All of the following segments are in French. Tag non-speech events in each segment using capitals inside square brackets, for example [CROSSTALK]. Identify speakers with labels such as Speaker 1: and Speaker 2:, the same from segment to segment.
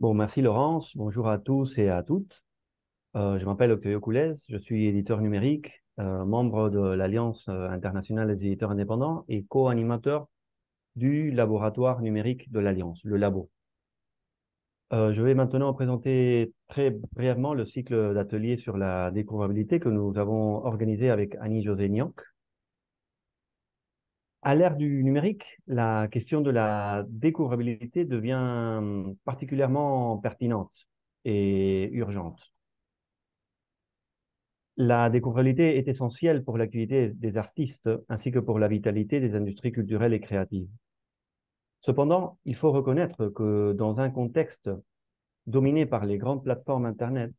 Speaker 1: Bon, merci Laurence. Bonjour à tous et à toutes. Euh, je m'appelle Octavio Coulez, je suis éditeur numérique, euh, membre de l'Alliance euh, internationale des éditeurs indépendants et co-animateur du laboratoire numérique de l'Alliance, le Labo. je vais maintenant présenter très brièvement le cycle d'ateliers sur la découvrabilité que nous avons organisé avec Annie-José Nioc, à l'ère du numérique, la question de la découvrabilité devient particulièrement pertinente et urgente. La découvrabilité est essentielle pour l'activité des artistes ainsi que pour la vitalité des industries culturelles et créatives. Cependant, il faut reconnaître que dans un contexte dominé par les grandes plateformes Internet,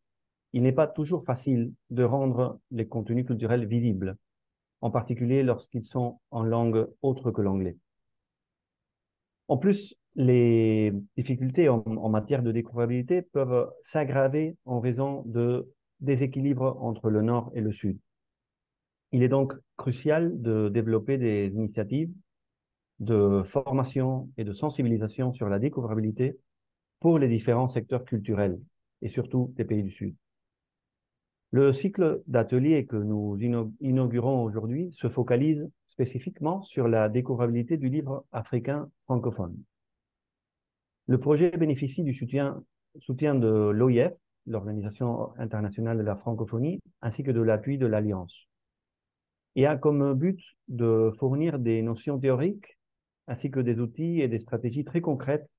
Speaker 1: il n'est pas toujours facile de rendre les contenus culturels visibles en particulier lorsqu'ils sont en langue autre que l'anglais. En plus, les difficultés en, matière de découvrabilité peuvent s'aggraver en raison de déséquilibres entre le nord et le sud. Il est donc crucial de développer des initiatives de formation et de sensibilisation sur la découvrabilité pour les différents secteurs culturels et surtout des pays du Sud. Le cycle d'ateliers que nous inaugurons aujourd'hui se focalise spécifiquement sur la découvrabilité du livre africain francophone. Le projet bénéficie du soutien, de l'OIF, l'Organisation internationale de la francophonie, ainsi que de l'appui de l'Alliance, et a comme but de fournir des notions théoriques, ainsi que des outils et des stratégies très concrètes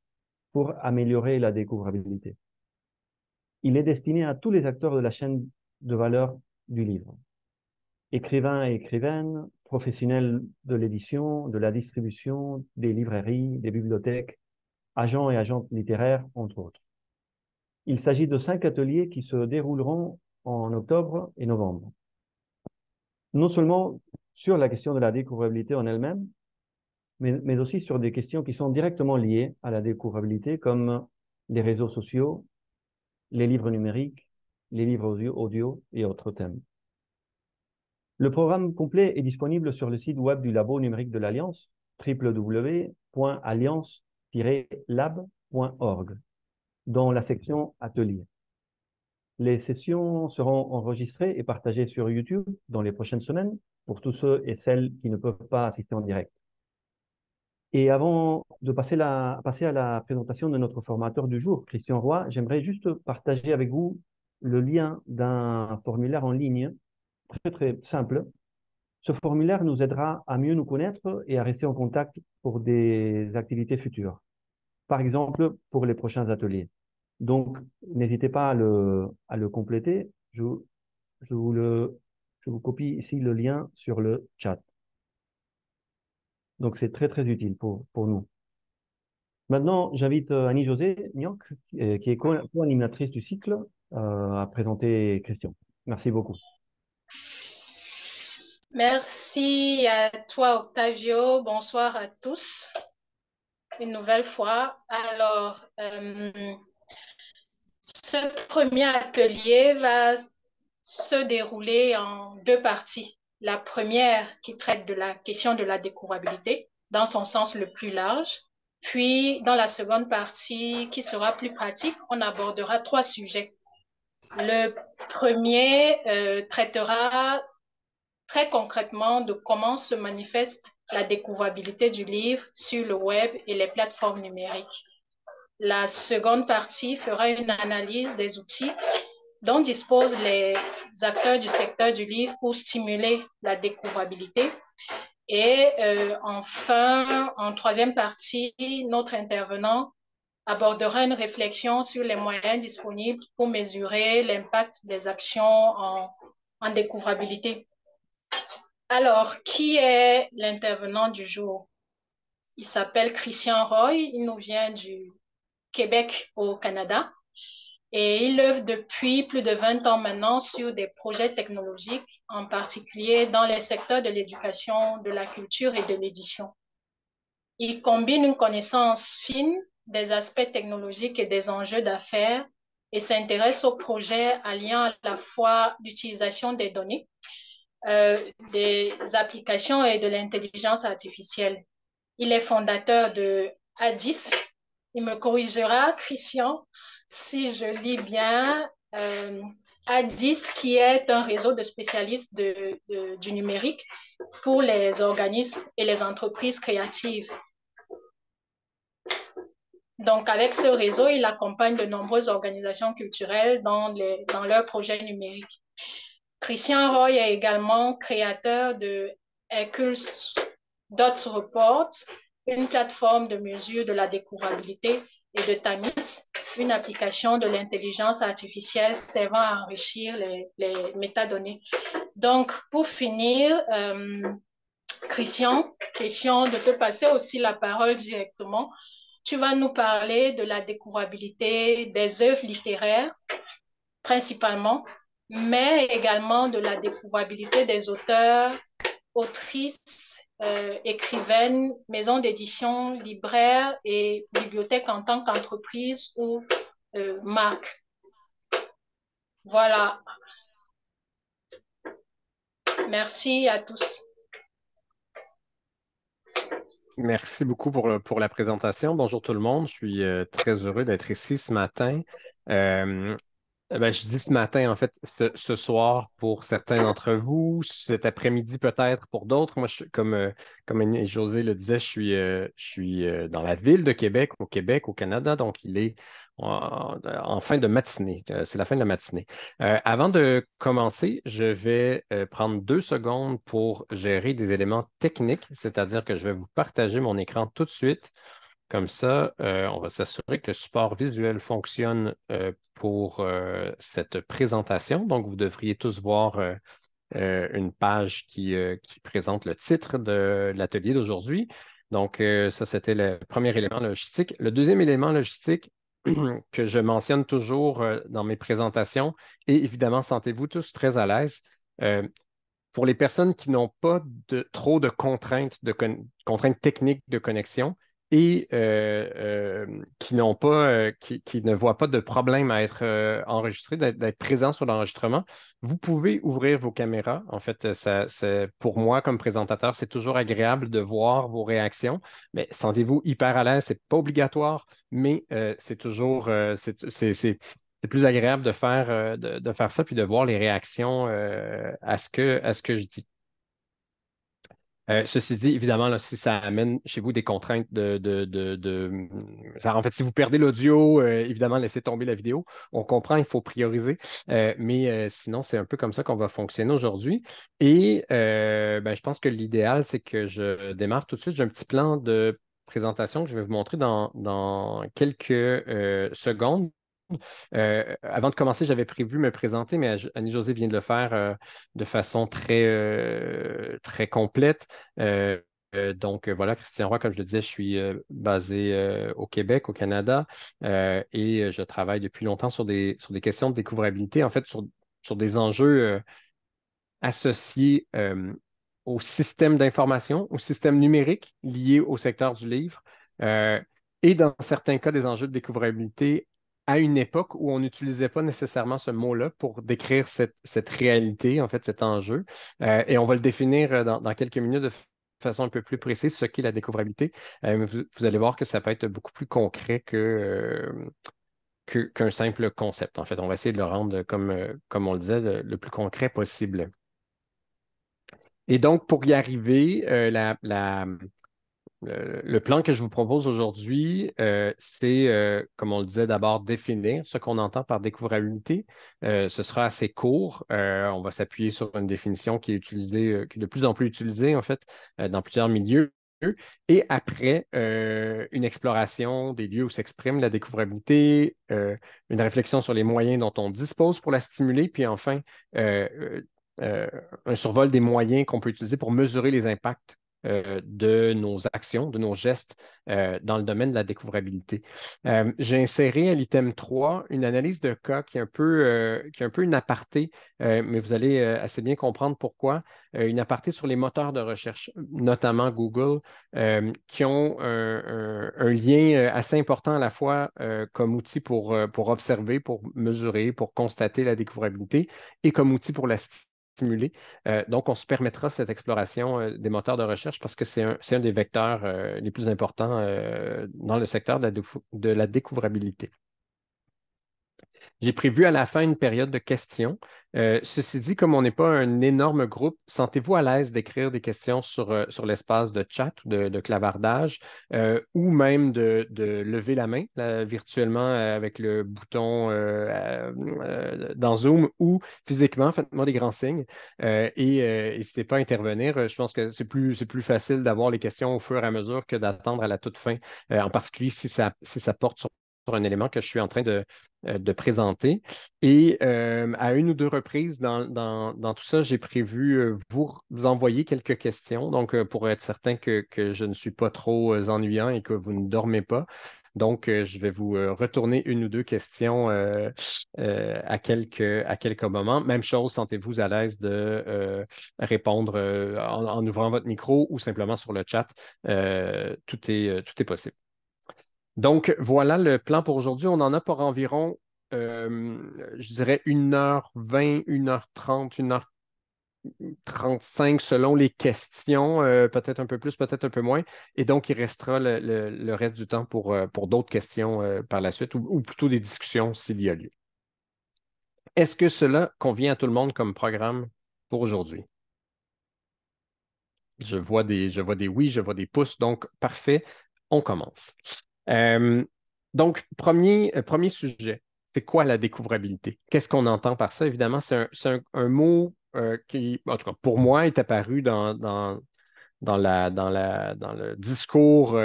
Speaker 1: pour améliorer la découvrabilité. Il est destiné à tous les acteurs de la chaîne de valeur du livre. Écrivains et écrivaines, professionnels de l'édition, de la distribution, des librairies, des bibliothèques, agents et agentes littéraires, entre autres. Il s'agit de cinq ateliers qui se dérouleront en octobre et novembre. Non seulement sur la question de la découvrabilité en elle-même, mais, aussi sur des questions qui sont directement liées à la découvrabilité, comme les réseaux sociaux, les livres numériques, les livres audio, et autres thèmes. Le programme complet est disponible sur le site web du Labo numérique de l'Alliance, www.alliance-lab.org, dans la section Atelier. Les sessions seront enregistrées et partagées sur YouTube dans les prochaines semaines pour tous ceux et celles qui ne peuvent pas assister en direct. Et avant de passer, la, passer à la présentation de notre formateur du jour, Christian Roy, j'aimerais juste partager avec vous le lien d'un formulaire en ligne très très simple. Ce formulaire nous aidera à mieux nous connaître et à rester en contact pour des activités futures. Par exemple, pour les prochains ateliers. Donc, n'hésitez pas à le, compléter. Je, vous le, vous copie ici le lien sur le chat. Donc, c'est très, très utile pour, pour nous. Maintenant, j'invite euh, annie josée Nyok, euh, qui est co-animatrice du cycle, euh, à présenter Christian. Merci beaucoup.
Speaker 2: Merci à toi, Octavio. Bonsoir à tous. Une nouvelle fois. Alors, euh, ce premier atelier va se dérouler en deux parties. La première qui traite de la question de la découvrabilité dans son sens le plus large. Puis, dans la seconde partie qui sera plus pratique, on abordera trois sujets le premier euh, traitera très concrètement de comment se manifeste la découvrabilité du livre sur le web et les plateformes numériques. La seconde partie fera une analyse des outils dont disposent les acteurs du secteur du livre pour stimuler la découvrabilité. Et euh, enfin, en troisième partie, notre intervenant abordera une réflexion sur les moyens disponibles pour mesurer l'impact des actions en, découvrabilité. Alors, qui est l'intervenant du jour Il s'appelle Christian Roy, il nous vient du Québec au Canada et il œuvre depuis plus de 20 ans maintenant sur des projets technologiques, en particulier dans les secteurs de l'éducation, de la culture et de l'édition. Il combine une connaissance fine des aspects technologiques et des enjeux d'affaires et s'intéresse aux projets alliant à la fois l'utilisation des données, euh, des applications et de l'intelligence artificielle. Il est fondateur de ADIS. Il me corrigera, Christian, si je lis bien. Euh, ADIS, qui est un réseau de spécialistes du numérique pour les organismes et les entreprises créatives. Donc, avec ce réseau, il accompagne de nombreuses organisations culturelles dans, les, dans leurs projets numériques. Christian Roy est également créateur de Hercules Dots Report, une plateforme de mesure de la découvrabilité et de Tamis, une application de l'intelligence artificielle servant à enrichir les, métadonnées. Donc, pour finir, Christian euh, Christian, question de te passer aussi la parole directement tu vas nous parler de la découvrabilité des œuvres littéraires, principalement, mais également de la découvrabilité des auteurs, autrices, euh, écrivaines, maisons d'édition, libraires et bibliothèques en tant qu'entreprise ou euh, marque. Voilà. Merci à tous.
Speaker 3: Merci beaucoup pour, pour la présentation. Bonjour tout le monde. Je suis euh, très heureux d'être ici ce matin. Euh, eh ben, je dis ce matin, en fait, ce, soir pour certains d'entre vous, cet après-midi peut-être pour d'autres. Moi, je, comme, euh, comme José le disait, je suis, je suis dans la ville de Québec, au Québec, au Canada, donc il est euh, en fin de matinée. C'est la fin de la matinée. Euh, avant de commencer, je vais euh, prendre deux secondes pour gérer des éléments techniques, c'est-à-dire que je vais vous partager mon écran tout de suite. Comme ça, on va s'assurer que le support visuel fonctionne pour cette présentation. Donc, vous devriez tous voir une page qui présente le titre de l'atelier d'aujourd'hui. Donc, ça, c'était le premier élément logistique. Le deuxième élément logistique, [CLEARS THROAT] que je mentionne toujours euh, dans mes présentations. Et évidemment, sentez-vous tous très à l'aise. Euh, pour les personnes qui n'ont pas trop de contraintes, de contraintes techniques de connexion, et euh, euh, qui n'ont pas, euh, qui, ne voient pas de problème à être enregistré, d'être présent sur l'enregistrement, vous pouvez ouvrir vos caméras. En fait, ça, c'est pour moi, comme présentateur, c'est toujours agréable de voir vos réactions, mais sentez-vous hyper à l'aise, c'est pas obligatoire, mais c'est toujours, c'est plus agréable de faire, de, de, faire ça puis de voir les réactions à, ce que, à ce que je dis. Euh, ceci dit, évidemment, si ça amène chez vous des contraintes de. Hum, en fait, si vous perdez l'audio, euh, évidemment, laissez tomber la vidéo. On comprend, il faut prioriser. Euh, mais sinon, c'est un peu comme ça qu'on va fonctionner aujourd'hui. Et ben, je pense que l'idéal, c'est que je démarre tout de suite. J'ai un petit plan de présentation que je vais vous montrer dans quelques secondes. Euh, avant de commencer, j'avais prévu me présenter, mais Annie-Josée vient de le faire euh, de façon très, euh, très complète. donc voilà, Christian Roy, comme je le disais, je suis basé au Québec, au Canada, et je travaille depuis longtemps sur des, sur des questions de découvrabilité, en fait, sur, sur des enjeux associés au système d'information, au système numérique lié au secteur du livre, et dans certains cas, des enjeux de découvrabilité à une époque où on n'utilisait pas nécessairement ce mot-là pour décrire cette, réalité, en fait, cet enjeu. Euh, et on va le définir euh, dans, quelques minutes de façon un peu plus précise, ce qu'est la découvrabilité. Euh, vous, allez voir que ça peut être beaucoup plus concret que... qu'un simple concept. En fait, on va essayer de le rendre, comme, comme on le disait, le, plus concret possible. Et donc, pour y arriver, la, le, plan que je vous propose aujourd'hui, euh, c'est, euh, comme on le disait d'abord, définir ce qu'on entend par découvrabilité. Euh, ce sera assez court. Euh, on va s'appuyer sur une définition qui est utilisée, qui est de plus en plus utilisée, en fait, dans plusieurs milieux. Et après, une exploration des lieux où s'exprime la découvrabilité, une réflexion sur les moyens dont on dispose pour la stimuler, puis enfin, un survol des moyens qu'on peut utiliser pour mesurer les impacts euh, de nos actions, de nos gestes euh, dans le domaine de la découvrabilité. Euh, j'ai inséré à l'item 3 une analyse de cas qui est un peu, qui un peu une aparté, mais vous allez assez bien comprendre pourquoi, une aparté sur les moteurs de recherche, notamment Google, qui ont un, lien assez important à la fois comme outil pour, pour observer, pour mesurer, pour constater la découvrabilité et comme outil pour la euh, donc, on se permettra cette exploration euh, des moteurs de recherche parce que c'est un, des vecteurs euh, les plus importants dans le secteur de la découvrabilité. J'ai prévu à la fin une période de questions. Euh, ceci dit, comme on n'est pas un énorme groupe, sentez-vous à l'aise d'écrire des questions sur, euh, sur l'espace de chat ou de, clavardage euh, ou même de, lever la main virtuellement avec le bouton dans Zoom ou physiquement, faites-moi des grands signes et n'hésitez pas à intervenir. Je pense que c'est plus, plus facile d'avoir les questions au fur et à mesure que d'attendre à la toute fin, en particulier si ça, si ça porte sur un élément que je suis en train de, euh, présenter. Et euh, à une ou deux reprises dans, tout ça, j'ai prévu euh, vous, vous, envoyer quelques questions, donc pour être certain que, je ne suis pas trop ennuyant et que vous ne dormez pas. Donc, je vais vous retourner une ou deux questions à, quelques, à quelques moments. Même chose, sentez-vous à l'aise de répondre en, ouvrant votre micro ou simplement sur le chat. tout, est, tout est possible. Donc, voilà le plan pour aujourd'hui. On en a pour environ, euh, je dirais, 1h20, 1h30, 1h 35 selon les questions, euh, peut-être un peu plus, peut-être un peu moins. Et donc, il restera le, reste du temps pour, euh, d'autres questions par la suite ou, plutôt des discussions s'il y a lieu. Est-ce que cela convient à tout le monde comme programme pour aujourd'hui? Je vois, des, je vois des oui, je vois des pouces, donc parfait, on commence. Euh, donc, premier, euh, premier sujet, c'est quoi la découvrabilité? Qu'est-ce qu'on entend par ça? Évidemment, c'est un, mot euh, qui, en tout cas, pour moi, est apparu dans, dans, la, dans, la, dans le discours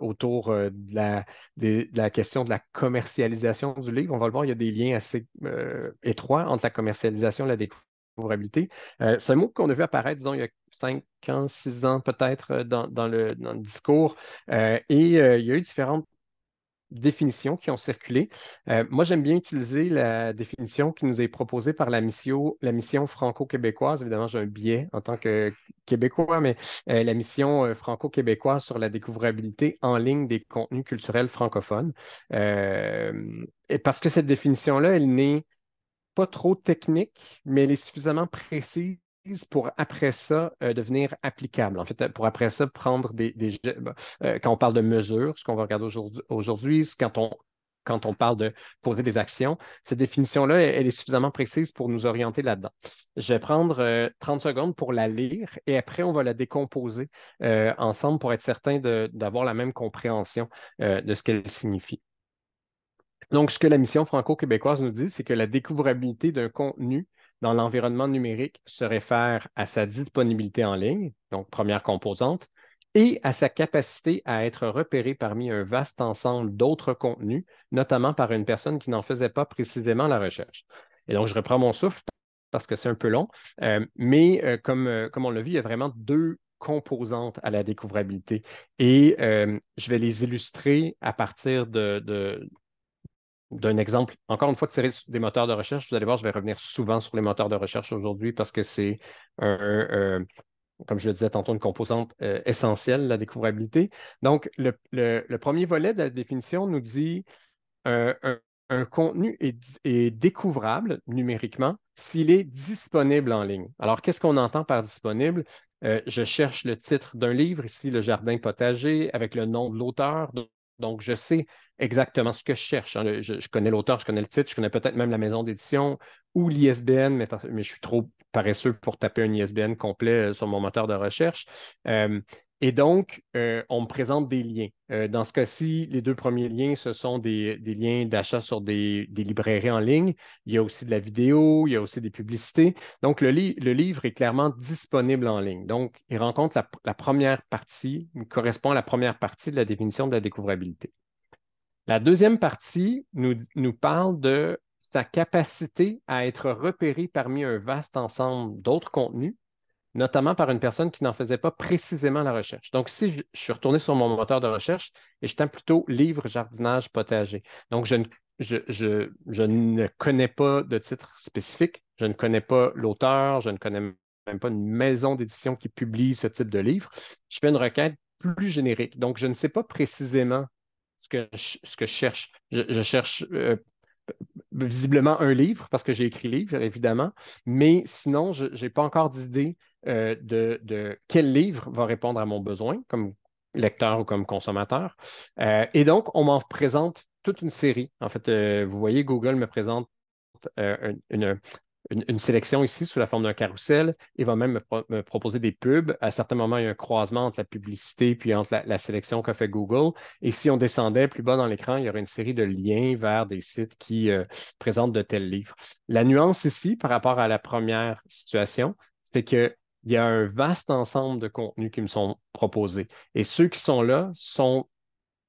Speaker 3: autour de, la, la, question de la commercialisation du livre. On va le voir, il y a des liens assez étroits entre la commercialisation et la découvrabilité. c'est un mot qu'on a vu apparaître, disons, il y a 5 ans, 6 ans peut-être dans, le, dans le discours. et il y a eu différentes définitions qui ont circulé. Euh, moi, j'aime bien utiliser la définition qui nous est proposée par la mission, la mission franco-québécoise. Évidemment, j'ai un biais en tant que québécois, mais euh, la mission euh, franco-québécoise sur la découvrabilité en ligne des contenus culturels francophones. et parce que cette définition-là, elle n'est pas trop technique, mais elle est suffisamment précise pour après ça euh, devenir applicable. En fait, euh, pour après ça prendre des, des euh, quand on parle de mesures, ce qu'on va regarder aujourd'hui, quand on quand on parle de poser des actions, cette définition-là, elle, est suffisamment précise pour nous orienter là-dedans. Je vais prendre 30 secondes pour la lire et après, on va la décomposer ensemble pour être certain d'avoir la même compréhension de ce qu'elle signifie. Donc, ce que la mission franco-québécoise nous dit, c'est que la découvrabilité d'un contenu dans l'environnement numérique se réfère à sa disponibilité en ligne, donc première composante, et à sa capacité à être repéré parmi un vaste ensemble d'autres contenus, notamment par une personne qui n'en faisait pas précisément la recherche. Et donc, je reprends mon souffle parce que c'est un peu long, euh, mais euh, comme, euh, comme on l'a vu, il y a vraiment deux composantes à la découvrabilité. Et je vais les illustrer à partir de, d'un exemple, encore une fois, que c'est des moteurs de recherche. Vous allez voir, je vais revenir souvent sur les moteurs de recherche aujourd'hui parce que c'est euh, comme je le disais tantôt, une composante euh, essentielle, la découvrabilité. Donc, le, premier volet de la définition nous dit euh, un, contenu est, découvrable numériquement s'il est disponible en ligne. Alors, qu'est-ce qu'on entend par disponible? je cherche le titre d'un livre, ici le jardin potager, avec le nom de l'auteur. Donc, je sais exactement ce que je cherche. Hein. Je, connais l'auteur, je connais le titre, je connais peut-être même la maison d'édition ou l'ISBN, mais, je suis trop paresseux pour taper un ISBN complet euh, sur mon moteur de recherche. Euh, et donc, euh, on me présente des liens. Euh, dans ce cas-ci, les deux premiers liens, ce sont des, liens d'achat sur des, librairies en ligne. Il y a aussi de la vidéo, il y a aussi des publicités. Donc, le, livre est clairement disponible en ligne. Donc, il rencontre la, première partie, il correspond à la première partie de la définition de la découvrabilité. La deuxième partie nous, nous parle de sa capacité à être repéré parmi un vaste ensemble d'autres contenus notamment par une personne qui n'en faisait pas précisément la recherche. Donc, si je, suis retourné sur mon moteur de recherche et je tape plutôt livre jardinage potager. Donc, je ne, je, ne connais pas de titre spécifique, je ne connais pas l'auteur, je ne connais même pas une maison d'édition qui publie ce type de livre. Je fais une requête plus générique. Donc, je ne sais pas précisément ce que je, ce que je cherche. Je, cherche euh, visiblement un livre parce que j'ai écrit livre, évidemment, mais sinon, je n'ai pas encore d'idée euh, de, quel livre va répondre à mon besoin comme lecteur ou comme consommateur. Euh, et donc, on m'en présente toute une série. En fait, euh, vous voyez, Google me présente une, sélection ici sous la forme d'un carrousel et va même me, proposer des pubs. À certains moments, il y a un croisement entre la publicité puis entre la, sélection qu'a fait Google. Et si on descendait plus bas dans l'écran, il y aurait une série de liens vers des sites qui présentent de tels livres. La nuance ici par rapport à la première situation, c'est que il y a un vaste ensemble de contenus qui me sont proposés. Et ceux qui sont là sont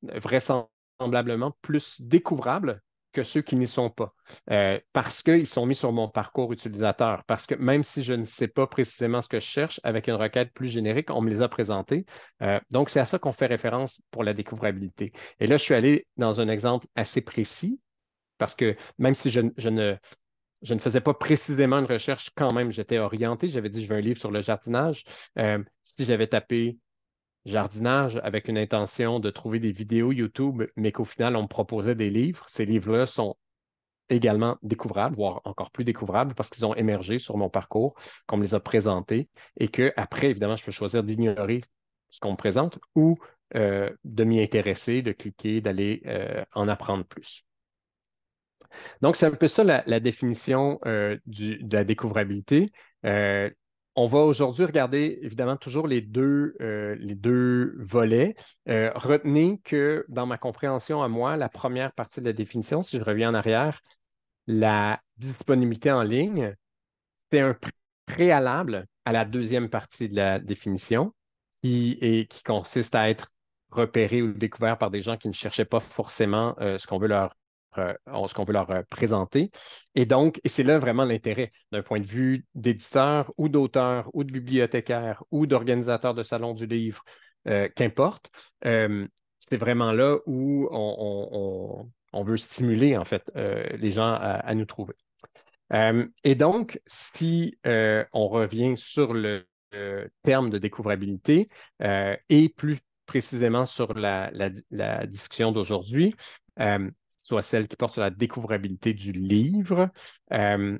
Speaker 3: vraisemblablement plus découvrables que ceux qui n'y sont pas, euh, parce qu'ils sont mis sur mon parcours utilisateur, parce que même si je ne sais pas précisément ce que je cherche, avec une requête plus générique, on me les a présentés. Euh, donc, c'est à ça qu'on fait référence pour la découvrabilité. Et là, je suis allé dans un exemple assez précis, parce que même si je ne je ne faisais pas précisément une recherche quand même, j'étais orienté. J'avais dit, je veux un livre sur le jardinage. Euh, si j'avais tapé jardinage avec une intention de trouver des vidéos YouTube, mais qu'au final, on me proposait des livres, ces livres-là sont également découvrables, voire encore plus découvrables, parce qu'ils ont émergé sur mon parcours, qu'on me les a présentés, et qu'après, évidemment, je peux choisir d'ignorer ce qu'on me présente ou euh, de m'y intéresser, de cliquer, d'aller euh, en apprendre plus. Donc, c'est un peu ça la, définition euh, de la découvrabilité. Euh, on va aujourd'hui regarder évidemment toujours les deux, euh, les deux volets. retenez que dans ma compréhension à moi, la première partie de la définition, si je reviens en arrière, la disponibilité en ligne, c'est un préalable à la deuxième partie de la définition et qui consiste à être repéré ou découvert par des gens qui ne cherchaient pas forcément ce qu'on veut leur euh, ce qu'on veut leur euh, présenter. Et donc, et c'est là vraiment l'intérêt d'un point de vue d'éditeur ou d'auteur ou de bibliothécaire ou d'organisateur de salon du livre, euh, qu'importe. c'est vraiment là où on, veut stimuler en fait les gens à, nous trouver. et donc, si on revient sur le, terme de découvrabilité et plus précisément sur la, discussion d'aujourd'hui, euh, soit celle qui porte sur la découvrabilité du livre. Euh,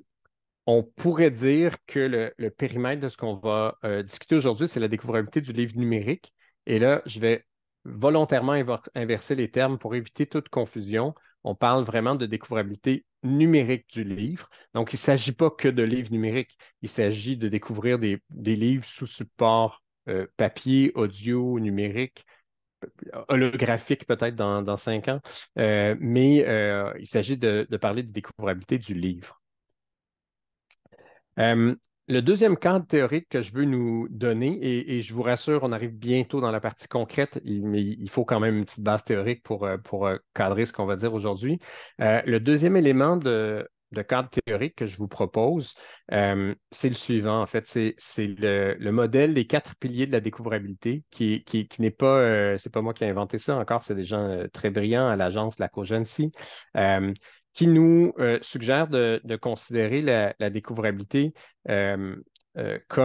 Speaker 3: on pourrait dire que le, périmètre de ce qu'on va euh, discuter aujourd'hui, c'est la découvrabilité du livre numérique. Et là, je vais volontairement inverser les termes pour éviter toute confusion. On parle vraiment de découvrabilité numérique du livre. Donc, il ne s'agit pas que de livres numériques. Il s'agit de découvrir des, livres sous support euh, papier, audio, numérique, holographique peut-être dans, cinq ans, euh, mais euh, il s'agit de, parler de découvrabilité du livre. Euh, le deuxième cadre théorique que je veux nous donner, et, et, je vous rassure, on arrive bientôt dans la partie concrète, mais il faut quand même une petite base théorique pour, pour cadrer ce qu'on va dire aujourd'hui. le deuxième élément de, de cadre théorique que je vous propose, euh, c'est le suivant, en fait. C'est le, le, modèle des quatre piliers de la découvrabilité qui, qui, n'est pas, euh, c'est pas moi qui ai inventé ça encore, c'est des gens euh, très brillants à l'agence La Cogency, qui nous suggère de, considérer la, la découvrabilité comme quelque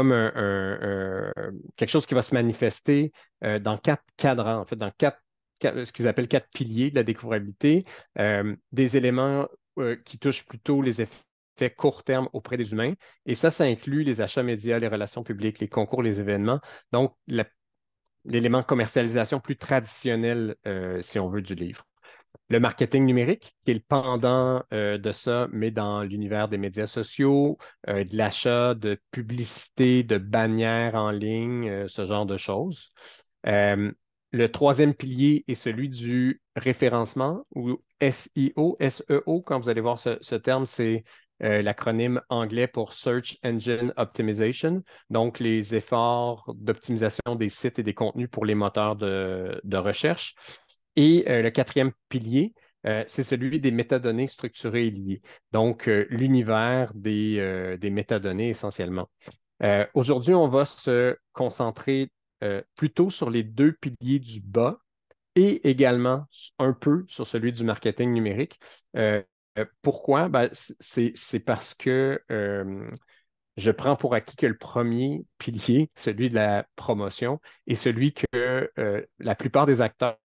Speaker 3: chose qui va se manifester dans quatre cadrans, en fait, dans quatre, ce qu'ils appellent quatre piliers de la découvrabilité, des éléments euh, qui touche plutôt les effets court terme auprès des humains. Et ça, ça inclut les achats médias, les relations publiques, les concours, les événements. Donc, l'élément commercialisation plus traditionnel, euh, si on veut, du livre. Le marketing numérique, qui est le pendant euh, de ça, mais dans l'univers des médias sociaux, de l'achat, de publicité, de bannières en ligne, ce genre de choses. Le troisième pilier est celui du référencement ou SEO. SEO, quand vous allez voir ce, terme, c'est euh, l'acronyme anglais pour Search Engine Optimization, donc les efforts d'optimisation des sites et des contenus pour les moteurs de, recherche. Et euh, le quatrième pilier, euh, c'est celui des métadonnées structurées et liées, donc l'univers des, des, métadonnées essentiellement. Aujourd'hui, on va se concentrer euh, plutôt sur les deux piliers du bas et également un peu sur celui du marketing numérique. Euh, euh, pourquoi? Ben, c'est parce que je prends pour acquis que le premier pilier, celui de la promotion, est celui que la plupart des acteurs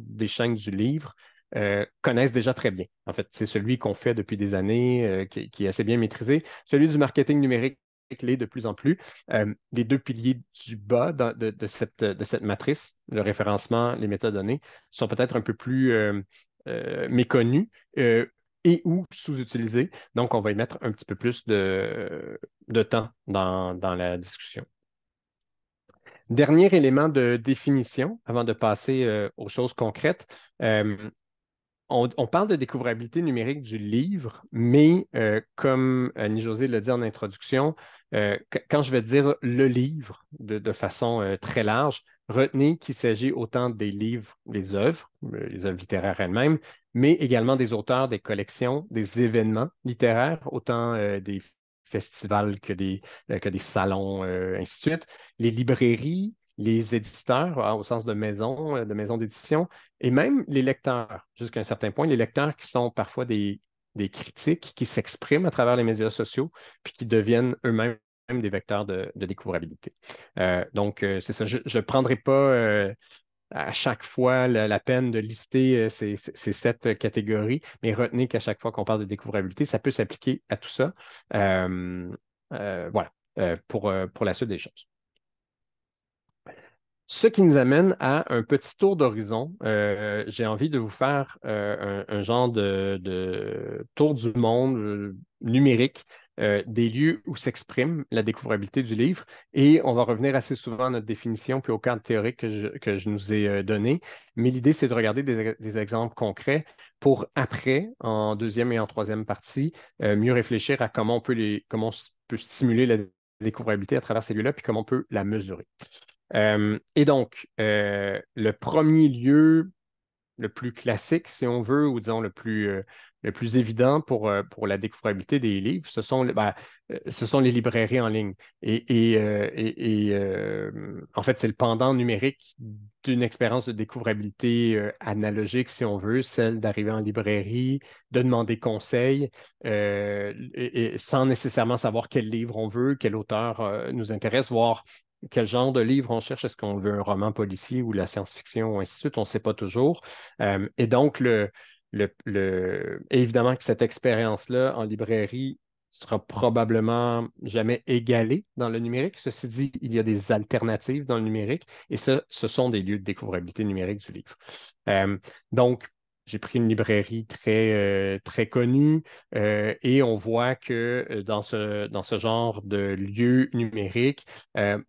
Speaker 3: des chaînes du livre connaissent déjà très bien. En fait, c'est celui qu'on fait depuis des années, qui, est assez bien maîtrisé. Celui du marketing numérique, de plus en plus, euh, les deux piliers du bas de, cette, de, cette, matrice, le référencement, les métadonnées, sont peut-être un peu plus euh, euh, méconnus et ou sous-utilisés. Donc, on va y mettre un petit peu plus de, temps dans, dans, la discussion. Dernier élément de définition, avant de passer aux choses concrètes, on, parle de découvrabilité numérique du livre, mais euh, comme euh, Annie-Josée l'a dit en introduction, euh, quand je vais dire le livre de, façon très large, retenez qu'il s'agit autant des livres, les œuvres, les œuvres littéraires elles-mêmes, mais également des auteurs, des collections, des événements littéraires, autant des festivals que des, que des salons, ainsi de suite, les librairies, les éditeurs, hein, au sens de maison, euh, de maison d'édition, et même les lecteurs, jusqu'à un certain point, les lecteurs qui sont parfois des, critiques, qui s'expriment à travers les médias sociaux, puis qui deviennent eux-mêmes des vecteurs de, de découvrabilité. Euh, donc, euh, c'est ça, je ne prendrai pas à chaque fois la, peine de lister ces, sept catégories, mais retenez qu'à chaque fois qu'on parle de découvrabilité, ça peut s'appliquer à tout ça. voilà, pour, pour la suite des choses. Ce qui nous amène à un petit tour d'horizon. Euh, j'ai envie de vous faire euh, un, genre de, tour du monde euh, numérique des lieux où s'exprime la découvrabilité du livre. Et on va revenir assez souvent à notre définition puis au cadre théorique que je, nous ai donné. Mais l'idée, c'est de regarder des, exemples concrets pour après, en deuxième et en troisième partie, mieux réfléchir à comment on peut, les, comment on peut stimuler la découvrabilité à travers ces lieux-là puis comment on peut la mesurer. Euh, et donc, euh, le premier lieu le plus classique, si on veut, ou disons le plus, euh, le plus évident pour, pour la découvrabilité des livres, ben, ce sont, les librairies en ligne. Et, et en fait, c'est le pendant numérique d'une expérience de découvrabilité analogique, si on veut, celle d'arriver en librairie, de demander conseil, sans nécessairement savoir quel livre on veut, quel auteur nous intéresse, voire quel genre de livre on cherche, est-ce qu'on veut un roman policier ou la science-fiction, ainsi de suite, on ne sait pas toujours. Euh, et donc, le, évidemment que cette expérience-là en librairie sera probablement jamais égalée dans le numérique. Ceci dit, il y a des alternatives dans le numérique et ce, ce sont des lieux de découvrabilité numérique du livre. Euh, donc, j'ai pris une librairie très, euh, très connue euh, et on voit que euh, dans ce, dans ce genre de lieu numérique,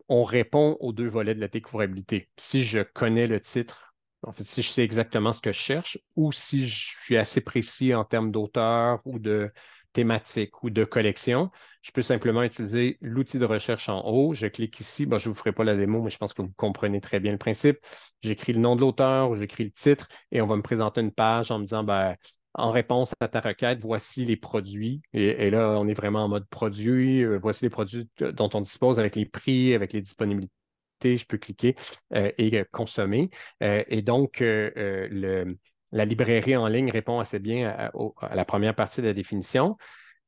Speaker 3: on répond aux deux volets de la découvrabilité. Si je connais le titre, en fait, si je sais exactement ce que je cherche ou si je suis assez précis en termes d'auteur ou de thématique ou de collection, je peux simplement utiliser l'outil de recherche en haut. Je clique ici. je ne vous ferai pas la démo, mais je pense que vous comprenez très bien le principe. J'écris le nom de l'auteur, ou j'écris le titre et on va me présenter une page en me disant ben, en réponse à ta requête, voici les produits. Et, là, on est vraiment en mode produit. Euh, voici les produits dont on dispose avec les prix, avec les disponibilités je peux cliquer euh, et euh, consommer. et donc, la librairie en ligne répond assez bien à, la première partie de la définition.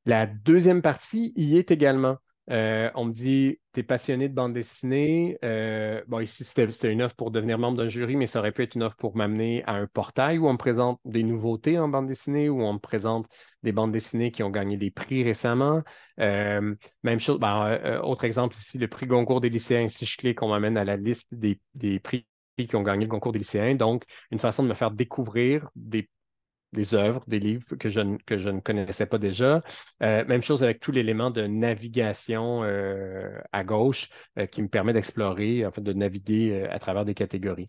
Speaker 3: La deuxième partie y est également. Euh, on me dit, tu es passionné de bande dessinée. Euh, bon, ici, c'était une offre pour devenir membre d'un jury, mais ça aurait pu être une offre pour m'amener à un portail où on me présente des nouveautés en bande dessinée, où on me présente des bandes dessinées qui ont gagné des prix récemment. Euh, même chose, ben, autre exemple ici, le prix Goncourt des lycéens. Si je clique, on m'amène à la liste des, des prix qui ont gagné le concours des lycéens. Donc, une façon de me faire découvrir des des œuvres, des livres que je, ne, que je ne connaissais pas déjà. Euh, même chose avec tout l'élément de navigation euh, à gauche euh, qui me permet d'explorer, en de naviguer à travers des catégories.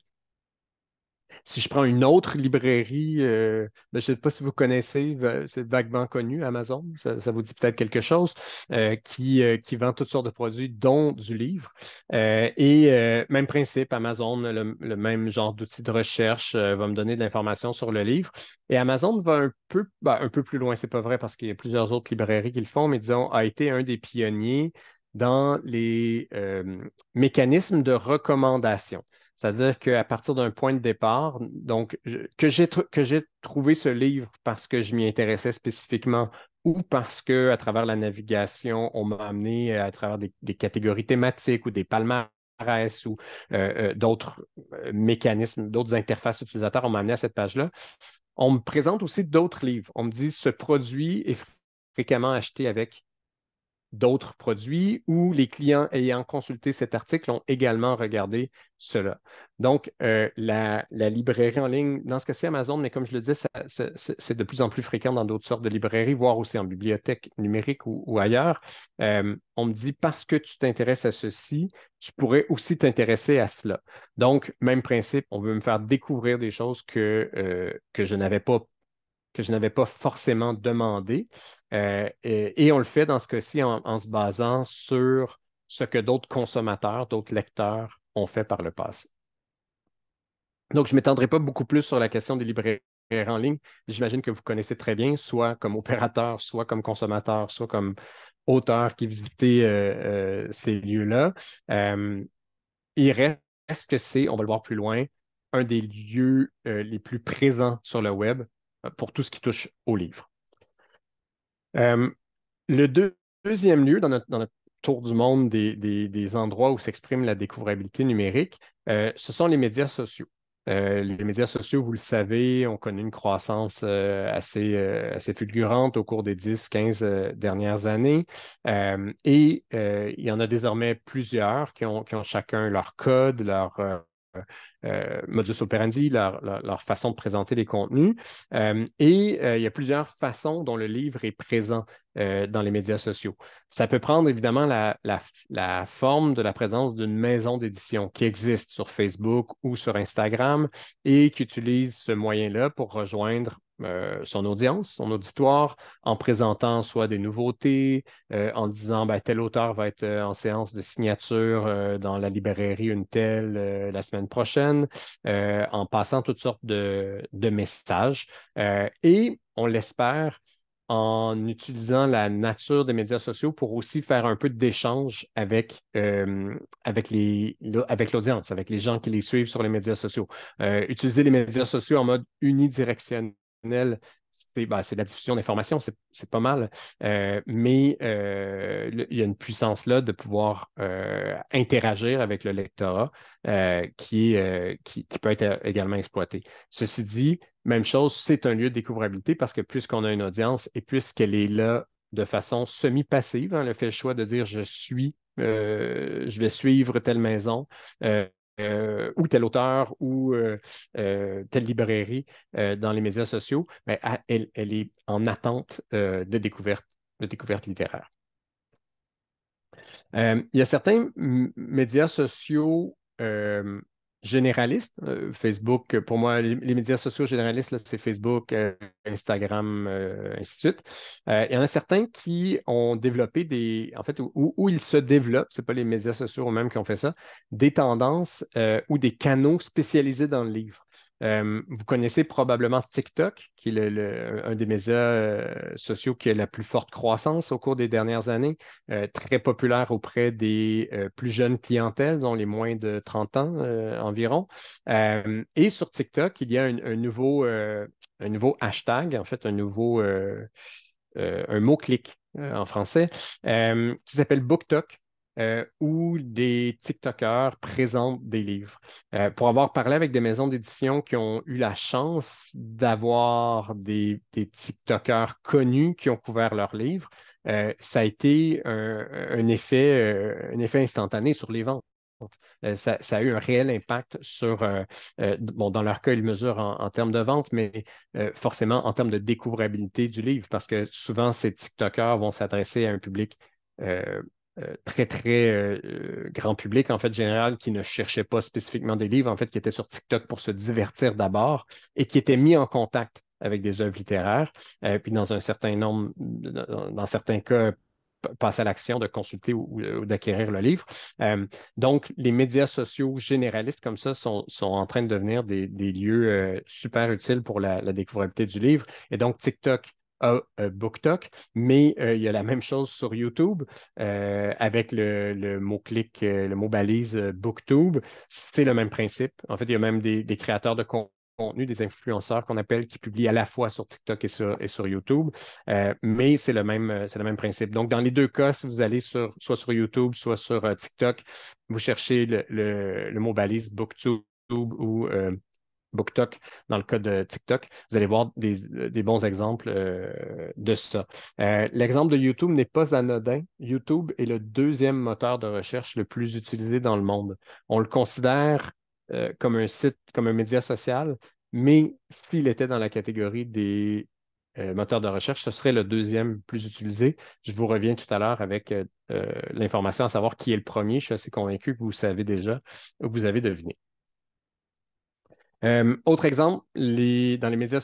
Speaker 3: Si je prends une autre librairie, euh, ben, je ne sais pas si vous connaissez, euh, c'est vaguement connu, Amazon, ça, vous dit peut-être quelque chose, euh, qui, vend toutes sortes de produits, dont du livre. et même principe, Amazon, le, même genre d'outil de recherche va me donner de l'information sur le livre. Et Amazon va un peu, ben, un peu plus loin, ce n'est pas vrai parce qu'il y a plusieurs autres librairies qui le font, mais disons, a été un des pionniers dans les mécanismes de recommandation. C'est-à-dire qu'à partir d'un point de départ, donc que j'ai trouvé ce livre parce que je m'y intéressais spécifiquement ou parce que à travers la navigation, on m'a amené euh, à travers des, catégories thématiques ou des palmarès ou euh, euh, d'autres mécanismes, d'autres interfaces utilisateurs, on m'a amené à cette page-là. On me présente aussi d'autres livres. On me dit ce produit est fréquemment acheté avec d'autres produits ou les clients ayant consulté cet article ont également regardé cela. Donc, euh, la, librairie en ligne, dans ce cas-ci Amazon, mais comme je le disais, c'est de plus en plus fréquent dans d'autres sortes de librairies, voire aussi en bibliothèque numérique ou, ailleurs. Euh, on me dit, parce que tu t'intéresses à ceci, tu pourrais aussi t'intéresser à cela. Donc, même principe, on veut me faire découvrir des choses que, euh, que je n'avais pas que je n'avais pas forcément demandé. Euh, et, on le fait dans ce cas-ci en, se basant sur ce que d'autres consommateurs, d'autres lecteurs ont fait par le passé. Donc, je ne m'étendrai pas beaucoup plus sur la question des librairies en ligne. J'imagine que vous connaissez très bien, soit comme opérateur, soit comme consommateur, soit comme auteur qui visitait euh, euh, ces lieux-là. il reste que c'est, on va le voir plus loin, un des lieux les plus présents sur le web euh, pour tout ce qui touche au livre. Euh, le deuxième lieu dans notre, tour du monde des, endroits où s'exprime la découvrabilité numérique, euh, ce sont les médias sociaux. les médias sociaux, vous le savez, ont connu une croissance assez, fulgurante au cours des 10-15 dernières années. et il y en a désormais plusieurs qui ont chacun leur code, leur, euh, euh, modus operandi, leur, façon de présenter les contenus. Euh, et il y a plusieurs façons dont le livre est présent dans les médias sociaux. Ça peut prendre évidemment la forme de la présence d'une maison d'édition qui existe sur Facebook ou sur Instagram et qui utilise ce moyen-là pour rejoindre euh, son audience, son auditoire, en présentant soit des nouveautés, euh, en disant ben, tel auteur va être euh, en séance de signature dans la librairie une telle la semaine prochaine, en passant toutes sortes de, messages. et on l'espère en utilisant la nature des médias sociaux pour aussi faire un peu d'échange avec, avec, les, avec l'audience, avec les gens qui les suivent sur les médias sociaux. utiliser les médias sociaux en mode unidirectionnel c'est bah, la diffusion d'informations, c'est pas mal. Euh, mais euh, il y a une puissance là de pouvoir euh, interagir avec le lectorat qui, peut être également exploité. Ceci dit, même chose, c'est un lieu de découvrabilité parce que plus qu'on a une audience et plus qu'elle est là de façon semi-passive, elle hein, le fait le choix de dire je suis, je vais suivre telle maison euh, ou tel auteur ou euh, euh, telle librairie dans les médias sociaux, mais ben, elle, est en attente de découverte, de découverte littéraire. il y a certains médias sociaux généralistes. Euh, Facebook, euh, pour moi, les, médias sociaux généralistes, c'est Facebook, euh, Instagram, euh, ainsi de suite. il y en a certains qui ont développé des, en fait, où, où ils se développent, ce pas les médias sociaux eux-mêmes qui ont fait ça, des tendances ou des canaux spécialisés dans le livre. Euh, vous connaissez probablement TikTok, qui est un des médias euh, sociaux qui a la plus forte croissance au cours des dernières années, euh, très populaire auprès des plus jeunes clientèles, dont les moins de 30 ans environ. et sur TikTok, il y a un, nouveau, un nouveau hashtag, en fait, un nouveau un mot-clic en français, qui s'appelle BookTok euh, où des TikTokers présentent des livres. Euh, pour avoir parlé avec des maisons d'édition qui ont eu la chance d'avoir des, TikTokers connus qui ont couvert leurs livres, euh, ça a été un, effet, instantané sur les ventes. Ça, a eu un réel impact sur, bon, dans leur cas, ils mesurent en, termes de vente, mais forcément en termes de découvrabilité du livre, parce que souvent, ces TikTokers vont s'adresser à un public euh, très, très euh, grand public, en fait, général, qui ne cherchait pas spécifiquement des livres, en fait, qui était sur TikTok pour se divertir d'abord et qui était mis en contact avec des œuvres littéraires, euh, puis dans un certain nombre, dans, certains cas, passer à l'action de consulter ou, d'acquérir le livre. donc, les médias sociaux généralistes comme ça sont, en train de devenir des, lieux super utiles pour la, la, découvrabilité du livre. Et donc, TikTok à euh, BookTok, mais euh, il y a la même chose sur YouTube euh, avec le, mot-clic, le mot-balise BookTube. C'est le même principe. En fait, il y a même des, créateurs de contenu des influenceurs qu'on appelle qui publient à la fois sur TikTok et sur, YouTube, mais c'est le, même, le même principe. Donc, dans les deux cas, si vous allez sur, soit sur YouTube, soit sur TikTok, vous cherchez le, mot balise BookTube ou BookTok, dans le cas de TikTok, vous allez voir des, bons exemples euh, de ça. Euh, l'exemple de YouTube n'est pas anodin. YouTube est le deuxième moteur de recherche le plus utilisé dans le monde. On le considère euh, comme un site, comme un média social, mais s'il était dans la catégorie des moteurs de recherche, ce serait le deuxième plus utilisé. Je vous reviens tout à l'heure avec l'information à savoir qui est le premier. Je suis assez convaincu que vous savez déjà, vous avez deviné. Euh, autre exemple, dans les médias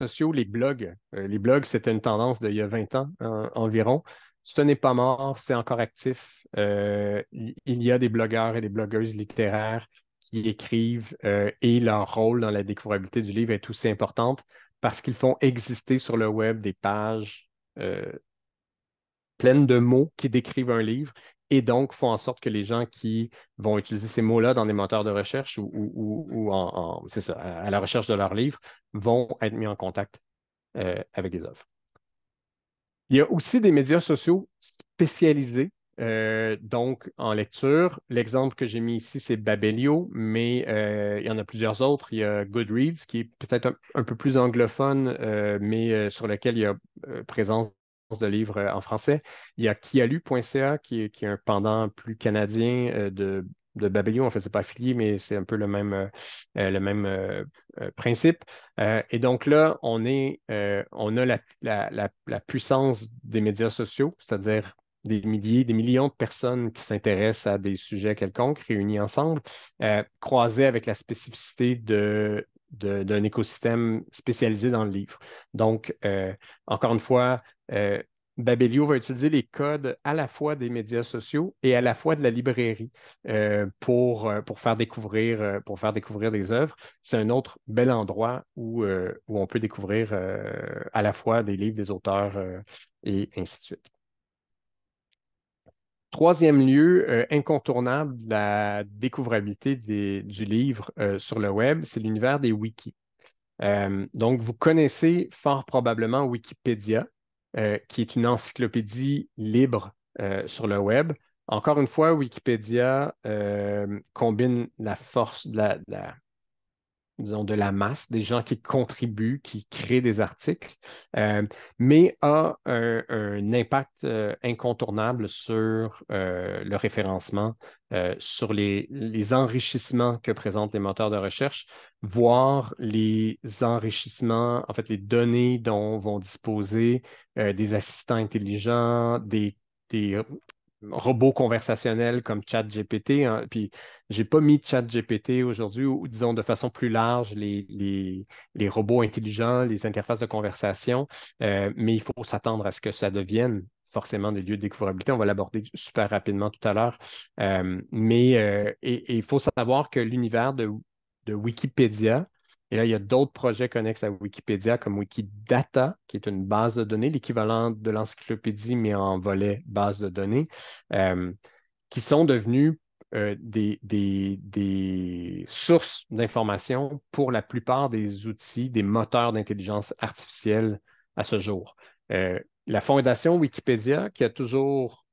Speaker 3: sociaux, les blogs. Euh, les blogs, c'était une tendance d'il y a 20 ans environ. Ce n'est pas mort, c'est encore actif. Euh, il y a des blogueurs et des blogueuses littéraires qui écrivent et leur rôle dans la découvrabilité du livre est aussi importante parce qu'ils font exister sur le web des pages pleines de mots qui décrivent un livre et donc font en sorte que les gens qui vont utiliser ces mots-là dans des moteurs de recherche ou, à la recherche de leurs livres vont être mis en contact euh, avec des œuvres. Il y a aussi des médias sociaux spécialisés euh, donc, en lecture, l'exemple que j'ai mis ici, c'est Babelio, mais euh, il y en a plusieurs autres. Il y a Goodreads, qui est peut-être un, peu plus anglophone, mais sur lequel il y a présence de livres euh, en français. Il y a kialu.ca qui, qui, est un pendant plus canadien euh, de, de Babelio. En fait, ce n'est pas affilié, mais c'est un peu le même, euh, le même principe. et donc là, on, est, on a la, puissance des médias sociaux, c'est-à-dire des milliers, des millions de personnes qui s'intéressent à des sujets quelconques réunis ensemble, croisés avec la spécificité de, d'un écosystème spécialisé dans le livre. Donc, euh, encore une fois, euh, Babelio va utiliser les codes à la fois des médias sociaux et à la fois de la librairie euh, pour, euh, pour, faire découvrir, pour faire découvrir des œuvres. C'est un autre bel endroit où, où on peut découvrir à la fois des livres des auteurs et ainsi de suite. Troisième lieu euh, incontournable de la découvrabilité du livre euh, sur le web, c'est l'univers des wikis. Euh, donc, vous connaissez fort probablement Wikipédia, qui est une encyclopédie libre sur le web. Encore une fois, Wikipédia combine la force, de la, disons, de la masse, des gens qui contribuent, qui créent des articles, euh, mais a un, impact euh, incontournable sur euh, le référencement, sur les, enrichissements que présentent les moteurs de recherche, voire les enrichissements, en fait, les données dont vont disposer des assistants intelligents, des robots conversationnels comme ChatGPT. Hein. puis j'ai pas mis ChatGPT aujourd'hui, ou disons de façon plus large, les, les, les robots intelligents, les interfaces de conversation, euh, mais il faut s'attendre à ce que ça devienne forcément des lieux de découvrabilité. On va l'aborder super rapidement tout à l'heure. Euh, mais euh, il faut savoir que l'univers de, de Wikipédia, et là, il y a d'autres projets connexes à Wikipédia, comme Wikidata, qui est une base de données, l'équivalent de l'encyclopédie, mais en volet base de données, euh, qui sont devenus euh, des, sources d'informations pour la plupart des outils, des moteurs d'intelligence artificielle à ce jour. Euh, la fondation Wikipédia, qui a toujours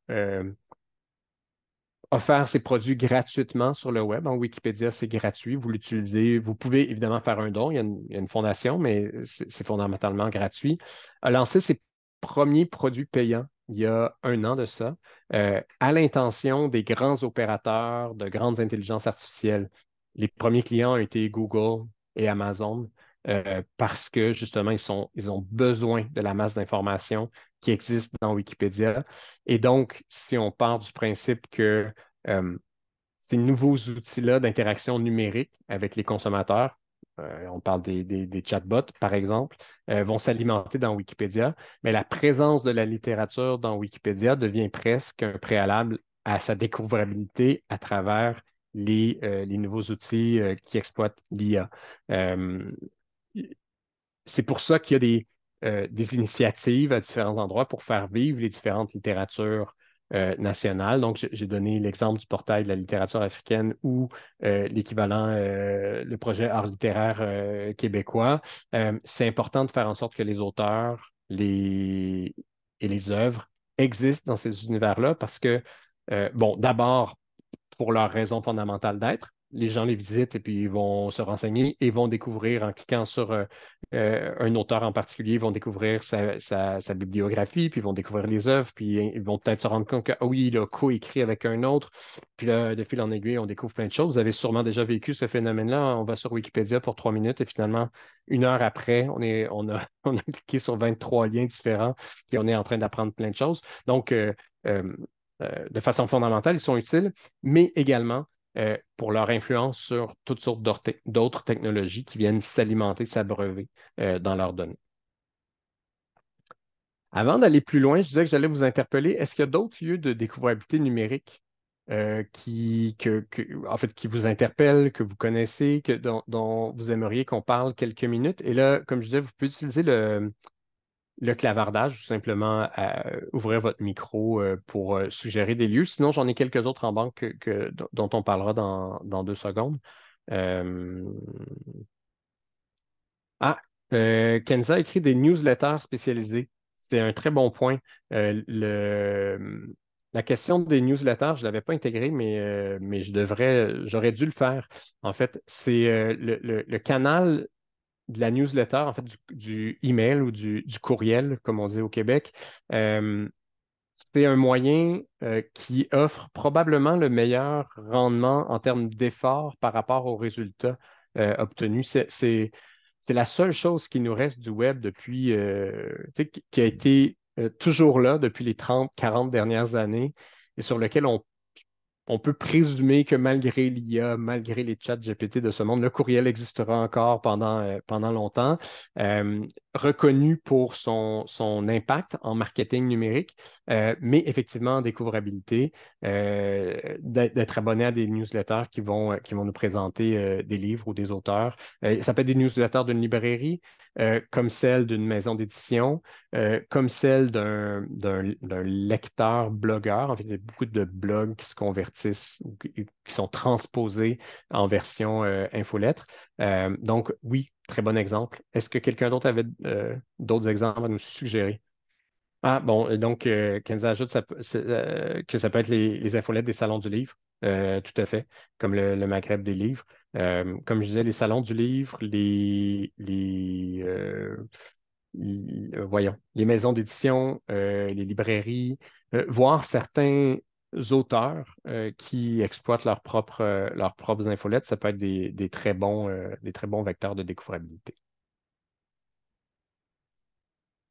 Speaker 3: offert ses produits gratuitement sur le web. En Wikipédia, c'est gratuit. Vous l'utilisez. Vous pouvez évidemment faire un don. Il y a une, fondation, mais c'est fondamentalement gratuit. A lancé ses premiers produits payants il y a un an de ça, euh, à l'intention des grands opérateurs de grandes intelligences artificielles. Les premiers clients ont été Google et Amazon. Euh, parce que justement, ils, ils ont besoin de la masse d'informations qui existent dans Wikipédia. Et donc, si on part du principe que euh, ces nouveaux outils-là d'interaction numérique avec les consommateurs, euh, on parle des, chatbots, par exemple, euh, vont s'alimenter dans Wikipédia, mais la présence de la littérature dans Wikipédia devient presque un préalable à sa découvrabilité à travers les, les nouveaux outils qui exploitent l'IA. c'est pour ça qu'il y a des, euh, des initiatives à différents endroits pour faire vivre les différentes littératures euh, nationales. Donc, j'ai donné l'exemple du portail de la littérature africaine ou euh, l'équivalent, le projet art littéraire québécois. C'est important de faire en sorte que les auteurs et les œuvres existent dans ces univers-là parce que, bon, d'abord, pour leur raison fondamentale d'être, les gens les visitent et puis ils vont se renseigner et vont découvrir en cliquant sur euh, euh, un auteur en particulier, ils vont découvrir sa, bibliographie, puis ils vont découvrir les œuvres, puis ils vont peut-être se rendre compte que ah oui, il a co-écrit avec un autre. Puis là, de fil en aiguille, on découvre plein de choses. Vous avez sûrement déjà vécu ce phénomène-là. On va sur Wikipédia pour trois minutes et finalement, une heure après, on, est, on, a, [LAUGHS] on cliqué sur 23 liens différents, et on est en train d'apprendre plein de choses. Donc, euh, de façon fondamentale, ils sont utiles, mais également, euh, pour leur influence sur toutes sortes d'autres technologies qui viennent s'alimenter, s'abreuver euh, dans leurs données. Avant d'aller plus loin, je disais que j'allais vous interpeller. Est-ce qu'il y a d'autres lieux de découvrabilité numérique euh, qui, en fait, qui vous interpellent, que vous connaissez, que, dont vous aimeriez qu'on parle quelques minutes? Et là, comme je disais, vous pouvez utiliser le, le clavardage, ou simplement ouvrir votre micro euh, pour euh, suggérer des lieux. Sinon, j'en ai quelques autres en banque que, dont on parlera dans, deux secondes. Euh, ah, Kenza écrit des newsletters spécialisés. C'est un très bon point. La question des newsletters, je ne l'avais pas intégrée, mais, mais je devrais, j'aurais dû le faire. En fait, c'est le, le, canal de la newsletter, en fait, du, email ou du, courriel, comme on dit au Québec, euh, c'est un moyen euh, qui offre probablement le meilleur rendement en termes d'efforts par rapport aux résultats euh, obtenus. C'est, la seule chose qui nous reste du web depuis, qui a été toujours là depuis les 30, 40 dernières années et sur lequel on on peut présumer que malgré l'IA, malgré les chats GPT de ce monde, le courriel existera encore pendant, euh, pendant longtemps. Euh, reconnu pour son, son, impact en marketing numérique, euh, mais effectivement en découvrabilité, euh, d'être abonné à des newsletters qui vont, euh, qui vont nous présenter des livres ou des auteurs. ça peut être des newsletters d'une librairie, comme celle d'une maison d'édition, comme celle d'un lecteur blogueur. En fait, il y a beaucoup de blogs qui se convertissent ou qui, sont transposés en version infolettre. donc, oui, Très bon exemple. Est-ce que quelqu'un d'autre avait euh, d'autres exemples à nous suggérer? Ah, bon, euh, donc, euh, Kenza ajoute que ça peut être les, infolettes des salons du livre, tout à fait, comme le, Maghreb des livres. comme je disais, les salons du livre, les, voyons, les maisons d'édition, les librairies, voire certains auteurs euh, qui exploitent leurs propres, euh, leurs propres infolettes, ça peut être des, très bons, euh, des très bons vecteurs de découvrabilité.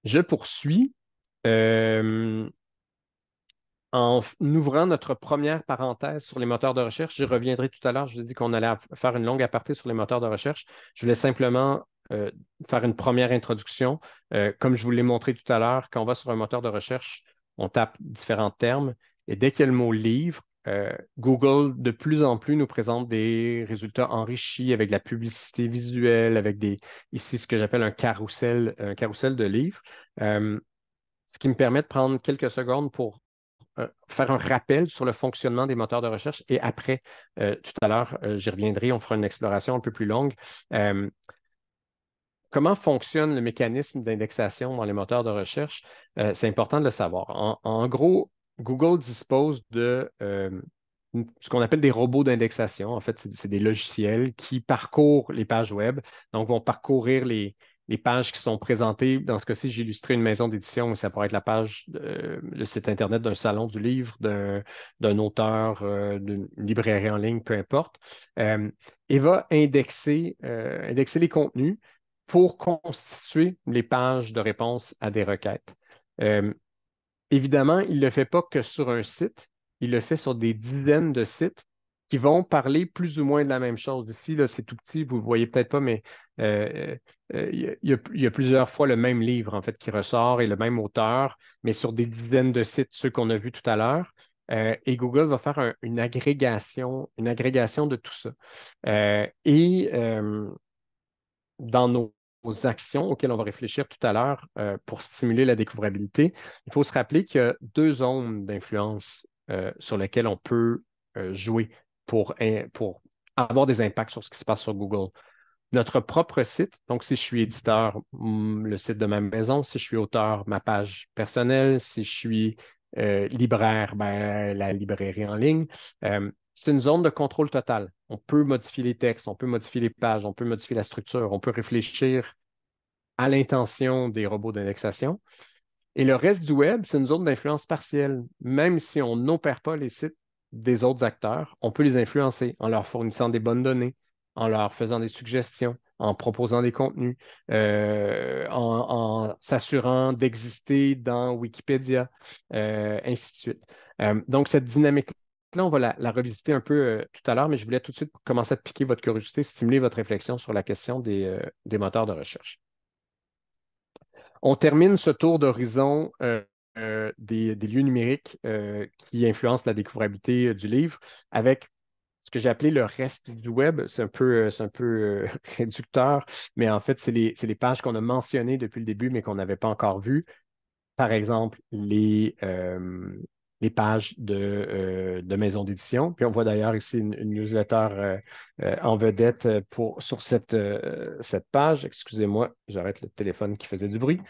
Speaker 3: Je poursuis en ouvrant notre première parenthèse sur les moteurs de recherche. Je reviendrai tout à l'heure, je vous ai dit qu'on allait faire une longue aparté sur les moteurs de recherche. Je voulais simplement faire une première introduction. comme je vous l'ai montré tout à l'heure, quand on va sur un moteur de recherche, on tape différents termes et dès qu'il y a le mot livre, euh, Google de plus en plus nous présente des résultats enrichis avec la publicité visuelle, avec des ici ce que j'appelle un carrousel, un carrousel de livres, euh, ce qui me permet de prendre quelques secondes pour euh, faire un rappel sur le fonctionnement des moteurs de recherche et après, tout à l'heure, j'y reviendrai, on fera une exploration un peu plus longue. Comment fonctionne le mécanisme d'indexation dans les moteurs de recherche? c'est important de le savoir. en gros, Google dispose de euh, ce qu'on appelle des robots d'indexation. En fait, c'est des logiciels qui parcourent les pages web, donc vont parcourir les, pages qui sont présentées. Dans ce cas-ci, j'ai illustré une maison d'édition, mais ça pourrait être la page, le site Internet d'un salon du livre, d'un auteur, euh, d'une librairie en ligne, peu importe, et euh, va indexer, indexer les contenus pour constituer les pages de réponse à des requêtes. Évidemment, il ne le fait pas que sur un site, il le fait sur des dizaines de sites qui vont parler plus ou moins de la même chose. Ici, c'est tout petit, vous ne le voyez peut-être pas, mais euh, euh, euh, il y, a plusieurs fois le même livre, en fait, qui ressort et le même auteur, mais sur des dizaines de sites, ceux qu'on a vus tout à l'heure. et Google va faire une agrégation, une agrégation de tout ça. et dans nos aux actions auxquelles on va réfléchir tout à l'heure euh, pour stimuler la découvrabilité, il faut se rappeler qu'il y a deux zones d'influence euh, sur lesquelles on peut euh, jouer pour, pour avoir des impacts sur ce qui se passe sur Google. Notre propre site, donc si je suis éditeur, mm, le site de ma maison, si je suis auteur, ma page personnelle, si je suis libraire, ben, la librairie en ligne, c'est une zone de contrôle total. On peut modifier les textes, on peut modifier les pages, on peut modifier la structure, on peut réfléchir à l'intention des robots d'indexation. Et le reste du web, c'est une zone d'influence partielle. Même si on n'opère pas les sites des autres acteurs, on peut les influencer en leur fournissant des bonnes données, en leur faisant des suggestions, en proposant des contenus, euh, en, s'assurant d'exister dans Wikipédia, euh, ainsi de suite. Euh, donc, cette dynamique là là, on va la, revisiter un peu euh, tout à l'heure, mais je voulais tout de suite commencer à piquer votre curiosité, stimuler votre réflexion sur la question des, euh, moteurs de recherche. On termine ce tour d'horizon euh, des, lieux numériques qui influencent la découvrabilité du livre avec ce que j'ai appelé le reste du web. C'est un peu, un peu [LAUGHS] réducteur, mais en fait, c'est les, pages qu'on a mentionnées depuis le début, mais qu'on n'avait pas encore vues par exemple, les, les pages de, euh, de maisons d'édition. Puis on voit d'ailleurs ici une, newsletter euh, euh, en vedette pour, sur cette, cette page. Excusez-moi, j'arrête le téléphone qui faisait du bruit.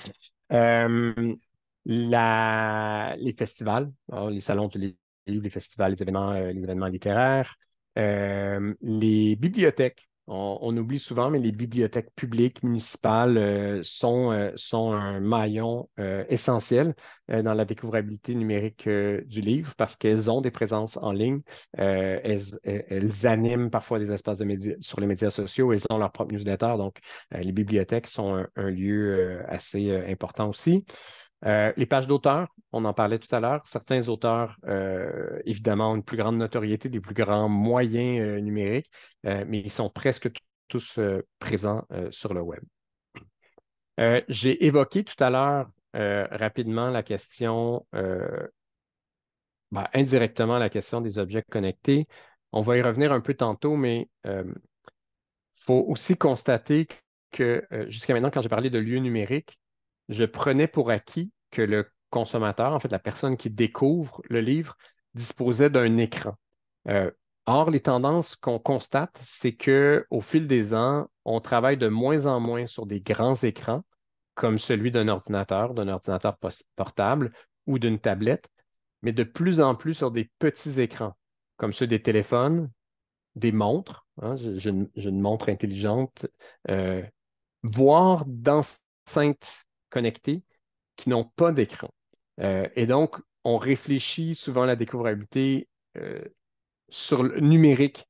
Speaker 3: les festivals, hein, les salons de livres les festivals, les événements, les événements littéraires, les bibliothèques, on, oublie souvent, mais les bibliothèques publiques, municipales euh, sont, euh, sont, un maillon euh, essentiel dans la découvrabilité numérique du livre parce qu'elles ont des présences en ligne, elles, elles, animent parfois des espaces de médias, sur les médias sociaux, elles ont leur propre newsletter, donc les bibliothèques sont un lieu assez important aussi. Euh, les pages d'auteurs, on en parlait tout à l'heure. Certains auteurs, euh, évidemment, ont une plus grande notoriété, des plus grands moyens euh, numériques, mais ils sont presque tous présents sur le web. J'ai évoqué tout à l'heure rapidement la question, ben, indirectement la question des objets connectés. On va y revenir un peu tantôt, mais il faut aussi constater que jusqu'à maintenant, quand j'ai parlé de lieux numériques, je prenais pour acquis que le consommateur, en fait la personne qui découvre le livre, disposait d'un écran. Euh, or, les tendances qu'on constate, c'est que au fil des ans, on travaille de moins en moins sur des grands écrans comme celui d'un ordinateur, d'un ordinateur portable ou d'une tablette, mais de plus en plus sur des petits écrans, comme ceux des téléphones, des montres. Hein, J'ai une, montre intelligente, euh, voire d'enceintes connectés qui n'ont pas d'écran. Euh, et donc, on réfléchit souvent à la découvrabilité euh, sur le numérique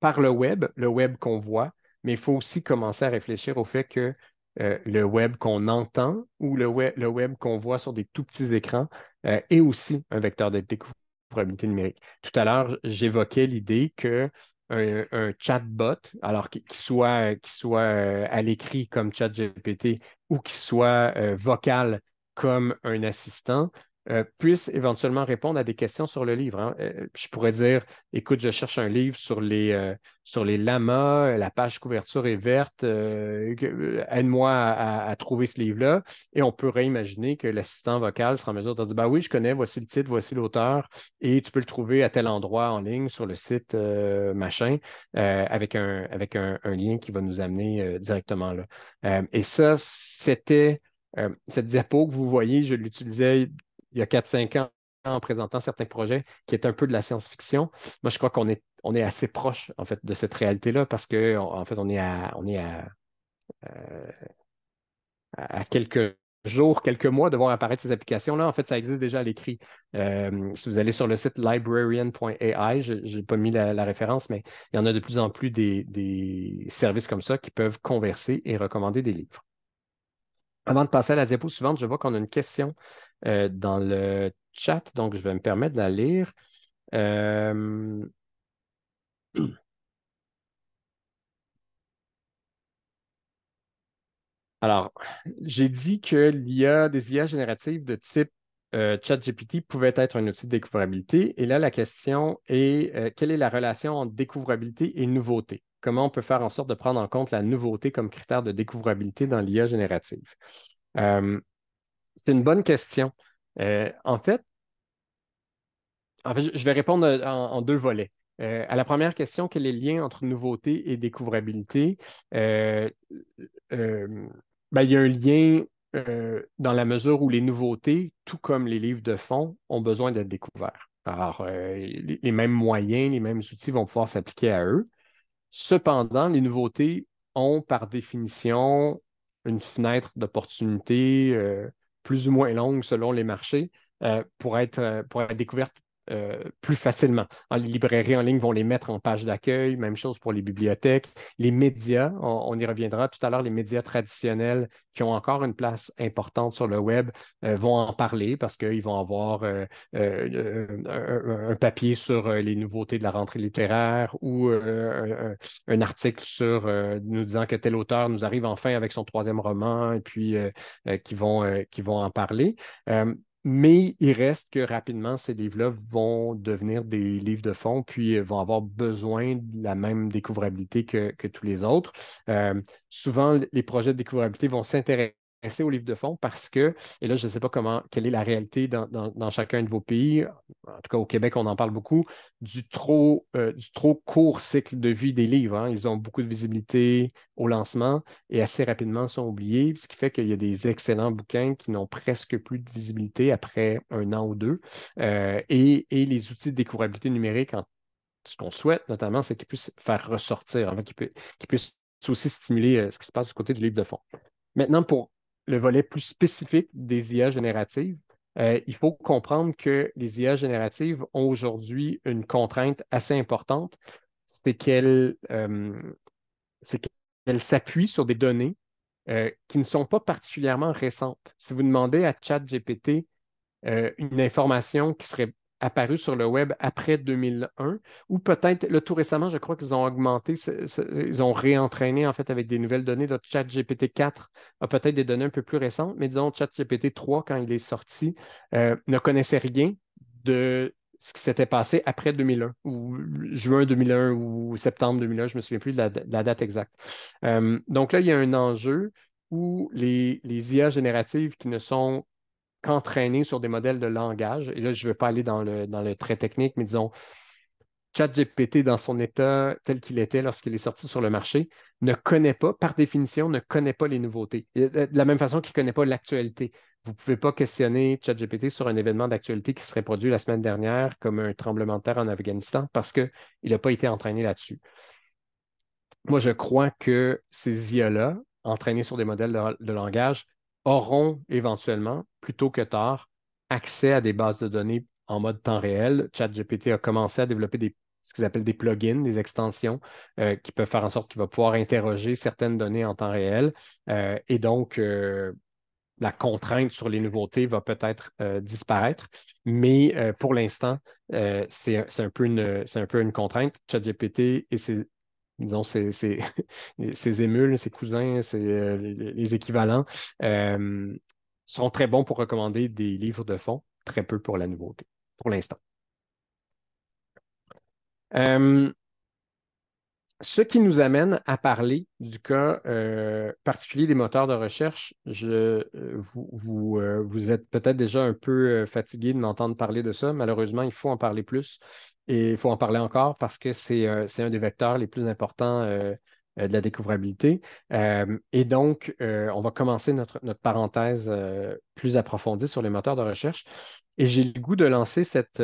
Speaker 3: par le web, le web qu'on voit, mais il faut aussi commencer à réfléchir au fait que euh, le web qu'on entend ou le web, le web qu'on voit sur des tout petits écrans est aussi un vecteur de découvrabilité numérique. Tout à l'heure, j'évoquais l'idée que un, chatbot, alors qu'il soit, euh, soit euh, à l'écrit comme ChatGPT ou qu'il soit euh, vocal comme un assistant, euh, puisse éventuellement répondre à des questions sur le livre. Hein. Euh, euh, je pourrais dire, écoute, je cherche un livre sur les, sur les lamas, la page couverture est verte, aide-moi à, trouver ce livre-là. Et on peut réimaginer que l'assistant vocal sera en mesure de dire, bah oui, je connais, voici le titre, voici l'auteur, et tu peux le trouver à tel endroit en ligne sur le site machin, avec, un, avec un, lien qui va nous amener directement là. et ça, c'était... cette diapo que vous voyez, je l'utilisais il y a 4-5 ans en présentant certains projets qui est un peu de la science-fiction. Moi, je crois qu'on est, assez proche, en fait, de cette réalité-là parce qu'en fait, on est euh, à, quelques jours, quelques mois de voir apparaître ces applications-là. En fait, ça existe déjà à l'écrit. Euh, si vous allez sur le site librarian.ai, je n'ai pas mis la, référence, mais il y en a de plus en plus des, des services comme ça qui peuvent converser et recommander des livres. Avant de passer à la diapo suivante, je vois qu'on a une question euh, dans le chat, donc je vais me permettre de la lire. Euh, alors, j'ai dit que l'IA, des IA génératives de type euh, ChatGPT pouvait être un outil de découvrabilité. Et là, la question est quelle est la relation entre découvrabilité et nouveauté? Comment on peut faire en sorte de prendre en compte la nouveauté comme critère de découvrabilité dans l'IA générative? C'est une bonne question. Euh, en fait, en fait, je vais répondre euh, en, deux volets. Euh, à la première question, quel est le lien entre nouveauté et découvrabilité? Ben, il y a un lien dans la mesure où les nouveautés, tout comme les livres de fond, ont besoin d'être découverts. Alors, les mêmes moyens, les mêmes outils vont pouvoir s'appliquer à eux. Cependant, les nouveautés ont par définition une fenêtre d'opportunité plus ou moins longue selon les marchés euh, pour, être, euh, pour être découverte euh, plus facilement. Hein, les librairies en ligne vont les mettre en page d'accueil, même chose pour les bibliothèques. Les médias, on, y reviendra tout à l'heure, les médias traditionnels qui ont encore une place importante sur le web euh, vont en parler parce qu'ils vont avoir euh, un, papier sur les nouveautés de la rentrée littéraire ou un, article sur nous disant que tel auteur nous arrive enfin avec son troisième roman et puis qui, vont, qui vont en parler mais il reste que rapidement, ces livres-là vont devenir des livres de fond, puis euh, vont avoir besoin de la même découvrabilité que, tous les autres. Euh, souvent, les projets de découvrabilité vont s'intéresser au livre de fond parce que, et là, je ne sais pas comment, quelle est la réalité dans, chacun de vos pays, en tout cas au Québec, on en parle beaucoup, du trop, euh, du trop court cycle de vie des livres. Hein. Ils ont beaucoup de visibilité au lancement et assez rapidement sont oubliés, ce qui fait qu'il y a des excellents bouquins qui n'ont presque plus de visibilité après un an ou deux. Euh, et, les outils de découvrabilité numérique, ce qu'on souhaite notamment, c'est qu'ils puissent faire ressortir, hein, qu'ils puissent, aussi stimuler euh, ce qui se passe du côté du livre de fond. Maintenant, pour le volet plus spécifique des IA génératives, euh, il faut comprendre que les IA génératives ont aujourd'hui une contrainte assez importante, c'est qu'elles euh, s'appuient sur des données euh, qui ne sont pas particulièrement récentes. Si vous demandez à ChatGPT une information qui serait apparu sur le web après 2001, ou peut-être, le tout récemment, je crois qu'ils ont augmenté, ils ont réentraîné en fait avec des nouvelles données. de chat GPT-4 a peut-être des données un peu plus récentes, mais disons chat GPT-3, quand il est sorti, euh, ne connaissait rien de ce qui s'était passé après 2001, ou juin 2001, ou septembre 2001, je ne me souviens plus de la, date exacte. Euh, donc là, il y a un enjeu où les, les IA génératives qui ne sont entraîné sur des modèles de langage. Et là, je ne veux pas aller dans le, dans le très technique, mais disons, ChatGPT, dans son état tel qu'il était lorsqu'il est sorti sur le marché, ne connaît pas, par définition, ne connaît pas les nouveautés. Euh, de la même façon qu'il ne connaît pas l'actualité. Vous ne pouvez pas questionner ChatGPT sur un événement d'actualité qui serait produit la semaine dernière, comme un tremblement de terre en Afghanistan, parce qu'il n'a pas été entraîné là-dessus. Moi, je crois que ces IA-là, entraînés sur des modèles de langage, auront éventuellement plutôt que tard accès à des bases de données en mode temps réel. ChatGPT a commencé à développer des, ce qu'ils appellent des plugins, des extensions, euh, qui peuvent faire en sorte qu'il va pouvoir interroger certaines données en temps réel. Euh, et donc, euh, la contrainte sur les nouveautés va peut-être disparaître. Mais pour l'instant, c'est un, peu une contrainte. ChatGPT et ses disons, ses, [LAUGHS] émules, ses cousins, ses, les, équivalents, sont très bons pour recommander des livres de fond, très peu pour la nouveauté, pour l'instant. Euh, ce qui nous amène à parler du cas euh, particulier des moteurs de recherche, je, euh, vous, vous êtes peut-être déjà un peu fatigué de m'entendre parler de ça. Malheureusement, il faut en parler plus et il faut en parler encore parce que c'est un des vecteurs les plus importants euh, de la découvrabilité. Euh, et donc, euh, on va commencer notre, notre parenthèse plus approfondie sur les moteurs de recherche. Et j'ai le goût de lancer cette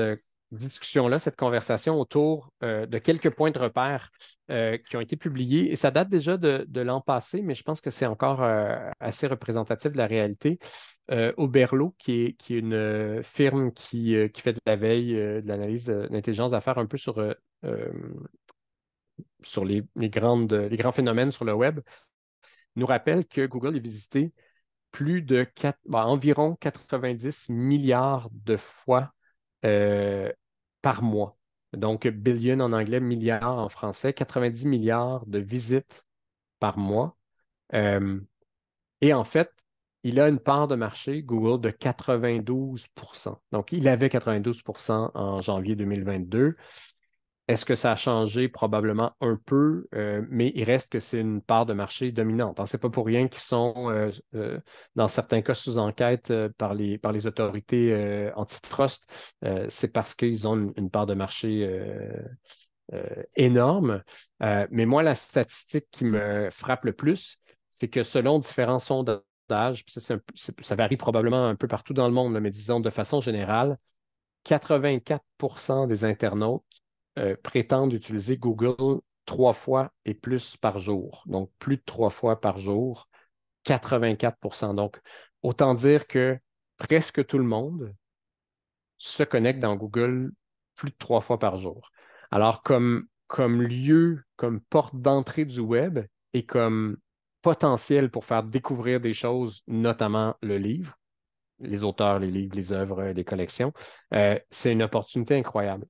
Speaker 3: discussion-là, cette conversation autour de quelques points de repère qui ont été publiés. Et ça date déjà de, l'an passé, mais je pense que c'est encore assez représentatif de la réalité. Oberlo, qui est, qui est, une firme qui, qui fait de la veille, de l'analyse d'intelligence d'affaires un peu sur sur les, grands phénomènes sur le web, nous rappelle que Google est visité plus de 4, ben, environ 90 milliards de fois euh, par mois. Donc, billion en anglais, milliard en français, 90 milliards de visites par mois. Euh, et en fait, il a une part de marché Google de 92 Donc, il avait 92 en janvier 2022. Est-ce que ça a changé? Probablement un peu, euh, mais il reste que c'est une part de marché dominante. Hein, Ce n'est pas pour rien qu'ils sont, euh, euh, dans certains cas, sous enquête par, les, par les autorités antitrust. c'est parce qu'ils ont une, part de marché énorme. mais moi, la statistique qui me frappe le plus, c'est que selon différents sondages, ça, varie probablement un peu partout dans le monde, mais disons de façon générale, 84 des internautes euh, prétendent utiliser Google trois fois et plus par jour, donc plus de trois fois par jour, 84 Donc, autant dire que presque tout le monde se connecte dans Google plus de trois fois par jour. Alors, comme, comme lieu, comme porte d'entrée du web et comme potentiel pour faire découvrir des choses, notamment le livre, les auteurs, les livres, les œuvres, les collections, euh, c'est une opportunité incroyable.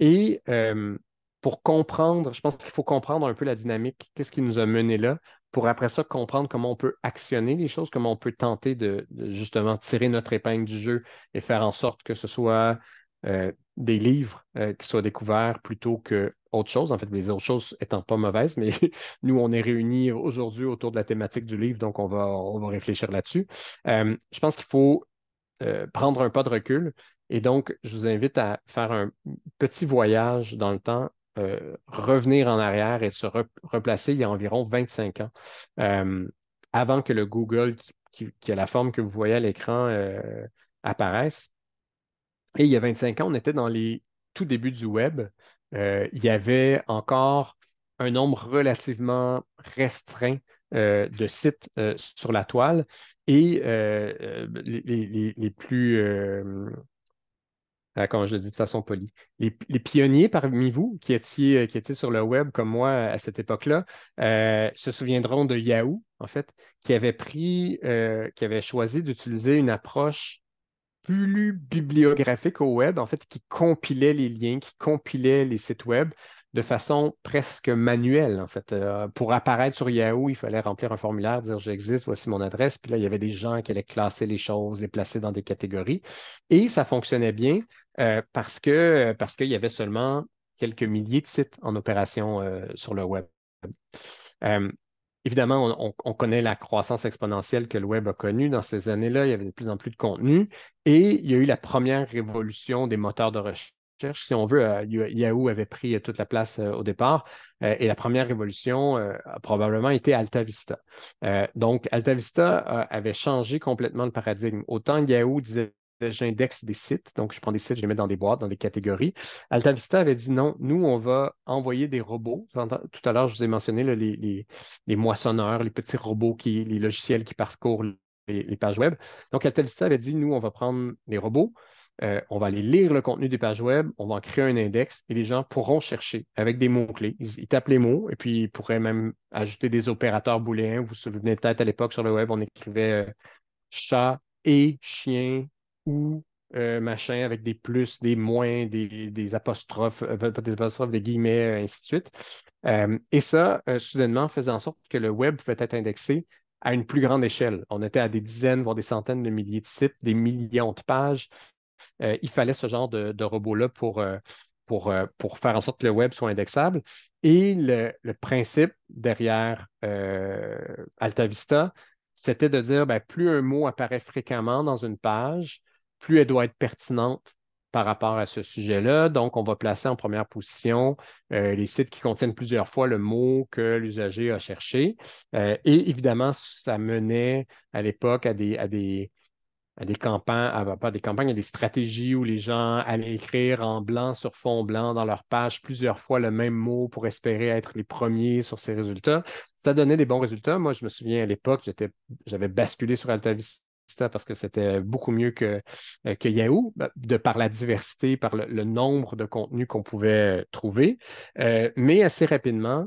Speaker 3: Et euh, pour comprendre, je pense qu'il faut comprendre un peu la dynamique, qu'est-ce qui nous a mené là, pour après ça comprendre comment on peut actionner les choses, comment on peut tenter de, justement tirer notre épingle du jeu et faire en sorte que ce soit euh, des livres euh, qui soient découverts plutôt que autre chose. En fait, les autres choses étant pas mauvaises, mais [LAUGHS] nous, on est réunis aujourd'hui autour de la thématique du livre, donc on va, on va réfléchir là-dessus. je pense qu'il faut prendre un pas de recul et donc, je vous invite à faire un petit voyage dans le temps, euh, revenir en arrière et se replacer il y a environ 25 ans, euh, avant que le Google, qui, a la forme que vous voyez à l'écran, euh, apparaisse. Et il y a 25 ans, on était dans les tout débuts du web. il y avait encore un nombre relativement restreint de sites sur la toile et les, les, plus ah, comme je le dis de façon polie. Les, pionniers parmi vous qui étiez, euh, qui sur le web comme moi euh, à cette époque-là euh, se souviendront de Yahoo, en fait, qui avait pris, qui avait choisi d'utiliser une approche plus bibliographique au web, en fait, qui compilait les liens, qui compilait les sites web de façon presque manuelle, en fait. pour apparaître sur Yahoo, il fallait remplir un formulaire, dire j'existe, voici mon adresse. Puis là, il y avait des gens qui allaient classer les choses, les placer dans des catégories. Et ça fonctionnait bien. Euh, parce que euh, parce qu'il y avait seulement quelques milliers de sites en opération euh, sur le web. évidemment, on, connaît la croissance exponentielle que le web a connue dans ces années-là. Il y avait de plus en plus de contenu et il y a eu la première révolution des moteurs de recherche. Si on veut, Yahoo avait pris toute la place au départ et la première révolution a probablement été AltaVista. donc, AltaVista avait changé complètement le paradigme. Autant Yahoo disait euh, j'indexe des sites. Donc, je prends des sites, je les mets dans des boîtes, dans des catégories. AltaVista avait dit non, nous, on va envoyer des robots. Tout à l'heure, je vous ai mentionné les, moissonneurs, les petits robots, qui, les logiciels qui parcourent les, pages web. Donc, AltaVista avait dit nous, on va prendre les robots, euh, on va aller lire le contenu des pages web, on va en créer un index et les gens pourront chercher avec des mots-clés. Ils, tapent les mots et puis ils pourraient même ajouter des opérateurs booléens. Vous vous souvenez peut-être à l'époque sur le web, on écrivait euh, chat et chien ou euh, machin avec des plus, des moins, des, des apostrophes, euh, des apostrophes, des guillemets, euh, ainsi de suite. et ça, soudainement, faisait en sorte que le web pouvait être indexé à une plus grande échelle. On était à des dizaines, voire des centaines de milliers de sites, des millions de pages. il fallait ce genre de, robot-là pour, pour, pour faire en sorte que le web soit indexable. Et le, principe derrière Alta Vista, c'était de dire ben, plus un mot apparaît fréquemment dans une page, plus elle doit être pertinente par rapport à ce sujet-là. Donc, on va placer en première position euh, les sites qui contiennent plusieurs fois le mot que l'usager a cherché. Euh, et évidemment, ça menait à l'époque à des, à des, campagnes, à, pas des campagnes, à des stratégies où les gens allaient écrire en blanc sur fond blanc dans leur page plusieurs fois le même mot pour espérer être les premiers sur ces résultats. Ça donnait des bons résultats. Moi, je me souviens à l'époque, j'avais basculé sur AltaVista parce que c'était beaucoup mieux que, euh, que Yahoo, bah, de par la diversité, par le, nombre de contenus qu'on pouvait euh, trouver. Euh, mais assez rapidement,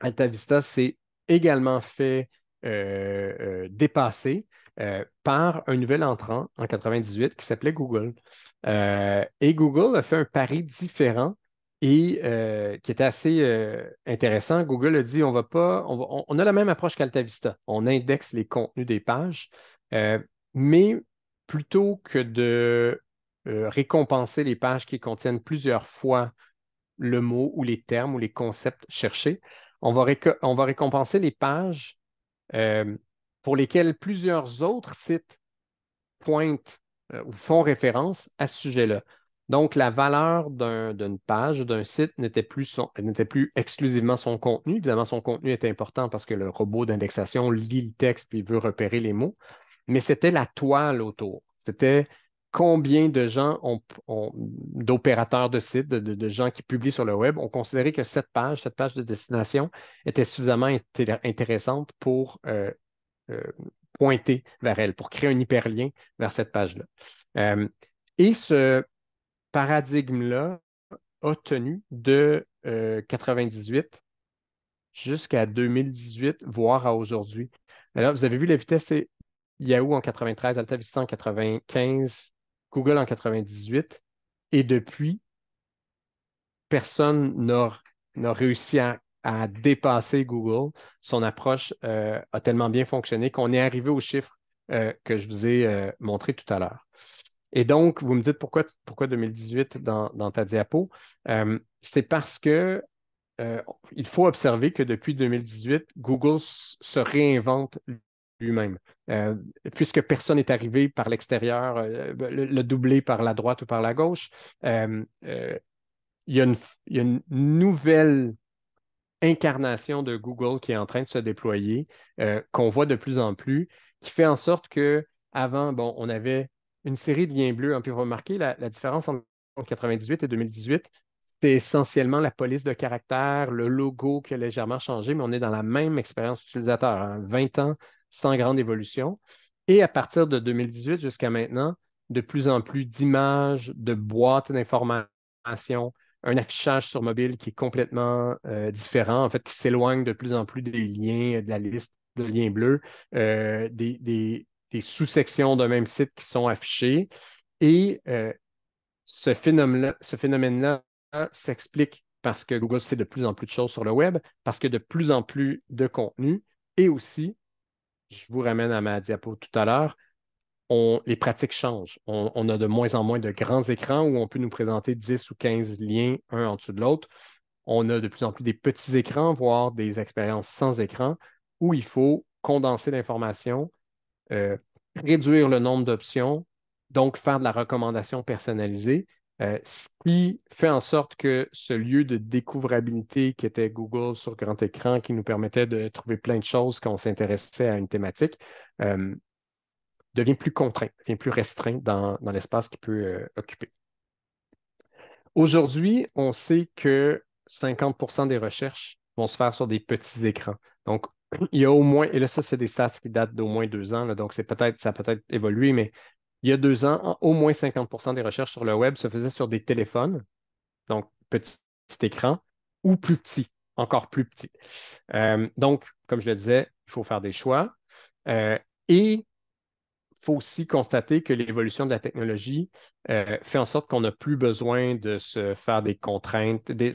Speaker 3: AltaVista s'est également fait dépasser par un nouvel entrant en 1998 qui s'appelait Google. et Google a fait un pari différent et euh, qui est assez euh, intéressant. Google a dit on va pas, on, a la même approche qu'AltaVista. On indexe les contenus des pages, euh, mais plutôt que de récompenser les pages qui contiennent plusieurs fois le mot ou les termes ou les concepts cherchés, on va récompenser les pages pour lesquelles plusieurs autres sites pointent ou font référence à ce sujet-là. Donc, la valeur d'une page, d'un site n'était plus, plus, exclusivement son contenu. Évidemment, son contenu était important parce que le robot d'indexation lit le texte et veut repérer les mots, mais c'était la toile autour. C'était combien de gens, d'opérateurs de sites, de, gens qui publient sur le web, ont considéré que cette page, cette page de destination était suffisamment intéressante pour euh, euh, pointer vers elle, pour créer un hyperlien vers cette page-là. Euh, et ce, paradigme-là a tenu de 98 euh, jusqu'à 2018, voire à aujourd'hui. Alors, vous avez vu, la vitesse, c'est Yahoo en 93, AltaVista en 95, Google en 98. Et depuis, personne n'a réussi à, dépasser Google. Son approche euh, a tellement bien fonctionné qu'on est arrivé au chiffre euh, que je vous ai montré tout à l'heure. Et donc, vous me dites pourquoi, 2018 dans, ta diapo? Euh, c'est parce que euh, il faut observer que depuis 2018, Google se réinvente lui-même. Euh, puisque personne n'est arrivé par l'extérieur, le, doubler doublé par la droite ou par la gauche, il y, a une, nouvelle incarnation de Google qui est en train de se déployer, qu'on voit de plus en plus, qui fait en sorte que avant, bon, on avait une série de liens bleus. on hein, peut remarquer la, différence entre 1998 et 2018, c'est essentiellement la police de caractère, le logo qui a légèrement changé, mais on est dans la même expérience utilisateur. 20 hein. ans sans grande évolution. Et à partir de 2018 jusqu'à maintenant, de plus en plus d'images, de boîtes d'informations, un affichage sur mobile qui est complètement euh, différent, en fait, qui s'éloigne de plus en plus des liens, euh, de la liste de liens bleus, euh, des, des sous-sections d'un même site qui sont affichées. Et euh, ce phénomène-là s'explique parce que Google sait de plus en plus de choses sur le web, parce qu'il y a de plus en plus de contenu et aussi, je vous ramène à ma diapo tout à l'heure, les pratiques changent. On, on, a de moins en moins de grands écrans où on peut nous présenter 10 ou 15 liens un en dessous de l'autre. On a de plus en plus des petits écrans, voire des expériences sans écran, où il faut condenser l'information, euh, réduire le nombre d'options, donc faire de la recommandation personnalisée, euh, ce qui fait en sorte que ce lieu de découvrabilité qui était Google sur grand écran, qui nous permettait de trouver plein de choses quand on s'intéressait à une thématique, euh, devient plus contraint, devient plus restreint dans, l'espace qu'il peut occuper. Aujourd'hui, on sait que 50 des recherches vont se faire sur des petits écrans. Donc, [CLEARS THROAT] il y a au moins, et là, ça, c'est des stats qui datent d'au moins deux ans, donc c'est peut-être, ça a peut-être évolué, mais il y a deux ans, au moins 50 des recherches sur le web se faisaient sur des téléphones, donc petit, écran, ou plus petit, encore plus petit. Euh, donc, comme je le disais, il faut faire des choix. Euh, et il faut aussi constater que l'évolution de la technologie euh, fait en sorte qu'on n'a plus besoin de se faire des contraintes, des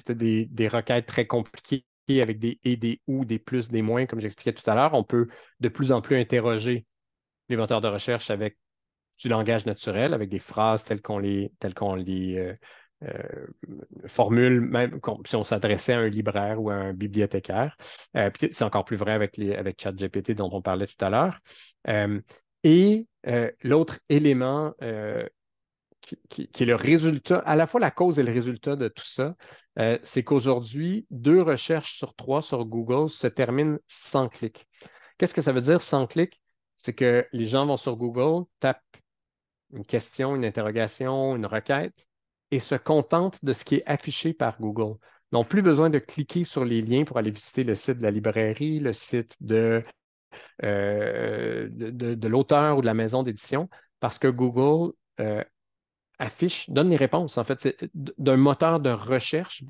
Speaker 3: requêtes très compliquées et avec des et, des ou, des plus, des moins, comme j'expliquais tout à l'heure, on peut de plus en plus interroger les moteurs de recherche avec du langage naturel, avec des phrases telles qu'on les, euh, euh, formule, même si on s'adressait à un libraire ou à un bibliothécaire. Euh, c'est encore plus vrai avec, les, avec ChatGPT dont on parlait tout à l'heure. et l'autre élément qui, est le résultat, à la fois la cause et le résultat de tout ça, euh, c'est qu'aujourd'hui, deux recherches sur trois sur Google se terminent sans clic. Qu'est-ce que ça veut dire sans clic? C'est que les gens vont sur Google, tapent une question, une interrogation, une requête et se contentent de ce qui est affiché par Google. Ils n'ont plus besoin de cliquer sur les liens pour aller visiter le site de la librairie, le site de, euh, l'auteur ou de la maison d'édition, parce que Google euh, affiche, donne les réponses. En fait, c'est euh, d'un moteur de recherche.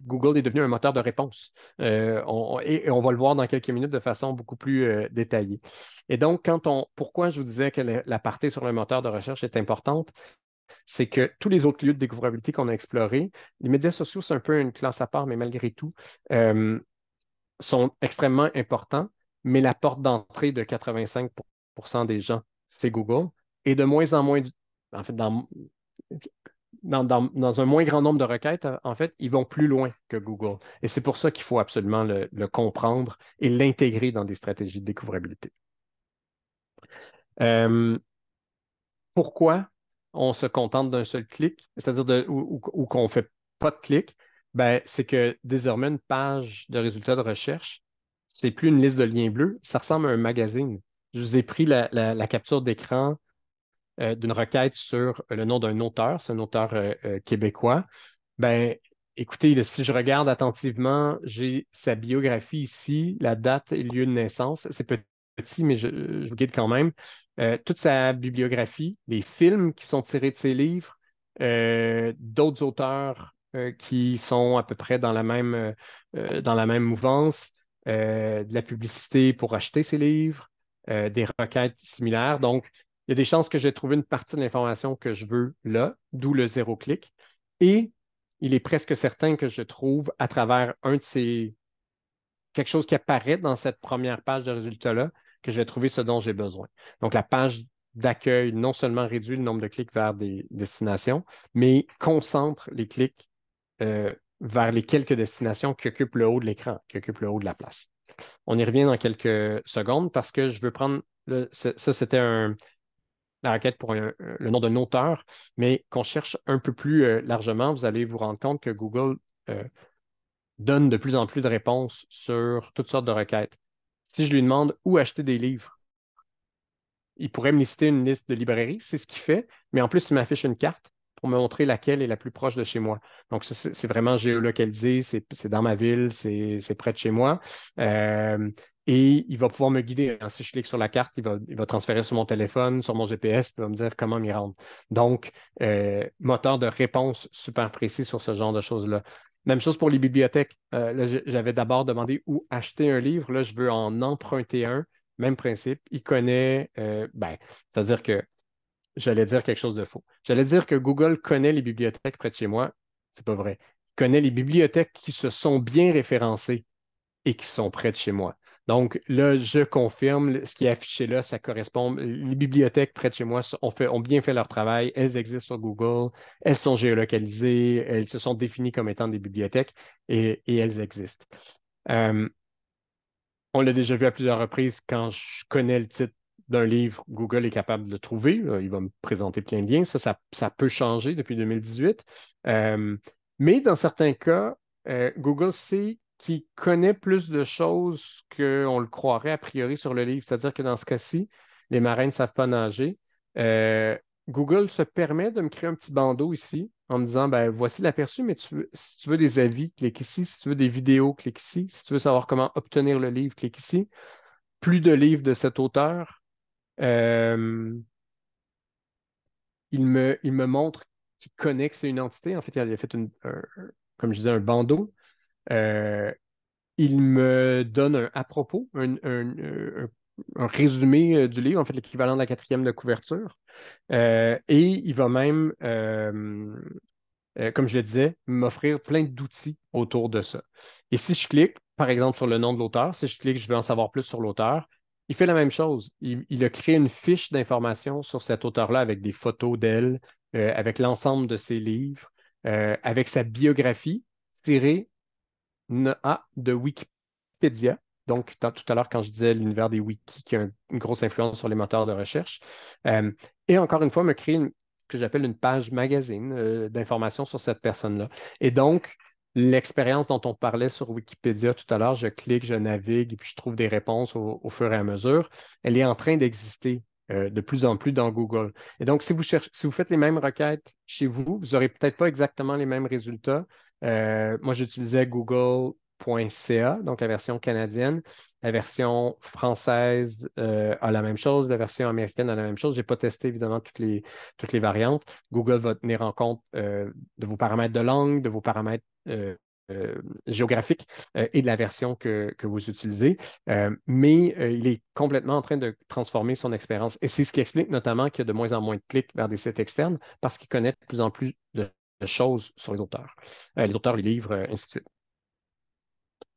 Speaker 3: Google est devenu un moteur de réponse. Euh, et, on va le voir dans quelques minutes de façon beaucoup plus euh, détaillée. Et donc, quand on, pourquoi je vous disais que la partie sur le moteur de recherche est importante, c'est que tous les autres lieux de découvrabilité qu'on a explorés, les médias sociaux, c'est un peu une classe à part, mais malgré tout, sont extrêmement importants, mais la porte d'entrée de 85 des gens, c'est Google, et de moins en moins, en fait, dans, dans, un moins grand nombre de requêtes, euh, en fait, ils vont plus loin que Google. Et c'est pour ça qu'il faut absolument le, comprendre et l'intégrer dans des stratégies de découvrabilité. Euh, pourquoi on se contente d'un seul clic, c'est-à-dire ou, qu'on ne fait pas de clic? Ben, c'est que désormais, une page de résultats de recherche, ce n'est plus une liste de liens bleus, ça ressemble à un magazine. Je vous ai pris la capture d'écran euh, d'une requête sur le nom d'un auteur, c'est un auteur euh, euh, québécois, ben, écoutez, si je regarde attentivement, j'ai sa biographie ici, la date et lieu de naissance. C'est petit, mais je, vous guide quand même. toute sa bibliographie, les films qui sont tirés de ses livres, d'autres auteurs qui sont à peu près dans la même, dans la même mouvance, de la publicité pour acheter ses livres, des requêtes similaires. Donc, il y a des chances que j'ai trouvé une partie de l'information que je veux là, d'où le zéro clic. Et il est presque certain que je trouve à travers un de ces quelque chose qui apparaît dans cette première page de résultats-là, que je vais trouver ce dont j'ai besoin. Donc, la page d'accueil non seulement réduit le nombre de clics vers des destinations, mais concentre les clics euh, vers les quelques destinations qui occupent le haut de l'écran, qui occupent le haut de la place. On y revient dans quelques secondes parce que je veux prendre, ça c'était un, la requête pour euh, le nom d'un auteur, mais qu'on cherche un peu plus euh, largement, vous allez vous rendre compte que Google euh, donne de plus en plus de réponses sur toutes sortes de requêtes. Si je lui demande où acheter des livres, il pourrait me lister une liste de librairies, c'est ce qu'il fait, mais en plus, il m'affiche une carte pour me montrer laquelle est la plus proche de chez moi. Donc, c'est vraiment géolocalisé, c'est dans ma ville, c'est près de chez moi et il va pouvoir me guider. Hein. Si je clique sur la carte, il va, transférer sur mon téléphone, sur mon GPS, il va me dire comment m'y rendre. Donc, euh, moteur de réponse super précis sur ce genre de choses-là. Même chose pour les bibliothèques. Euh, j'avais d'abord demandé où acheter un livre. Là, je veux en emprunter un. Même principe. Il connaît, euh, ben, c'est-à-dire que j'allais dire quelque chose de faux. J'allais dire que Google connaît les bibliothèques près de chez moi. C'est pas vrai. Il connaît les bibliothèques qui se sont bien référencées et qui sont près de chez moi. Donc là, je confirme ce qui est affiché là, ça correspond. Les bibliothèques près de chez moi ont, bien fait leur travail. Elles existent sur Google, elles sont géolocalisées, elles se sont définies comme étant des bibliothèques et, elles existent. Euh, on l'a déjà vu à plusieurs reprises quand je connais le titre d'un livre, Google est capable de le trouver. Il va me présenter plein de liens. Ça, ça, peut changer depuis 2018. Euh, mais dans certains cas, euh, Google sait qui connaît plus de choses qu'on le croirait a priori sur le livre. C'est-à-dire que dans ce cas-ci, les marins ne savent pas nager. Euh, Google se permet de me créer un petit bandeau ici en me disant ben, voici l'aperçu, mais si tu veux des avis, clique ici. Si tu veux des vidéos, clique ici. Si tu veux savoir comment obtenir le livre, clique ici. Plus de livres de cet auteur. Euh, il, me, il me montre qu'il connaît que c'est une entité. En fait, il a fait, une, comme je disais, un bandeau. Euh, il me donne à propos, un, euh, résumé euh, du livre, en fait l'équivalent de la quatrième de couverture. et il va même, comme je le disais, m'offrir plein d'outils autour de ça. Et si je clique, par exemple, sur le nom de l'auteur, si je clique, je veux en savoir plus sur l'auteur, il fait la même chose. Il, il a créé une fiche d'information sur cet auteur-là avec des photos d'elle, avec l'ensemble de ses livres, avec sa biographie tirée a de Wikipédia. Donc, tout à l'heure, quand je disais l'univers des wikis qui a une grosse influence sur les moteurs de recherche. Euh, et encore une fois, me crée ce que j'appelle une page magazine euh, d'informations sur cette personne-là. Et donc, l'expérience dont on parlait sur Wikipédia tout à l'heure, je clique, je navigue et puis je trouve des réponses au fur et à mesure. Elle est en train d'exister euh, de plus en plus dans Google. Et donc, si vous, si vous faites les mêmes requêtes chez vous, vous n'aurez peut-être pas exactement les mêmes résultats. Euh, moi, j'utilisais google.ca, donc la version canadienne. La version française euh, a la même chose, la version américaine a la même chose. Je n'ai pas testé évidemment toutes les, toutes les variantes. Google va tenir en compte de vos paramètres de langue, de vos paramètres euh, géographique euh, et de la version que, vous utilisez, euh, mais il est complètement en train de transformer son expérience. Et c'est ce qui explique notamment qu'il y a de moins en moins de clics vers des sites externes parce qu'il connaît de plus en plus de choses sur les auteurs, les auteurs, les livres, ainsi de suite.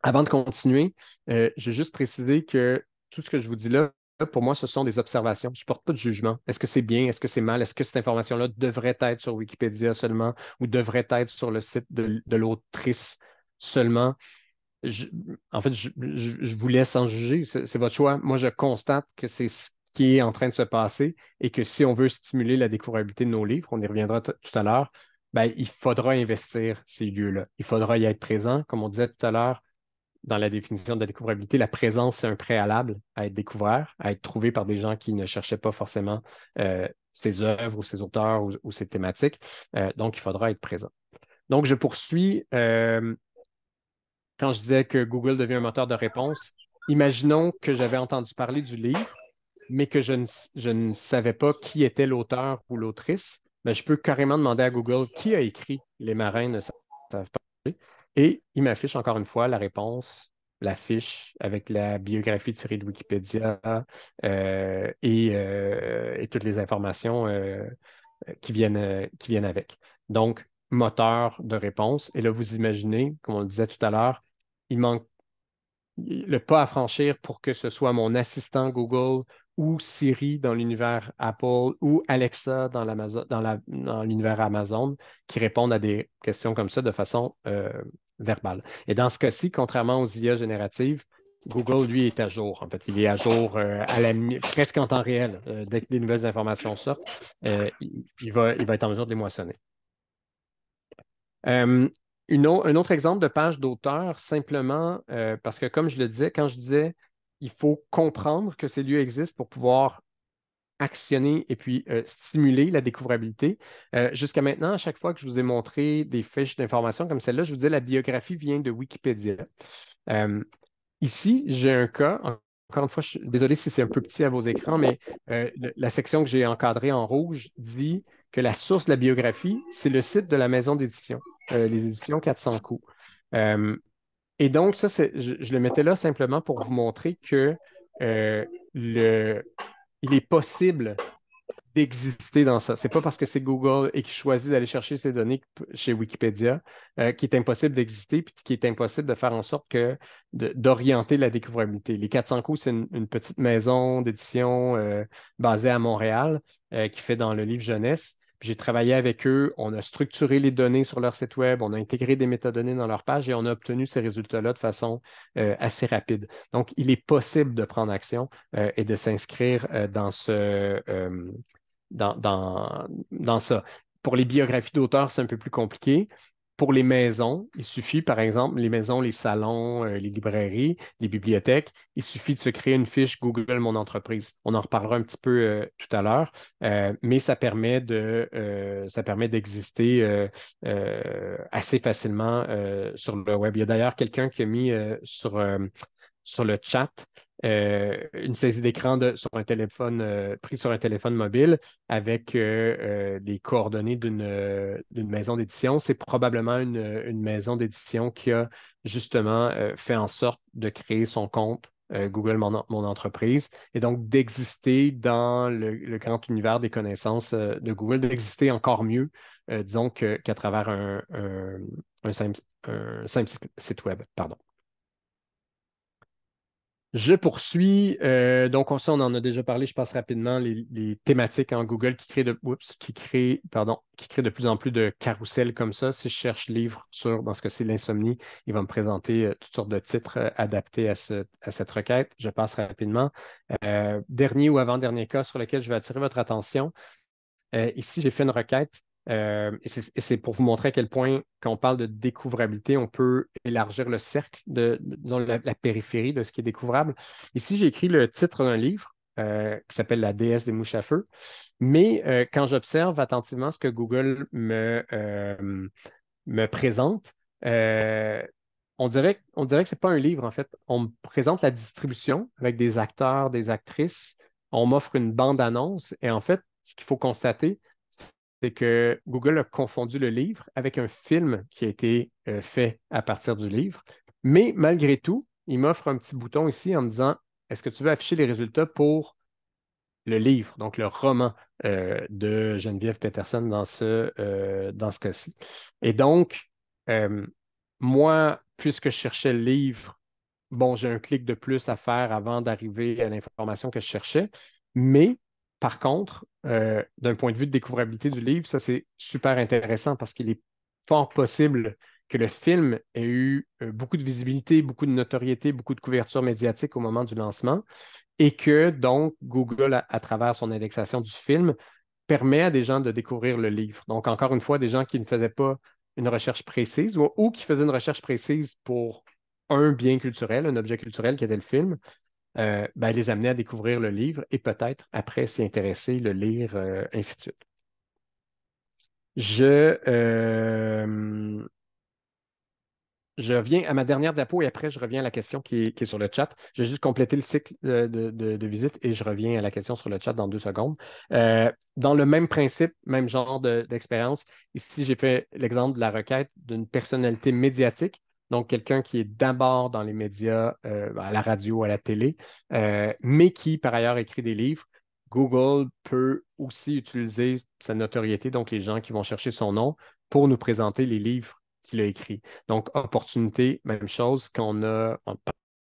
Speaker 3: Avant de continuer, je vais juste préciser que tout ce que je vous dis là, pour moi, ce sont des observations. Je ne porte pas de jugement. Est-ce que c'est bien? Est-ce que c'est mal? Est-ce que cette information-là devrait être sur Wikipédia seulement ou devrait être sur le site de, l'autrice seulement? en fait, je, vous laisse en juger. C'est votre choix. Moi, je constate que c'est ce qui est en train de se passer et que si on veut stimuler la découvrabilité de nos livres, on y reviendra tout à l'heure, ben, il faudra investir ces lieux-là. Il faudra y être présent. Comme on disait tout à l'heure, dans la définition de la découvrabilité, la présence, c'est un préalable à être découvert, à être trouvé par des gens qui ne cherchaient pas forcément euh, ses ces œuvres ou ces auteurs ou, ou ces thématiques. Euh, donc, il faudra être présent. Donc, je poursuis. Euh, quand je disais que Google devient un moteur de réponse, imaginons que j'avais entendu parler du livre, mais que je ne, savais pas qui était l'auteur ou l'autrice. Mais ben, je peux carrément demander à Google qui a écrit Les marins ne savent pas. Et il m'affiche encore une fois la réponse, la fiche avec la biographie tirée de Wikipédia euh, euh, et, toutes les informations euh, qui, viennent, qui viennent avec. Donc, moteur de réponse. Et là, vous imaginez, comme on le disait tout à l'heure, il manque le pas à franchir pour que ce soit mon assistant Google ou Siri dans l'univers Apple ou Alexa dans l'univers Amazon qui répondent à des questions comme ça de façon euh, verbale. Et dans ce cas-ci, contrairement aux IA génératives, Google, lui, est à jour. En fait, il est à jour euh, à presque en temps réel. Euh, dès que des nouvelles informations sortent, il, va, être en mesure de les moissonner. un autre exemple de page d'auteur, simplement parce que, comme je le disais, quand je disais il faut comprendre que ces lieux existent pour pouvoir actionner et puis euh, stimuler la découvrabilité. Euh, jusqu'à maintenant, à chaque fois que je vous ai montré des fiches d'informations comme celle-là, je vous disais la biographie vient de Wikipédia. Euh, ici, j'ai un cas, encore une fois, désolé si c'est un peu petit à vos écrans, mais la section que j'ai encadrée en rouge dit que la source de la biographie, c'est le site de la maison d'édition, les éditions 400 coups. Et donc, ça, je, le mettais là simplement pour vous montrer que euh, il est possible d'exister dans ça. Ce n'est pas parce que c'est Google et qu'il choisit d'aller chercher ces données chez Wikipédia euh, qu'il est impossible d'exister puis qu'il est impossible de faire en sorte que d'orienter la découvrabilité. Les 400 coups, c'est une, petite maison d'édition euh, basée à Montréal qui fait dans le livre jeunesse. J'ai travaillé avec eux, on a structuré les données sur leur site web, on a intégré des métadonnées dans leur page et on a obtenu ces résultats-là de façon euh, assez rapide. Donc, il est possible de prendre action euh, et de s'inscrire euh, dans ce dans, dans, dans ça. Pour les biographies d'auteurs, c'est un peu plus compliqué pour les maisons, il suffit, par exemple, les maisons, les salons, euh, les librairies, les bibliothèques, il suffit de se créer une fiche Google Mon entreprise. On en reparlera un petit peu euh, tout à l'heure, euh, mais ça permet de ça permet d'exister assez facilement sur le web. Il y a d'ailleurs quelqu'un qui a mis sur, sur le chat euh, une saisie d'écran sur un téléphone euh, pris sur un téléphone mobile avec euh, euh les coordonnées d'une maison d'édition. C'est probablement une, maison d'édition qui a justement fait en sorte de créer son compte Google mon, entreprise et donc d'exister dans le, grand univers des connaissances de Google, d'exister encore mieux, disons qu'à travers un simple site web. Pardon. Je poursuis. Euh, donc, on en a déjà parlé, je passe rapidement, les, thématiques en Google qui créent, de, qui, pardon, qui créent de plus en plus de carousels comme ça. Si je cherche livre sur, dans ce cas-ci, l'insomnie, il va me présenter euh, toutes sortes de titres euh, adaptés à, cette requête. Je passe rapidement. dernier ou avant-dernier cas sur lequel je vais attirer votre attention. ici, j'ai fait une requête euh, et c'est pour vous montrer à quel point, quand on parle de découvrabilité, on peut élargir le cercle dans la, périphérie de ce qui est découvrable. Ici, j'ai écrit le titre d'un livre euh, qui s'appelle La déesse des mouches à feu, mais euh, quand j'observe attentivement ce que Google me, présente, on dirait, on dirait que ce n'est pas un livre, en fait. On me présente la distribution avec des acteurs, des actrices, on m'offre une bande-annonce, et en fait, ce qu'il faut constater, c'est que Google a confondu le livre avec un film qui a été euh, fait à partir du livre. Mais malgré tout, il m'offre un petit bouton ici en me disant Est-ce que tu veux afficher les résultats pour le livre, donc le roman euh, de Geneviève Peterson dans ce, euh, dans ce cas-ci. Et donc, moi, puisque je cherchais le livre, bon, j'ai un clic de plus à faire avant d'arriver à l'information que je cherchais, mais par contre, euh, d'un point de vue de découvrabilité du livre, ça c'est super intéressant parce qu'il est fort possible que le film ait eu euh, beaucoup de visibilité, beaucoup de notoriété, beaucoup de couverture médiatique au moment du lancement et que donc Google, à, travers son indexation du film, permet à des gens de découvrir le livre. Donc, encore une fois, des gens qui ne faisaient pas une recherche précise ou qui faisaient une recherche précise pour un bien culturel, un objet culturel qui était le film, euh, ben, les amener à découvrir le livre et peut-être après s'y intéresser, le lire, euh, ainsi de suite. Je, euh, je reviens à ma dernière diapo et après, je reviens à la question qui est, sur le chat. Je juste complété le cycle de, visite et je reviens à la question sur le chat dans deux secondes. dans le même principe, même genre d'expérience, ici, j'ai fait l'exemple de la requête d'une personnalité médiatique donc quelqu'un qui est d'abord dans les médias, euh, à la radio, à la télé, euh, mais qui par ailleurs écrit des livres, Google peut aussi utiliser sa notoriété, donc les gens qui vont chercher son nom, pour nous présenter les livres qu'il a écrits. Donc, opportunité, même chose, qu'on a,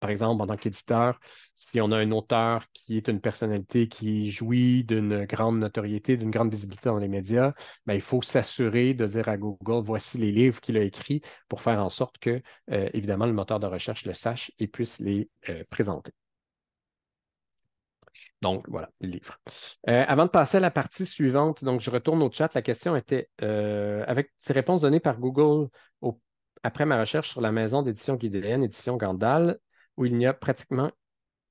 Speaker 3: par exemple, en tant qu'éditeur, si on a un auteur qui est une personnalité qui jouit d'une grande notoriété, d'une grande visibilité dans les médias, ben, il faut s'assurer de dire à Google, voici les livres qu'il a écrits pour faire en sorte que, euh, évidemment, le moteur de recherche le sache et puisse les euh, présenter. Donc, voilà, le livre. Euh, avant de passer à la partie suivante, donc je retourne au chat. La question était avec ces réponses données par Google après ma recherche sur la maison d'édition Guidéenne, édition Gandal, où il n'y a pratiquement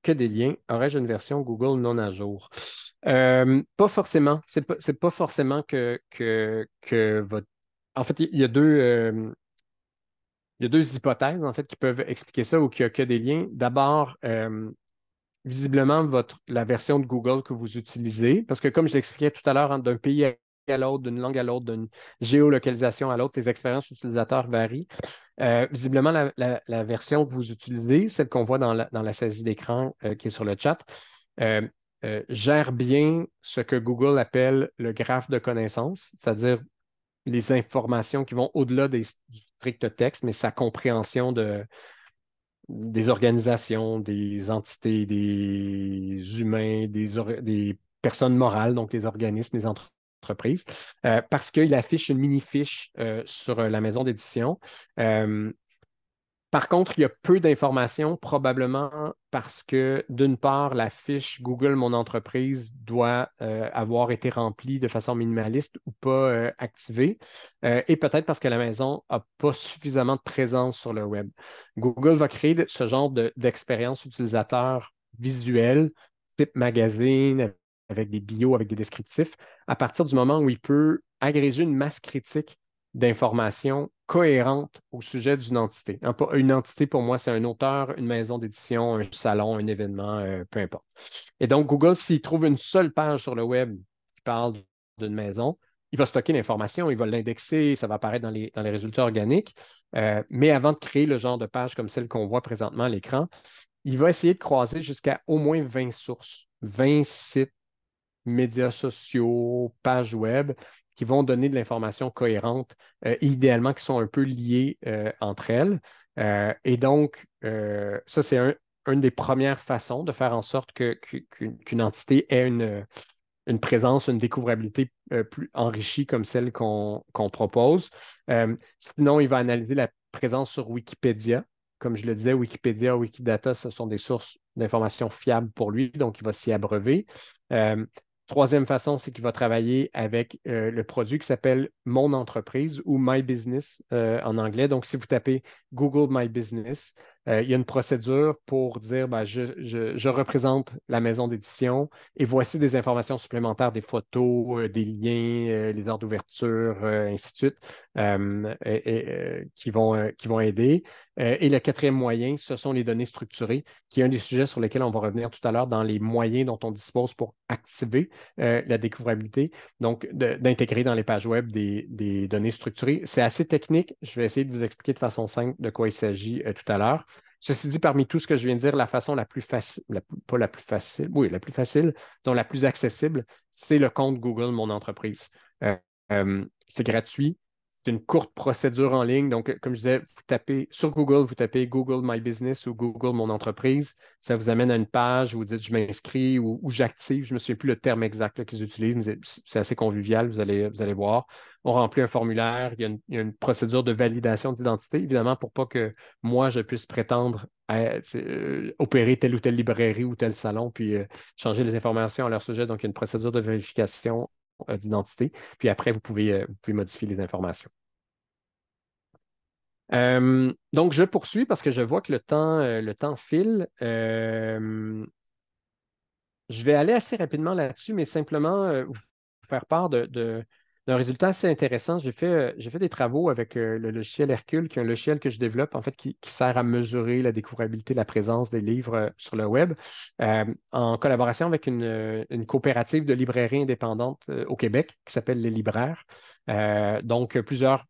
Speaker 3: que des liens, aurais-je une version Google non à jour? Euh, pas forcément. C'est pas, pas forcément que, que, que votre. En fait, il y a deux. Euh, deux hypothèses en fait qui peuvent expliquer ça ou qu'il n'y a que des liens. D'abord, euh, visiblement, votre, la version de Google que vous utilisez, parce que comme je l'expliquais tout à l'heure, hein, d'un pays à l'autre, d'une langue à l'autre, d'une géolocalisation à l'autre. Les expériences utilisateurs varient. Euh, visiblement, la, version que vous utilisez, celle qu'on voit dans la, saisie d'écran euh, qui est sur le chat, euh, gère bien ce que Google appelle le graphe de connaissances, c'est-à-dire les informations qui vont au-delà des, du strict texte, mais sa compréhension de, des organisations, des entités, des humains, des, personnes morales, donc des organismes, les entreprises entreprise, euh, parce qu'il affiche une mini-fiche euh, sur euh, la maison d'édition. par contre, il y a peu d'informations, probablement parce que, d'une part, la fiche Google Mon entreprise doit avoir été remplie de façon minimaliste ou pas activée, et peut-être parce que la maison n'a pas suffisamment de présence sur le web. Google va créer ce genre d'expérience utilisateur visuelle, type magazine, avec des bios, avec des descriptifs, à partir du moment où il peut agréger une masse critique d'informations cohérentes au sujet d'une entité. Une entité, pour moi, c'est un auteur, une maison d'édition, un salon, un événement, euh, peu importe. Et donc, Google, s'il trouve une seule page sur le web qui parle d'une maison, il va stocker l'information, il va l'indexer, ça va apparaître dans les, résultats organiques. Euh, mais avant de créer le genre de page comme celle qu'on voit présentement à l'écran, il va essayer de croiser jusqu'à au moins 20 sources, 20 sites, médias sociaux, pages web, qui vont donner de l'information cohérente, euh, idéalement qui sont un peu liées euh, entre elles. Euh, et donc, ça, c'est une des premières façons de faire en sorte que, qu'une entité ait une, présence, une découvrabilité plus enrichie comme celle qu'on, propose. sinon, il va analyser la présence sur Wikipédia. Comme je le disais, Wikipédia, Wikidata, ce sont des sources d'informations fiables pour lui, donc il va s'y abreuver. Troisième façon, c'est qu'il va travailler avec euh, le produit qui s'appelle Mon entreprise ou My Business euh, en anglais. Donc, si vous tapez Google My Business, euh, il y a une procédure pour dire ben, je, représente la maison d'édition et voici des informations supplémentaires, des photos, euh, des liens, euh, les heures d'ouverture, ainsi de suite, qui, vont, qui vont aider. et le quatrième moyen, ce sont les données structurées, qui est un des sujets sur lesquels on va revenir tout à l'heure dans les moyens dont on dispose pour activer la découvrabilité, donc d'intégrer dans les pages web des données structurées. C'est assez technique. Je vais essayer de vous expliquer de façon simple de quoi il s'agit tout à l'heure. Ceci dit, parmi tout ce que je viens de dire, la façon la plus facile, pas la plus facile, oui, la plus facile, dont la plus accessible, c'est le compte Google Mon Entreprise. Euh, euh, c'est gratuit, c'est une courte procédure en ligne. Donc, comme je disais, vous tapez sur Google, vous tapez Google My Business ou Google Mon Entreprise. Ça vous amène à une page où vous dites je m'inscris ou, j'active. Je ne me souviens plus le terme exact qu'ils utilisent, mais c'est assez convivial, vous allez, vous allez voir. On remplit un formulaire, il y a une, procédure de validation d'identité, évidemment, pour pas que moi, je puisse prétendre euh, opérer telle ou telle librairie ou tel salon, puis euh, changer les informations à leur sujet. Donc, il y a une procédure de vérification euh, d'identité. Puis après, vous pouvez, euh, vous pouvez modifier les informations. Euh, donc, je poursuis parce que je vois que le temps, le temps file. je vais aller assez rapidement là-dessus, mais simplement vous faire part de, un résultat assez intéressant. J'ai fait, euh, des travaux avec euh, le logiciel Hercule, qui est un logiciel que je développe, en fait, qui, sert à mesurer la découvrabilité, la présence des livres euh, sur le web, en collaboration avec une, coopérative de librairies indépendantes au Québec qui s'appelle Les Libraires. donc, plusieurs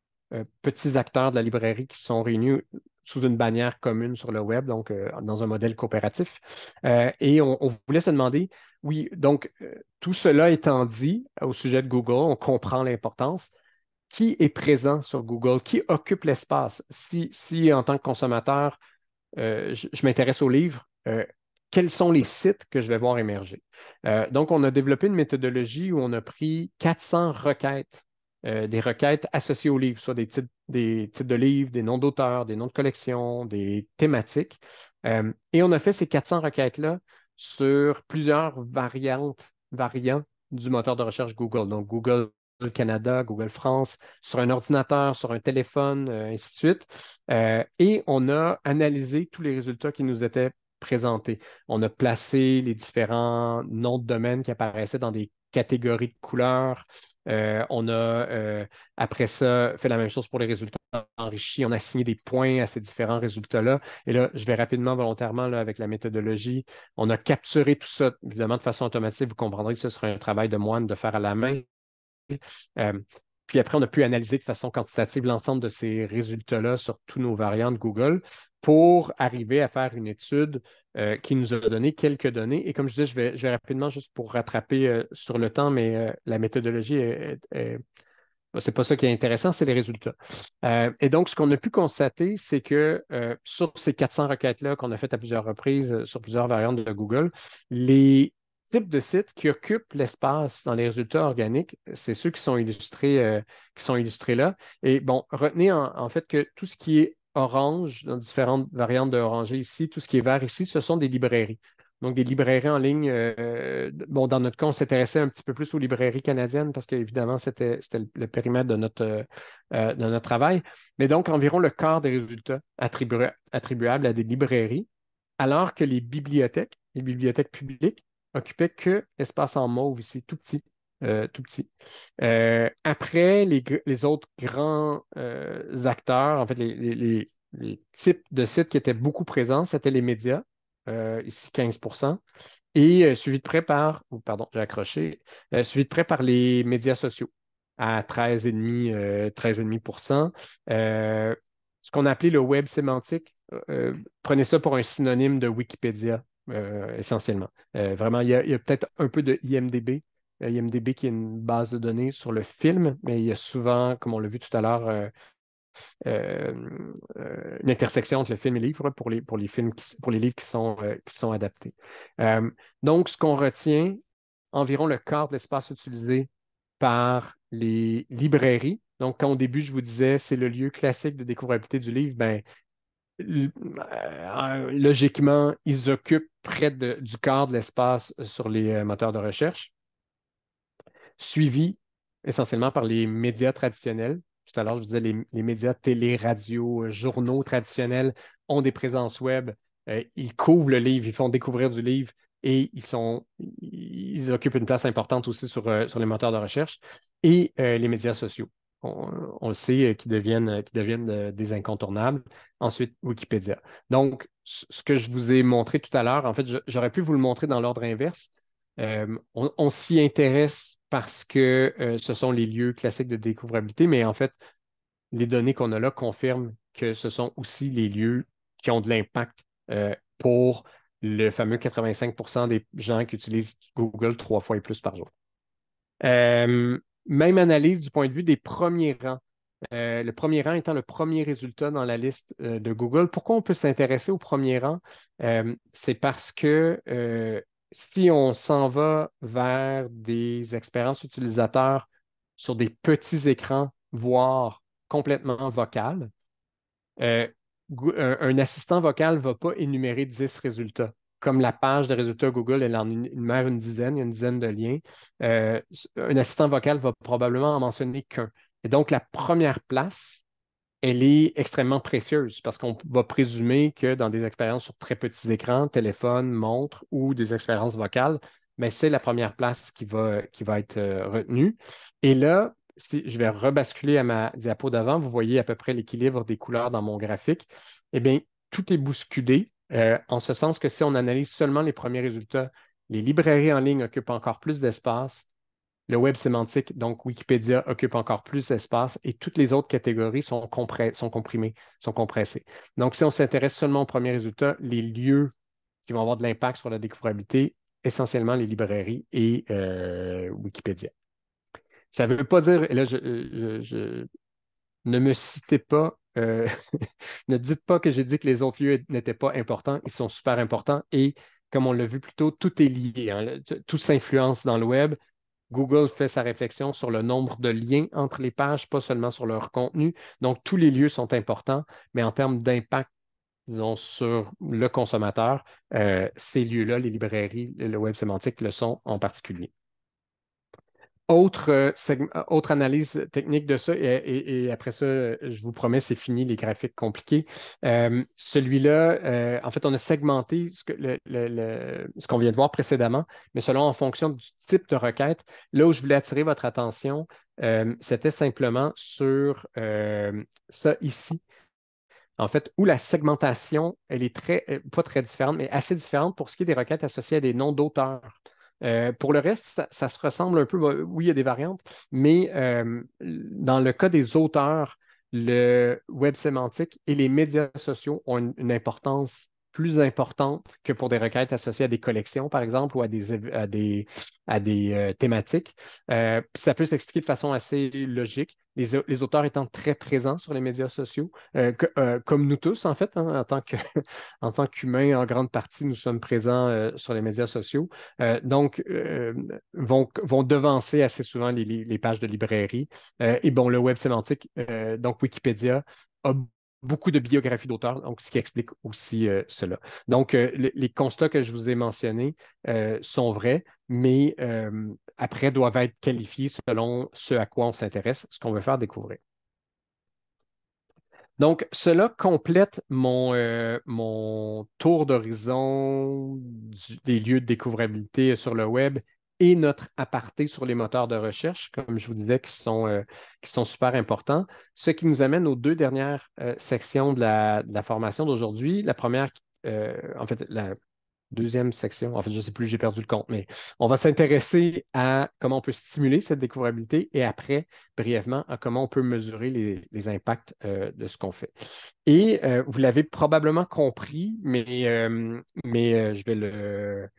Speaker 3: petits acteurs de la librairie qui sont réunis sous une bannière commune sur le web, donc dans un modèle coopératif. et on voulait se demander oui, donc euh, tout cela étant dit au sujet de Google, on comprend l'importance. Qui est présent sur Google? Qui occupe l'espace? Si, si en tant que consommateur, euh, je, m'intéresse aux livres, euh, quels sont les sites que je vais voir émerger? donc, on a développé une méthodologie où on a pris 400 requêtes, des requêtes associées aux livres, soit des titres, des titres de livres, des noms d'auteurs, des noms de collections, des thématiques. et on a fait ces 400 requêtes-là sur plusieurs variantes, du moteur de recherche Google. Donc, Google Canada, Google France, sur un ordinateur, sur un téléphone, euh, ainsi de suite. Euh, et on a analysé tous les résultats qui nous étaient présentés. On a placé les différents noms de domaines qui apparaissaient dans des catégories de couleurs. Euh, on a, après ça, fait la même chose pour les résultats enrichi, on a signé des points à ces différents résultats-là. Et là, je vais rapidement, volontairement, là, avec la méthodologie, on a capturé tout ça, évidemment, de façon automatique. Vous comprendrez que ce serait un travail de moine de faire à la main. Euh, puis après, on a pu analyser de façon quantitative l'ensemble de ces résultats-là sur tous nos variants Google pour arriver à faire une étude euh, qui nous a donné quelques données. Et comme je disais, je vais, rapidement, juste pour rattraper euh, sur le temps, mais la méthodologie est, n'est pas ça qui est intéressant, c'est les résultats. Euh, et donc, ce qu'on a pu constater, c'est que euh, sur ces 400 requêtes-là qu'on a faites à plusieurs reprises euh, sur plusieurs variantes de Google, les types de sites qui occupent l'espace dans les résultats organiques, c'est ceux qui sont illustrés, qui sont illustrés là. Et bon, retenez en, fait que tout ce qui est orange, dans différentes variantes d'oranger ici, tout ce qui est vert ici, ce sont des librairies. Donc, des librairies en ligne. Euh, bon, dans notre cas, on s'intéressait un petit peu plus aux librairies canadiennes parce qu'évidemment, c'était le périmètre de notre, euh, de notre travail. Mais donc, environ le quart des résultats attribuables à des librairies, alors que les bibliothèques, les bibliothèques publiques, occupaient que l'espace en mauve ici, tout petit. Euh, tout petit. après, les, autres grands acteurs, en fait, les, les types de sites qui étaient beaucoup présents, c'était les médias, euh, ici 15 et euh, suivi de près par, pardon, j'ai accroché, euh, suivi de près par les médias sociaux à 13,5 13,5 Ce qu'on appelait le web sémantique, prenez ça pour un synonyme de Wikipédia essentiellement. vraiment, il y a, a peut-être un peu de IMDB, IMDB qui est une base de données sur le film, mais il y a souvent, comme on l'a vu tout à l'heure, euh, euh, une intersection entre le film et le livre pour les, pour films pour les livres qui sont, euh, adaptés. donc, ce qu'on retient, environ le quart de l'espace utilisé par les librairies. Donc, quand au début, je vous disais, c'est le lieu classique de découvrabilité du livre, ben, logiquement, ils occupent près du quart de l'espace sur les moteurs de recherche, suivi essentiellement par les médias traditionnels, tout à l'heure, je vous disais, les, médias télé, radio, euh, journaux traditionnels ont des présences web. Euh, ils couvrent le livre, ils font découvrir du livre et ils, sont, ils occupent une place importante aussi sur, euh, sur les moteurs de recherche et les médias sociaux. On, le sait, qui deviennent, qui deviennent des incontournables. Ensuite, Wikipédia. Donc, ce que je vous ai montré tout à l'heure, en fait, j'aurais pu vous le montrer dans l'ordre inverse. on s'y intéresse parce que euh, ce sont les lieux classiques de découvrabilité, mais en fait, les données qu'on a là confirment que ce sont aussi les lieux qui ont de l'impact euh, pour le fameux 85 des gens qui utilisent Google trois fois et plus par jour. Euh, même analyse du point de vue des premiers rangs. le premier rang étant le premier résultat dans la liste de Google. Pourquoi on peut s'intéresser au premier rang? c'est parce que si on s'en va vers des expériences utilisateurs sur des petits écrans, voire complètement vocales, euh, un, assistant vocal ne va pas énumérer 10 résultats. Comme la page de résultats Google, elle en énumère une dizaine, il y a une dizaine de liens. Euh, un assistant vocal va probablement en mentionner qu'un. Et donc, la première place elle est extrêmement précieuse parce qu'on va présumer que dans des expériences sur très petits écrans, téléphone, montre ou des expériences vocales, mais c'est la première place qui va, qui va être euh, retenue. Et là, si je vais rebasculer à ma diapo d'avant, vous voyez à peu près l'équilibre des couleurs dans mon graphique. Eh bien, tout est bousculé euh, en ce sens que si on analyse seulement les premiers résultats, les librairies en ligne occupent encore plus d'espace, le web sémantique, donc Wikipédia, occupe encore plus d'espace et toutes les autres catégories sont, sont comprimées, sont compressées. Donc, si on s'intéresse seulement au premier résultat, les lieux qui vont avoir de l'impact sur la découvrabilité, essentiellement les librairies et euh, Wikipédia. Ça ne veut pas dire, là, je, ne me citez pas, euh, [LAUGHS] ne dites pas que j'ai dit que les autres lieux n'étaient pas importants, ils sont super importants et comme on l'a vu plus tôt, tout est lié, hein. tout s'influence dans le web, Google fait sa réflexion sur le nombre de liens entre les pages, pas seulement sur leur contenu. Donc, tous les lieux sont importants, mais en termes d'impact, disons, sur le consommateur, euh, ces lieux-là, les librairies, le web sémantique le sont en particulier. Euh, euh, autre, analyse technique de ça, et, après ça, euh, je vous promets, c'est fini les graphiques compliqués. Celui-là, en fait, on a segmenté ce qu'on vient de voir précédemment, mais selon en fonction du type de requête. Là où je voulais attirer votre attention, c'était simplement sur ça ici. En fait, où la segmentation, elle est très, pas très différente, mais assez différente pour ce qui est des requêtes associées à des noms d'auteurs. Euh, pour le reste, ça, se ressemble un peu. Oui, il y a des variantes, mais euh, dans le cas des auteurs, le web sémantique et les médias sociaux ont une, importance plus importante que pour des requêtes associées à des collections, par exemple, ou à des, euh, thématiques. ça peut s'expliquer de façon assez logique les, auteurs étant très présents sur les médias sociaux, euh, euh, comme nous tous, en fait, hein, en tant [LAUGHS] en qu'humains, en grande partie, nous sommes présents euh, sur les médias sociaux. donc, vont, vont devancer assez souvent les, pages de librairie. et bon, le web sémantique, donc Wikipédia, beaucoup de biographies d'auteurs, donc ce qui explique aussi euh, cela. Donc, euh, les, constats que je vous ai mentionnés euh, sont vrais, mais après doivent être qualifiés selon ce à quoi on s'intéresse, ce qu'on veut faire découvrir. Donc, cela complète mon, mon tour d'horizon des lieux de découvrabilité sur le web et notre aparté sur les moteurs de recherche, comme je vous disais, qui sont, euh, qui sont super importants. Ce qui nous amène aux deux dernières euh, sections de la, formation d'aujourd'hui. La première, euh, en fait, la deuxième section, en fait, je ne sais plus, j'ai perdu le compte, mais on va s'intéresser à comment on peut stimuler cette découvrabilité et après, brièvement, à comment on peut mesurer les, les impacts de ce qu'on fait. Et vous l'avez probablement compris, mais, mais je vais le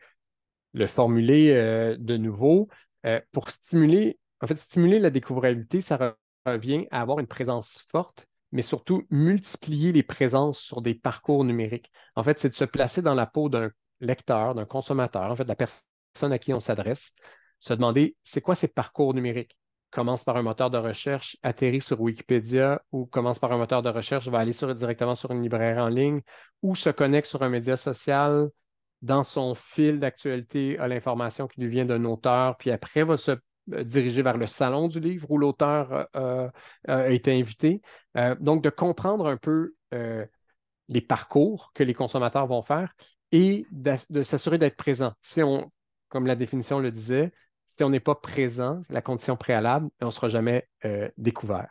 Speaker 3: le formuler euh, de nouveau, euh, pour stimuler, en fait, stimuler la découvrabilité, ça revient à avoir une présence forte, mais surtout multiplier les présences sur des parcours numériques. En fait, c'est de se placer dans la peau d'un lecteur, d'un consommateur, en fait, de la personne à qui on s'adresse, se demander c'est quoi ces parcours numériques? Commence par un moteur de recherche, atterrit sur Wikipédia ou commence par un moteur de recherche, va aller directement sur une librairie en ligne ou se connecte sur un média social, dans son fil d'actualité, à l'information qui lui vient d'un auteur, puis après va se euh, diriger vers le salon du livre où l'auteur euh, euh, a été invité. donc, de comprendre un peu les parcours que les consommateurs vont faire et de s'assurer d'être présent. Si on, comme la définition le disait, si on n'est pas présent, la condition préalable, on ne sera jamais découvert.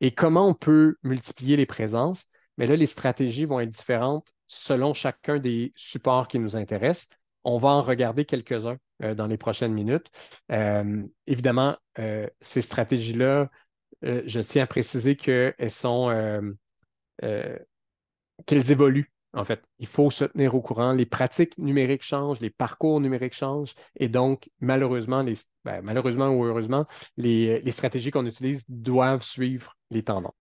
Speaker 3: Et comment on peut multiplier les présences? Mais là, les stratégies vont être différentes selon chacun des supports qui nous intéressent. On va en regarder quelques-uns euh, dans les prochaines minutes. Euh, évidemment, euh, ces stratégies-là, je tiens à préciser qu'elles sont qu'elles évoluent. En fait, il faut se tenir au courant. Les pratiques numériques changent, les parcours numériques changent, et donc, malheureusement, ben, malheureusement ou heureusement, les, stratégies qu'on utilise doivent suivre les tendances.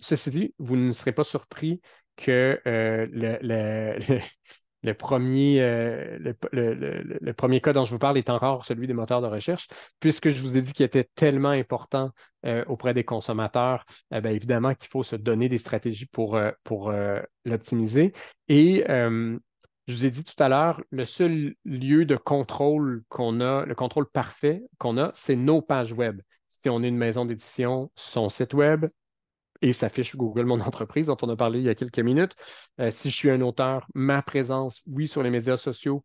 Speaker 3: ceci dit, vous ne serez pas surpris que euh, [LAUGHS] le, premier, euh, le, premier cas dont je vous parle est encore celui des moteurs de recherche, puisque je vous ai dit qu'il était tellement important euh, auprès des consommateurs, eh évidemment qu'il faut se donner des stratégies pour, pour l'optimiser. Et je vous ai dit tout à l'heure, le seul lieu de contrôle qu'on a, le contrôle parfait qu'on a, c'est nos pages web. Si on est une maison d'édition, son site web, et s'affiche Google Mon [LAUGHS] Entreprise dont on a parlé il y a quelques minutes. Euh, si je suis un auteur, ma présence, oui, sur les médias sociaux,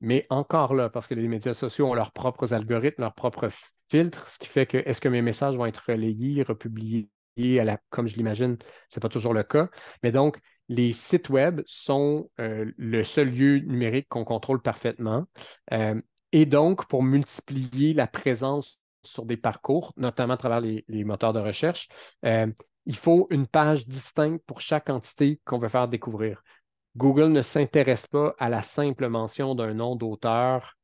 Speaker 3: mais encore là, parce que les médias sociaux ont leurs propres algorithmes, leurs propres filtres, ce qui fait que est-ce que mes messages vont être relayés, republiés, à la, comme je l'imagine, ce n'est pas toujours le cas. Mais donc, les sites web sont euh, le seul lieu numérique qu'on contrôle parfaitement. Euh, et donc, pour multiplier la présence sur des parcours, notamment à travers les, moteurs de recherche, il faut une page distincte pour chaque entité qu'on veut faire découvrir. Google ne s'intéresse pas à la simple mention d'un nom d'auteur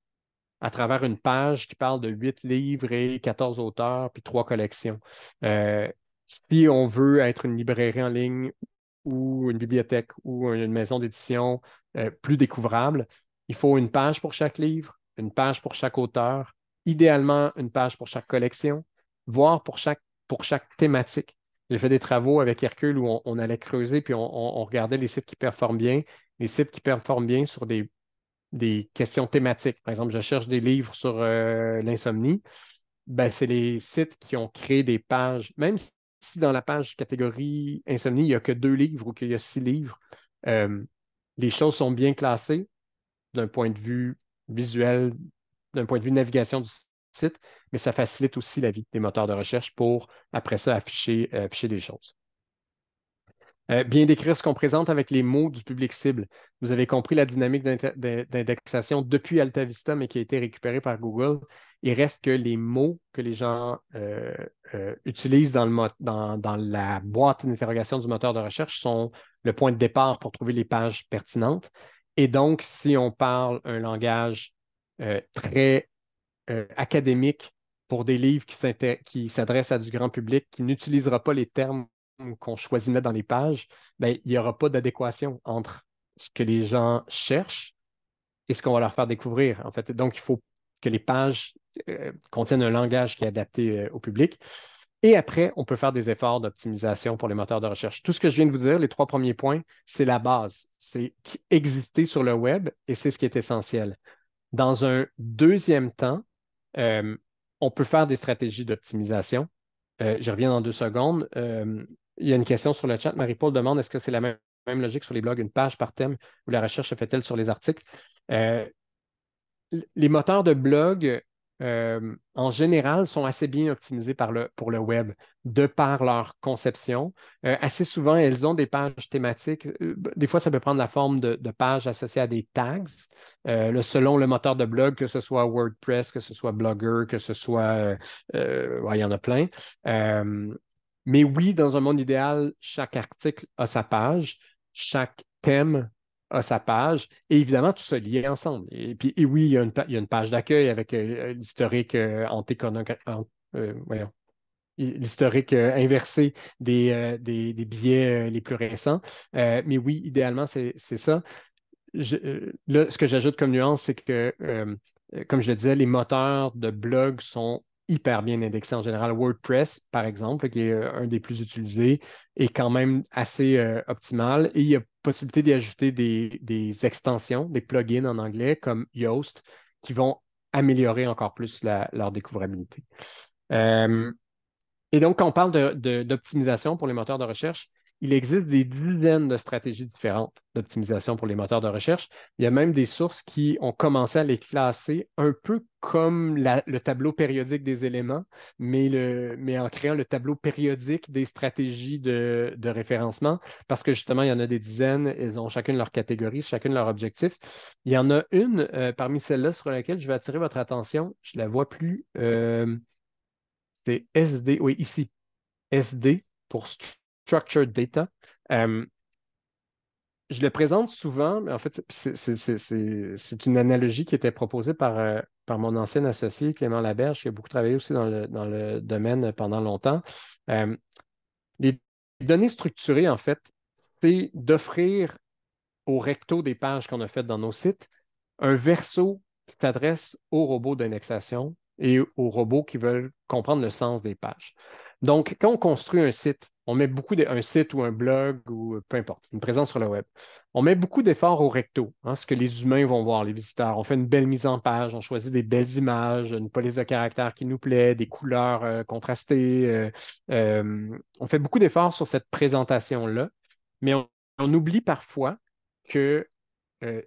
Speaker 3: à travers une page qui parle de huit livres et 14 auteurs, puis trois collections. Euh, si on veut être une librairie en ligne ou une bibliothèque ou une maison d'édition euh, plus découvrable, il faut une page pour chaque livre, une page pour chaque auteur, idéalement une page pour chaque collection, voire pour chaque, pour chaque thématique. J'ai fait des travaux avec Hercule où on, allait creuser puis on, regardait les sites qui performent bien, les sites qui performent bien sur des, questions thématiques. Par exemple, je cherche des livres sur euh, l'insomnie. Ben, c'est les sites qui ont créé des pages, même si dans la page catégorie insomnie, il n'y a que deux livres ou qu'il y a six livres, euh, les choses sont bien classées d'un point de vue visuel, d'un point de vue navigation du site site mais ça facilite aussi la vie des moteurs de recherche pour, après ça, afficher, euh, des choses. Euh, bien décrire ce qu'on présente avec les mots du public cible. Vous avez compris la dynamique d'indexation depuis AltaVista, mais qui a été récupérée par Google. Il reste que les mots que les gens euh, utilisent dans, le dans, dans, la boîte d'interrogation du moteur de recherche sont le point de départ pour trouver les pages pertinentes. Et donc, si on parle un langage très euh, académique pour des livres qui s'adressent à du grand public, qui n'utilisera pas les termes qu'on choisit dans les pages, ben, il n'y aura pas d'adéquation entre ce que les gens cherchent et ce qu'on va leur faire découvrir. En fait. Donc, il faut que les pages euh, contiennent un langage qui est adapté euh, au public. Et après, on peut faire des efforts d'optimisation pour les moteurs de recherche. Tout ce que je viens de vous dire, les trois premiers points, c'est la base. C'est exister sur le web et c'est ce qui est essentiel. Dans un deuxième temps, euh, on peut faire des stratégies d'optimisation. Euh, je reviens dans deux secondes. Euh, il y a une question sur le chat. Marie-Paul demande est-ce que c'est la même, logique sur les blogs, une page par thème ou la recherche se fait-elle sur les articles les moteurs de blog euh, en général, sont assez bien optimisées pour le web, de par leur conception. Euh, assez souvent, elles ont des pages thématiques. Euh, des fois, ça peut prendre la forme de, pages associées à des tags, selon le moteur de blog, que ce soit WordPress, que ce soit Blogger, que ce soit... il y en a plein. mais oui, dans un monde idéal, chaque article a sa page, chaque thème sa page. Et évidemment, tout se lié ensemble. Et puis, et oui, il y a une, il y a une page d'accueil avec euh, l'historique euh, euh l'historique euh, inversé des, des, billets les plus récents. mais oui, idéalement, c'est ça. là, ce que j'ajoute comme nuance, c'est que, comme je le disais, les moteurs de blog sont hyper bien indexé en général. WordPress, par exemple, qui est euh, un des plus utilisés, est quand même assez euh, optimal. Et il y a possibilité d'y ajouter des, extensions, des plugins en anglais, comme Yoast, qui vont améliorer encore plus leur découvrabilité. Euh, et donc, quand on parle d'optimisation pour les moteurs de recherche, il existe des dizaines de stratégies différentes d'optimisation pour les moteurs de recherche. Il y a même des sources qui ont commencé à les classer un peu comme le tableau périodique des éléments, mais, en créant le tableau périodique des stratégies de, référencement, parce que justement, il y en a des dizaines, elles ont chacune leur catégorie, chacune leur objectif. Il y en a une euh, parmi celles-là sur laquelle je vais attirer votre attention, je ne la vois plus. Euh, c'est SD, oui, ici. SD pour structured data. Euh, je le présente souvent, mais en fait, c'est une analogie qui était proposée par, euh, par mon ancien associé, Clément Laberge, qui a beaucoup travaillé aussi dans le, domaine pendant longtemps. Euh, les données structurées, en fait, c'est d'offrir au recto des pages qu'on a faites dans nos sites un verso qui s'adresse aux robots d'indexation et aux robots qui veulent comprendre le sens des pages. Donc, quand on construit un site, on met beaucoup un site ou un blog ou euh, peu importe, une présence sur le web. On met beaucoup d'efforts au recto, hein, ce que les humains vont voir, les visiteurs. On fait une belle mise en page, on choisit des belles images, une police de caractère qui nous plaît, des couleurs euh, contrastées. Euh, on fait beaucoup d'efforts sur cette présentation-là, mais on, oublie parfois que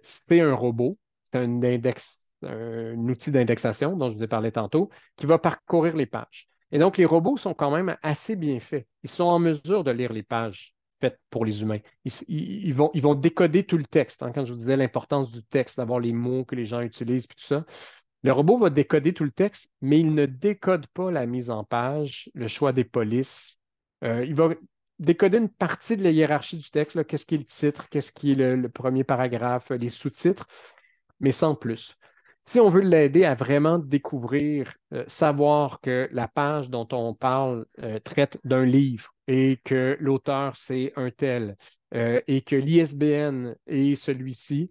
Speaker 3: c'est un robot, c'est un outil d'indexation dont je vous ai parlé tantôt, qui va parcourir les pages. Et donc, les robots sont quand même assez bien faits. Ils sont en mesure de lire les pages faites pour les humains. Ils, vont, ils vont décoder tout le texte. Hein, quand je vous disais l'importance du texte, d'avoir les mots que les gens utilisent, puis tout ça, le robot va décoder tout le texte, mais il ne décode pas la mise en page, le choix des polices. Euh, il va décoder une partie de la hiérarchie du texte, qu'est-ce qui est le titre, qu'est-ce qui est le premier paragraphe, les sous-titres, mais sans plus si on veut l'aider à vraiment découvrir, euh, savoir que la page dont on parle euh, traite d'un livre et que l'auteur, c'est un tel, euh, et que l'ISBN est celui-ci,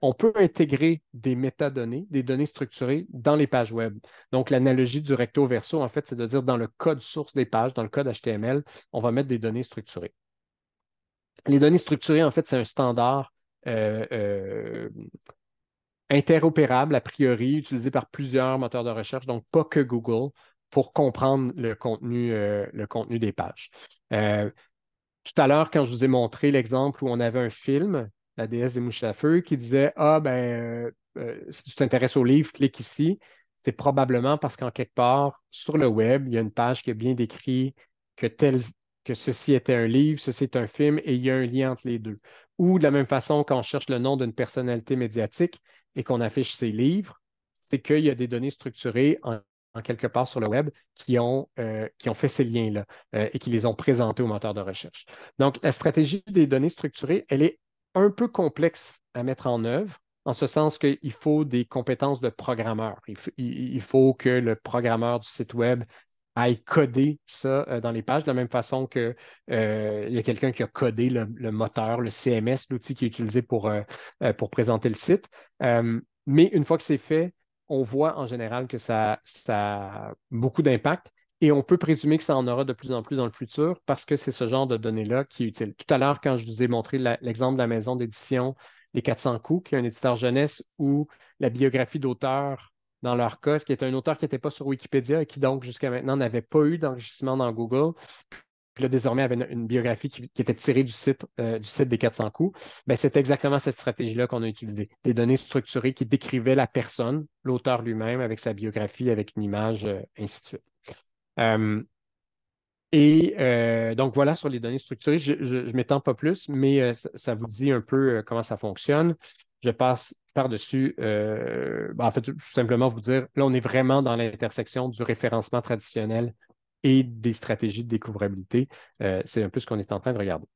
Speaker 3: on peut intégrer des métadonnées, des données structurées dans les pages web. Donc, l'analogie du recto verso, en fait, c'est de dire dans le code source des pages, dans le code HTML, on va mettre des données structurées. Les données structurées, en fait, c'est un standard interopérable a priori, utilisé par plusieurs moteurs de recherche, donc pas que Google, pour comprendre le contenu, euh, le contenu des pages. Euh, tout à l'heure, quand je vous ai montré l'exemple où on avait un film, La déesse des mouches à feu, qui disait Ah, ben, euh, si tu t'intéresses au livre, clique ici. C'est probablement parce qu'en quelque part, sur le web, il y a une page qui a bien décrit que tel, que ceci était un livre, ceci est un film, et il y a un lien entre les deux. Ou de la même façon, quand on cherche le nom d'une personnalité médiatique, et qu'on affiche ces livres, c'est qu'il y a des données structurées en, quelque part sur le web qui ont, euh, qui ont fait ces liens-là euh, et qui les ont présentés au moteur de recherche. Donc, la stratégie des données structurées, elle est un peu complexe à mettre en œuvre en ce sens qu'il faut des compétences de programmeur. il, faut que le programmeur du site web à coder ça euh, dans les pages, de la même façon que euh, il y a quelqu'un qui a codé le, moteur, le CMS, l'outil qui est utilisé pour, euh, pour présenter le site. mais une fois que c'est fait, on voit en général que ça, ça a beaucoup d'impact. Et on peut présumer que ça en aura de plus en plus dans le futur parce que c'est ce genre de données-là qui est utile. Tout à l'heure, quand je vous ai montré l'exemple de la maison d'édition Les 400 coups, qui est un éditeur jeunesse où la biographie d'auteur dans leur cas, ce qui est un auteur qui n'était pas sur Wikipédia et qui donc jusqu'à maintenant n'avait pas eu d'enregistrement dans Google. Puis là, désormais, avait une, biographie qui, était tirée du site, euh, du site des 400 coups. Bien, c'est exactement cette stratégie-là qu'on a utilisée. Des données structurées qui décrivaient la personne, l'auteur lui-même, avec sa biographie, avec une image, euh, ainsi de suite. Euh, et donc voilà sur les données structurées. Je ne m'étends pas plus, mais ça, vous dit un peu comment ça fonctionne. Je passe par-dessus, euh, ben, en fait, tout simplement vous dire, là, on est vraiment dans l'intersection du référencement traditionnel et des stratégies de découvrabilité. Euh, c'est un peu ce qu'on est en train de regarder.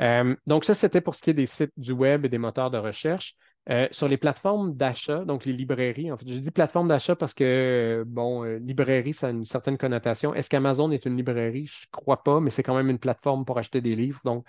Speaker 3: Euh, donc, ça, c'était pour ce qui est des sites du web et des moteurs de recherche. sur les plateformes d'achat, donc les librairies, en fait, j'ai dis plateforme d'achat parce que, bon, librairie, ça a une certaine connotation. Est-ce qu'Amazon est une librairie? Je ne crois pas, mais c'est quand même une plateforme pour acheter des livres. Donc,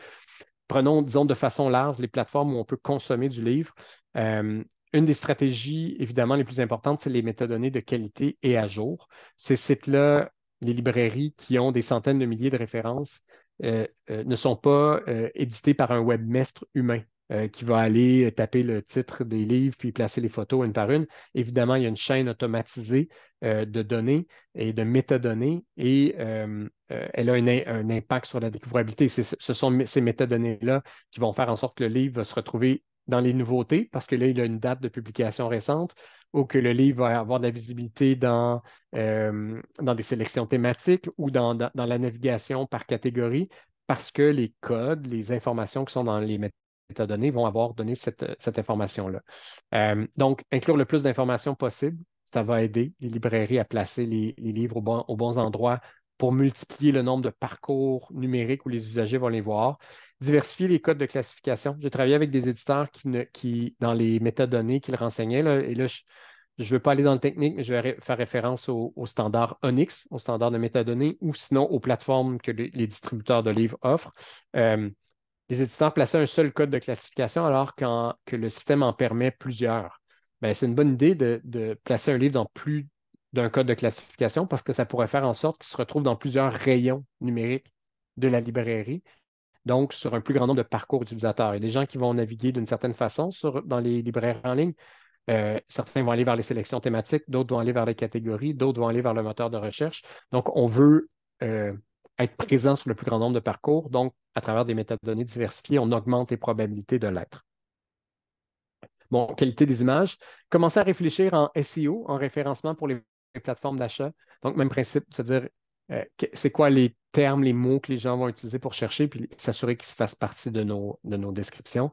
Speaker 3: prenons, disons, de façon large les plateformes où on peut consommer du livre. Euh, une des stratégies, évidemment, les plus importantes, c'est les métadonnées de qualité et à jour. Ces sites-là, les librairies qui ont des centaines de milliers de références, euh, euh, ne sont pas éditées par un webmestre humain. Euh, qui va aller euh, taper le titre des livres puis placer les photos une par une. Évidemment, il y a une chaîne automatisée euh, de données et de métadonnées et elle a un impact sur la découvrabilité. Ce sont ces métadonnées-là qui vont faire en sorte que le livre va se retrouver dans les nouveautés parce que là, il a une date de publication récente ou que le livre va avoir de la visibilité dans, dans des sélections thématiques ou dans, la navigation par catégorie parce que les codes, les informations qui sont dans les métadonnées vont avoir donné cette, information-là. Euh, donc, inclure le plus d'informations possible, ça va aider les librairies à placer les, livres au bon, aux bons endroits pour multiplier le nombre de parcours numériques où les usagers vont les voir. Diversifier les codes de classification. J'ai travaillé avec des éditeurs qui, dans les métadonnées qu'ils renseignaient, et là, je, ne veux pas aller dans le technique, mais je vais faire référence au, au, standard ONIX, au standard de métadonnées, ou sinon aux plateformes que les, distributeurs de livres offrent. Euh, les éditeurs plaçaient un seul code de classification alors que le système en permet plusieurs. Ben, c'est une bonne idée de, placer un livre dans plus d'un code de classification parce que ça pourrait faire en sorte qu'il se retrouve dans plusieurs rayons numériques de la librairie, donc sur un plus grand nombre de parcours utilisateurs. Il y a des gens qui vont naviguer d'une certaine façon dans les librairies en ligne. Euh, certains vont aller vers les sélections thématiques, d'autres vont aller vers les catégories, d'autres vont aller vers le moteur de recherche. Donc, on veut euh, être présent sur le plus grand nombre de parcours. Donc, à travers des métadonnées diversifiées, on augmente les probabilités de l'être. Bon, qualité des images. Commencez à réfléchir en SEO, en référencement pour les plateformes d'achat. Donc, même principe, c'est-à-dire, euh, c'est quoi les termes, les mots que les gens vont utiliser pour chercher, puis s'assurer qu'ils fassent partie de nos, de nos descriptions.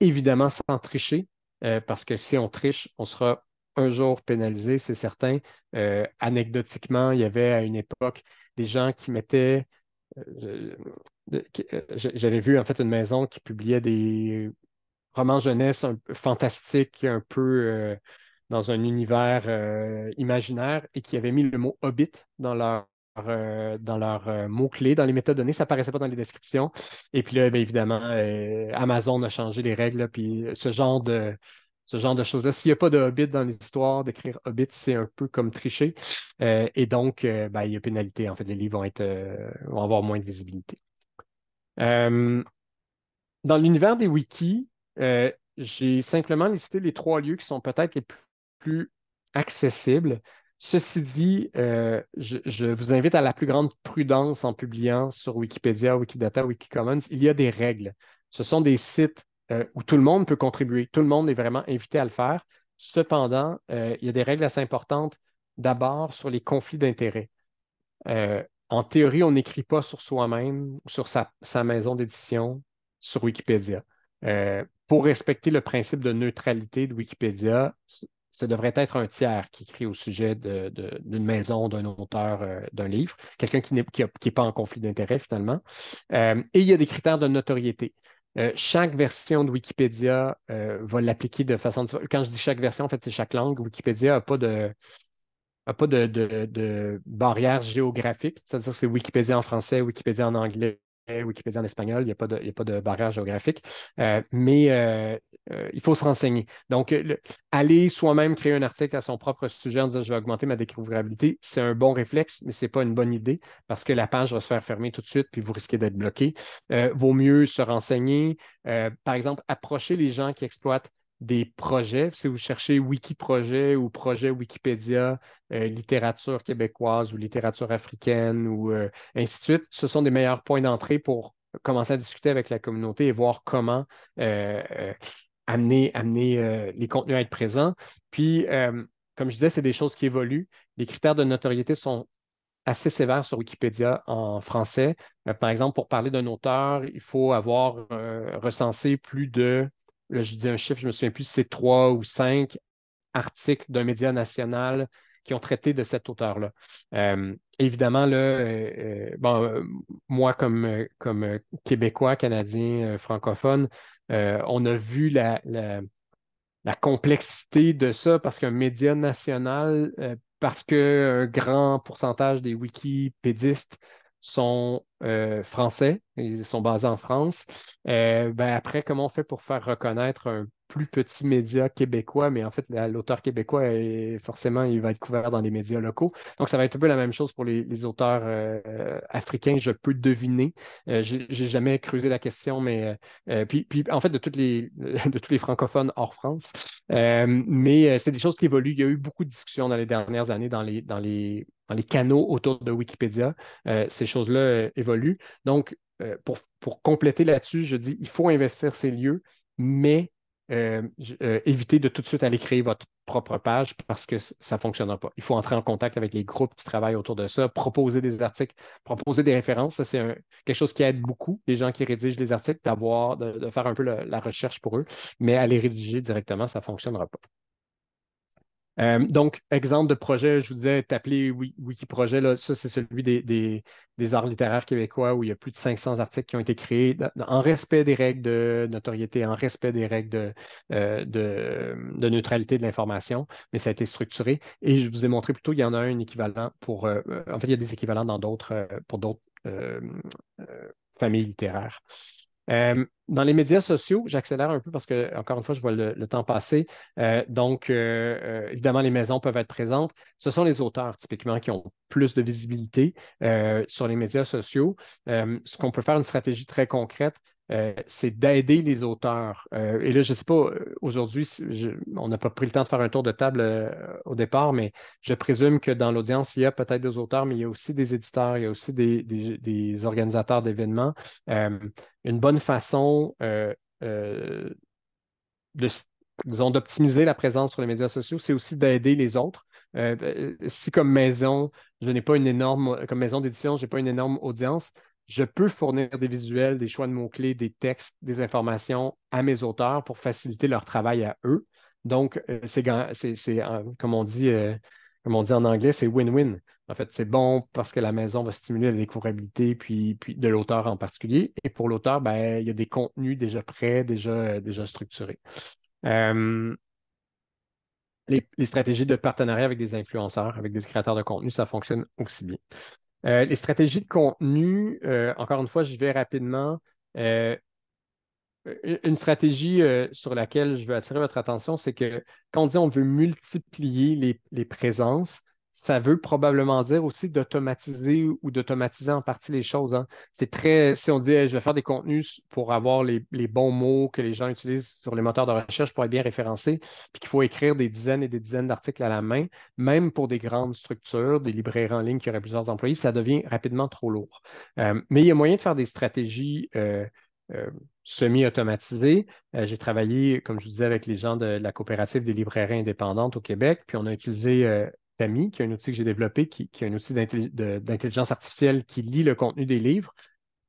Speaker 3: Évidemment, sans tricher, euh, parce que si on triche, on sera un jour pénalisé, c'est certain. Euh, anecdotiquement, il y avait à une époque des gens qui mettaient. Euh, euh, euh, j'avais vu en fait une maison qui publiait des romans jeunesse fantastiques, un peu dans un univers imaginaire, et qui avait mis le mot hobbit dans leur dans leurs mot clé dans les métadonnées, ça apparaissait pas dans les descriptions. Et puis là, bien évidemment, Amazon a changé les règles, puis ce genre de, ce genre de choses-là. S'il n'y a pas de Hobbit dans l'histoire, d'écrire Hobbit, c'est un peu comme tricher. Euh, et donc, euh, ben, il y a pénalité. En fait, les livres vont, être, euh, avoir moins de visibilité. dans l'univers des wikis, j'ai simplement listé les trois lieux qui sont peut-être les plus, accessibles. Ceci dit, je, vous invite à la plus grande prudence en publiant sur Wikipédia, Wikidata, Wikicommons. Il y a des règles. Ce sont des sites euh, où tout le monde peut contribuer. Tout le monde est vraiment invité à le faire. Cependant, euh, il y a des règles assez importantes d'abord sur les conflits d'intérêts. Euh, en théorie, on n'écrit pas sur soi-même ou sur sa, maison d'édition sur Wikipédia. pour respecter le principe de neutralité de Wikipédia, ça devrait être un tiers qui écrit au sujet d'une maison, d'un auteur, d'un livre, quelqu'un qui n'est pas en conflit d'intérêts finalement. et il y a des critères de notoriété. Euh, chaque version de Wikipédia euh, va l'appliquer de façon. Quand je dis chaque version, en fait, c'est chaque langue. Wikipédia n'a pas de a pas de, de, de barrière géographique, c'est-à-dire que c'est Wikipédia en français, Wikipédia en anglais, Wikipédia en espagnol, il n'y a, pas de, a pas de barrière géographique, euh, mais euh, euh, il faut se renseigner. Donc, aller soi-même créer un article à son propre sujet en disant je vais augmenter ma découvrabilité, c'est un bon réflexe, mais ce n'est pas une bonne idée parce que la page va se faire fermer tout de suite puis vous risquez d'être bloqué. vaut mieux se renseigner, par exemple, approcher les gens qui exploitent des projets. Si vous cherchez Wikiprojet ou projet Wikipédia, euh, littérature québécoise ou littérature africaine ou euh, ainsi de suite, ce sont des meilleurs points d'entrée pour commencer à discuter avec la communauté et voir comment euh, amener, amener les contenus à être présents. Puis, comme je disais, c'est des choses qui évoluent. Les critères de notoriété sont assez sévères sur Wikipédia en français. par exemple, pour parler d'un auteur, il faut avoir recensé plus de là, je dis un chiffre, je me souviens plus si c'est trois ou cinq articles d'un média national qui ont traité de cet auteur-là. Euh, évidemment, là, euh, euh, moi, comme, Québécois, Canadien, francophone, on a vu la, la, complexité de ça parce qu'un média national, parce qu'un grand pourcentage des wikipédistes sont euh, français, ils sont basés en France. Euh, ben après, comment on fait pour faire reconnaître un plus petit média québécois, mais en fait, l'auteur québécois, est, forcément, il va être couvert dans les médias locaux. Donc, ça va être un peu la même chose pour les, auteurs euh, africains, je peux deviner. J'ai jamais creusé la question, mais puis, puis, en fait, de, toutes les, [LAUGHS] tous les francophones hors France. mais c'est des choses qui évoluent. Il y a eu beaucoup de discussions dans les dernières années dans les, dans les dans les canaux autour de Wikipédia. Euh, ces choses-là euh, évoluent. Donc, euh, pour, compléter là-dessus, je dis il faut investir ces lieux, mais évitez de tout de suite aller créer votre propre page parce que ça ne fonctionnera pas. Il faut entrer en contact avec les groupes qui travaillent autour de ça, proposer des articles, proposer des références. Ça, c'est quelque chose qui aide beaucoup les gens qui rédigent les articles d'avoir, de, faire un peu la recherche pour eux, mais aller rédiger directement, ça ne fonctionnera pas. Euh, donc, exemple de projet, je vous disais, appelé Wikiprojet, ça, c'est celui des, arts littéraires québécois où il y a plus de 500 articles qui ont été créés en respect des règles de notoriété, en respect des règles euh, de, neutralité de l'information, mais ça a été structuré. Et je vous ai montré plutôt, il y en a un équivalent pour. Euh, en fait, il y a des équivalents dans d'autres, pour d'autres familles littéraires. Euh, dans les médias sociaux, j'accélère un peu parce que, encore une fois, je vois le, temps passer. Euh, donc, euh, évidemment, les maisons peuvent être présentes. Ce sont les auteurs, typiquement, qui ont plus de visibilité sur les médias sociaux. ce qu'on peut faire, une stratégie très concrète, euh, c'est d'aider les auteurs. Euh, et là, je ne sais pas, aujourd'hui, on n'a pas pris le temps de faire un tour de table euh, au départ, mais je présume que dans l'audience, il y a peut-être des auteurs, mais il y a aussi des éditeurs, il y a aussi des, organisateurs d'événements. une bonne façon d'optimiser la présence sur les médias sociaux, c'est aussi d'aider les autres. si comme maison, je n'ai pas une énorme, comme maison d'édition, je n'ai pas une énorme audience, je peux fournir des visuels, des choix de mots-clés, des textes, des informations à mes auteurs pour faciliter leur travail à eux. Donc, euh, c'est, comme on dit, euh, comme on dit en anglais, c'est win-win. En fait, c'est bon parce que la maison va stimuler la découvrabilité puis, de l'auteur en particulier. Et pour l'auteur, ben, il y a des contenus déjà prêts, déjà, structurés. Euh, les, les, stratégies de partenariat avec des influenceurs, avec des créateurs de contenu, ça fonctionne aussi bien. Euh, les stratégies de contenu, euh, encore une fois, je vais rapidement. Euh, une stratégie sur laquelle je veux attirer votre attention, c'est que quand on dit on veut multiplier les présences, ça veut probablement dire aussi d'automatiser ou d'automatiser en partie les choses. Hein. C'est très, si on dit je vais faire des contenus pour avoir les, bons mots que les gens utilisent sur les moteurs de recherche pour être bien référencés, puis qu'il faut écrire des dizaines et des dizaines d'articles à la main, même pour des grandes structures, des librairies en ligne qui auraient plusieurs employés, ça devient rapidement trop lourd. Euh, mais il y a moyen de faire des stratégies. Euh, euh, semi automatisées j'ai travaillé, comme je vous disais, avec les gens de, la coopérative des librairies indépendantes au Québec, puis on a utilisé qui est un outil que j'ai développé, qui, est un outil d'intelligence artificielle qui lit le contenu des livres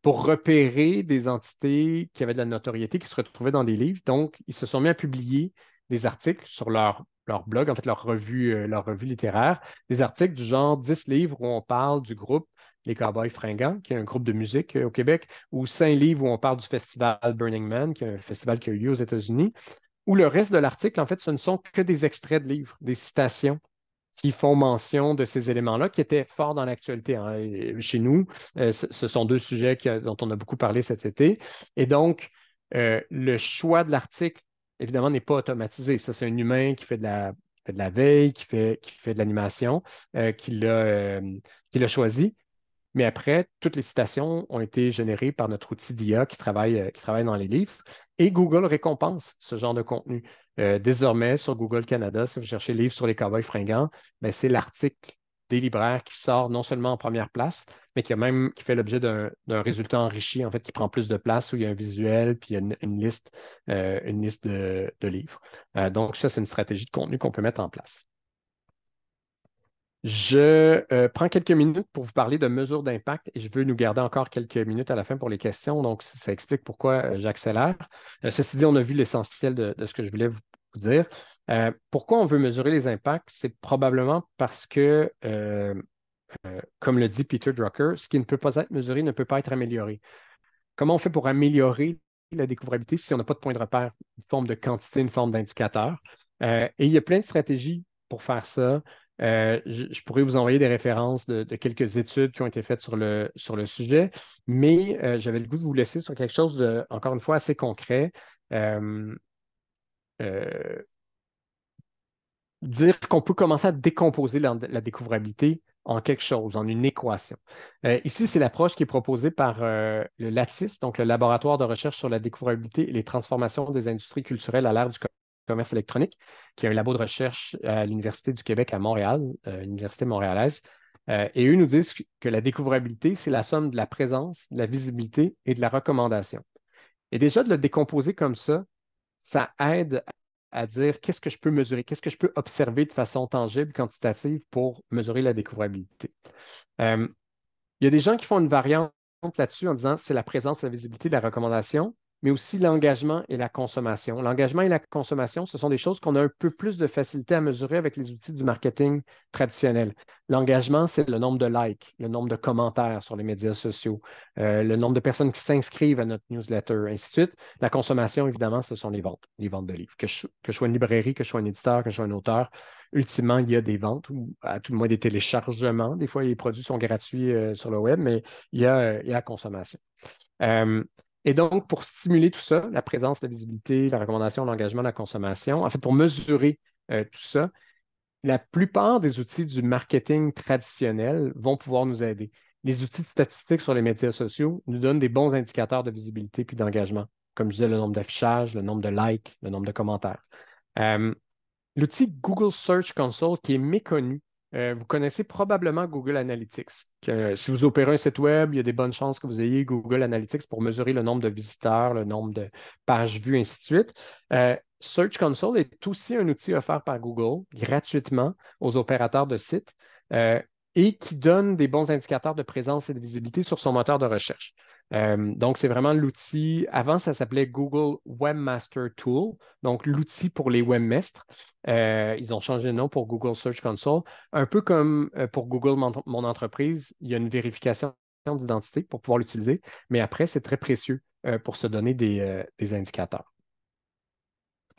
Speaker 3: pour repérer des entités qui avaient de la notoriété, qui se retrouvaient dans des livres. Donc, ils se sont mis à publier des articles sur leur, blog, en fait, leur revue, euh, leur revue littéraire, des articles du genre 10 livres où on parle du groupe Les Cowboys Fringants, qui est un groupe de musique euh, au Québec, ou 5 livres où on parle du festival Burning Man, qui est un festival qui a eu lieu aux États-Unis, où le reste de l'article, en fait, ce ne sont que des extraits de livres, des citations qui font mention de ces éléments-là, qui étaient forts dans l'actualité hein, chez nous. Euh, ce sont deux sujets dont on a beaucoup parlé cet été. Et donc, euh, le choix de l'article, évidemment, n'est pas automatisé. Ça, c'est un humain qui fait de la, veille, qui fait, de l'animation, euh, qui l'a choisi. Mais après, toutes les citations ont été générées par notre outil d'IA qui travaille dans les livres. Et Google récompense ce genre de contenu. Euh, désormais, sur Google Canada, si vous cherchez livre sur les cowboys fringants, ben, c'est l'article des libraires qui sort non seulement en première place, mais qui même qui fait l'objet d'un résultat enrichi, en fait, qui prend plus de place où il y a un visuel, puis une, liste, euh, une liste de, livres. Euh, donc, ça, c'est une stratégie de contenu qu'on peut mettre en place. Je euh, prends quelques minutes pour vous parler de mesures d'impact et je veux nous garder encore quelques minutes à la fin pour les questions. Donc, ça explique pourquoi euh, j'accélère. Euh, ceci dit, on a vu l'essentiel de, ce que je voulais vous, dire. pourquoi on veut mesurer les impacts? C'est probablement parce que, comme le dit Peter Drucker, ce qui ne peut pas être mesuré ne peut pas être amélioré. Comment on fait pour améliorer la découvrabilité si on n'a pas de point de repère, une forme de quantité, une forme d'indicateur? et il y a plein de stratégies pour faire ça. Euh, je, pourrais vous envoyer des références de, quelques études qui ont été faites sur le, sur le sujet, mais euh, j'avais le goût de vous laisser sur quelque chose de, encore une fois, assez concret. Euh, dire qu'on peut commencer à décomposer la, découvrabilité en quelque chose, en une équation. ici, c'est l'approche qui est proposée par le LATIS, donc le Laboratoire de recherche sur la découvrabilité et les transformations des industries culturelles à l'ère du commerce électronique, qui est un labo de recherche à l'Université du Québec à Montréal, université euh, l'Université montréalaise. Euh, et eux nous disent que la découvrabilité, c'est la somme de la présence, de la visibilité et de la recommandation. Et déjà, de le décomposer comme ça, ça aide à dire qu'est-ce que je peux mesurer, qu'est-ce que je peux observer de façon tangible, quantitative pour mesurer la découvrabilité. Euh, il y a des gens qui font une variante là-dessus en disant c'est la présence, la visibilité, la recommandation mais aussi l'engagement et la consommation. L'engagement et la consommation, ce sont des choses qu'on a un peu plus de facilité à mesurer avec les outils du marketing traditionnel. L'engagement, c'est le nombre de likes, le nombre de commentaires sur les médias sociaux, euh, le nombre de personnes qui s'inscrivent à notre newsletter, ainsi de suite. La consommation, évidemment, ce sont les ventes, les ventes de livres. Que je, que sois une librairie, que je sois un éditeur, que je sois un auteur, ultimement, il y a des ventes ou à tout le moins des téléchargements. Des fois, les produits sont gratuits euh, sur le web, mais il y a, y la consommation. Euh, et donc, pour stimuler tout ça, la présence, la visibilité, la recommandation, l'engagement, la consommation, en fait, pour mesurer euh, tout ça, la plupart des outils du marketing traditionnel vont pouvoir nous aider. Les outils de statistiques sur les médias sociaux nous donnent des bons indicateurs de visibilité puis d'engagement, comme je disais, le nombre d'affichages, le nombre de likes, le nombre de commentaires. Euh, l'outil Google Search Console, qui est méconnu euh, vous connaissez probablement Google Analytics. Euh, si vous opérez un site web, il y a des bonnes chances que vous ayez Google Analytics pour mesurer le nombre de visiteurs, le nombre de pages vues, ainsi de suite. Euh, Search Console est aussi un outil offert par Google gratuitement aux opérateurs de sites et qui donne des bons indicateurs de présence et de visibilité sur son moteur de recherche. Euh, donc, c'est vraiment l'outil. Avant, ça s'appelait Google Webmaster Tool, donc l'outil pour les webmestres. Euh, ils ont changé de nom pour Google Search Console. Un peu comme euh, pour Google Mon, Entreprise, il y a une vérification d'identité pour pouvoir l'utiliser, mais après, c'est très précieux pour se donner des, indicateurs.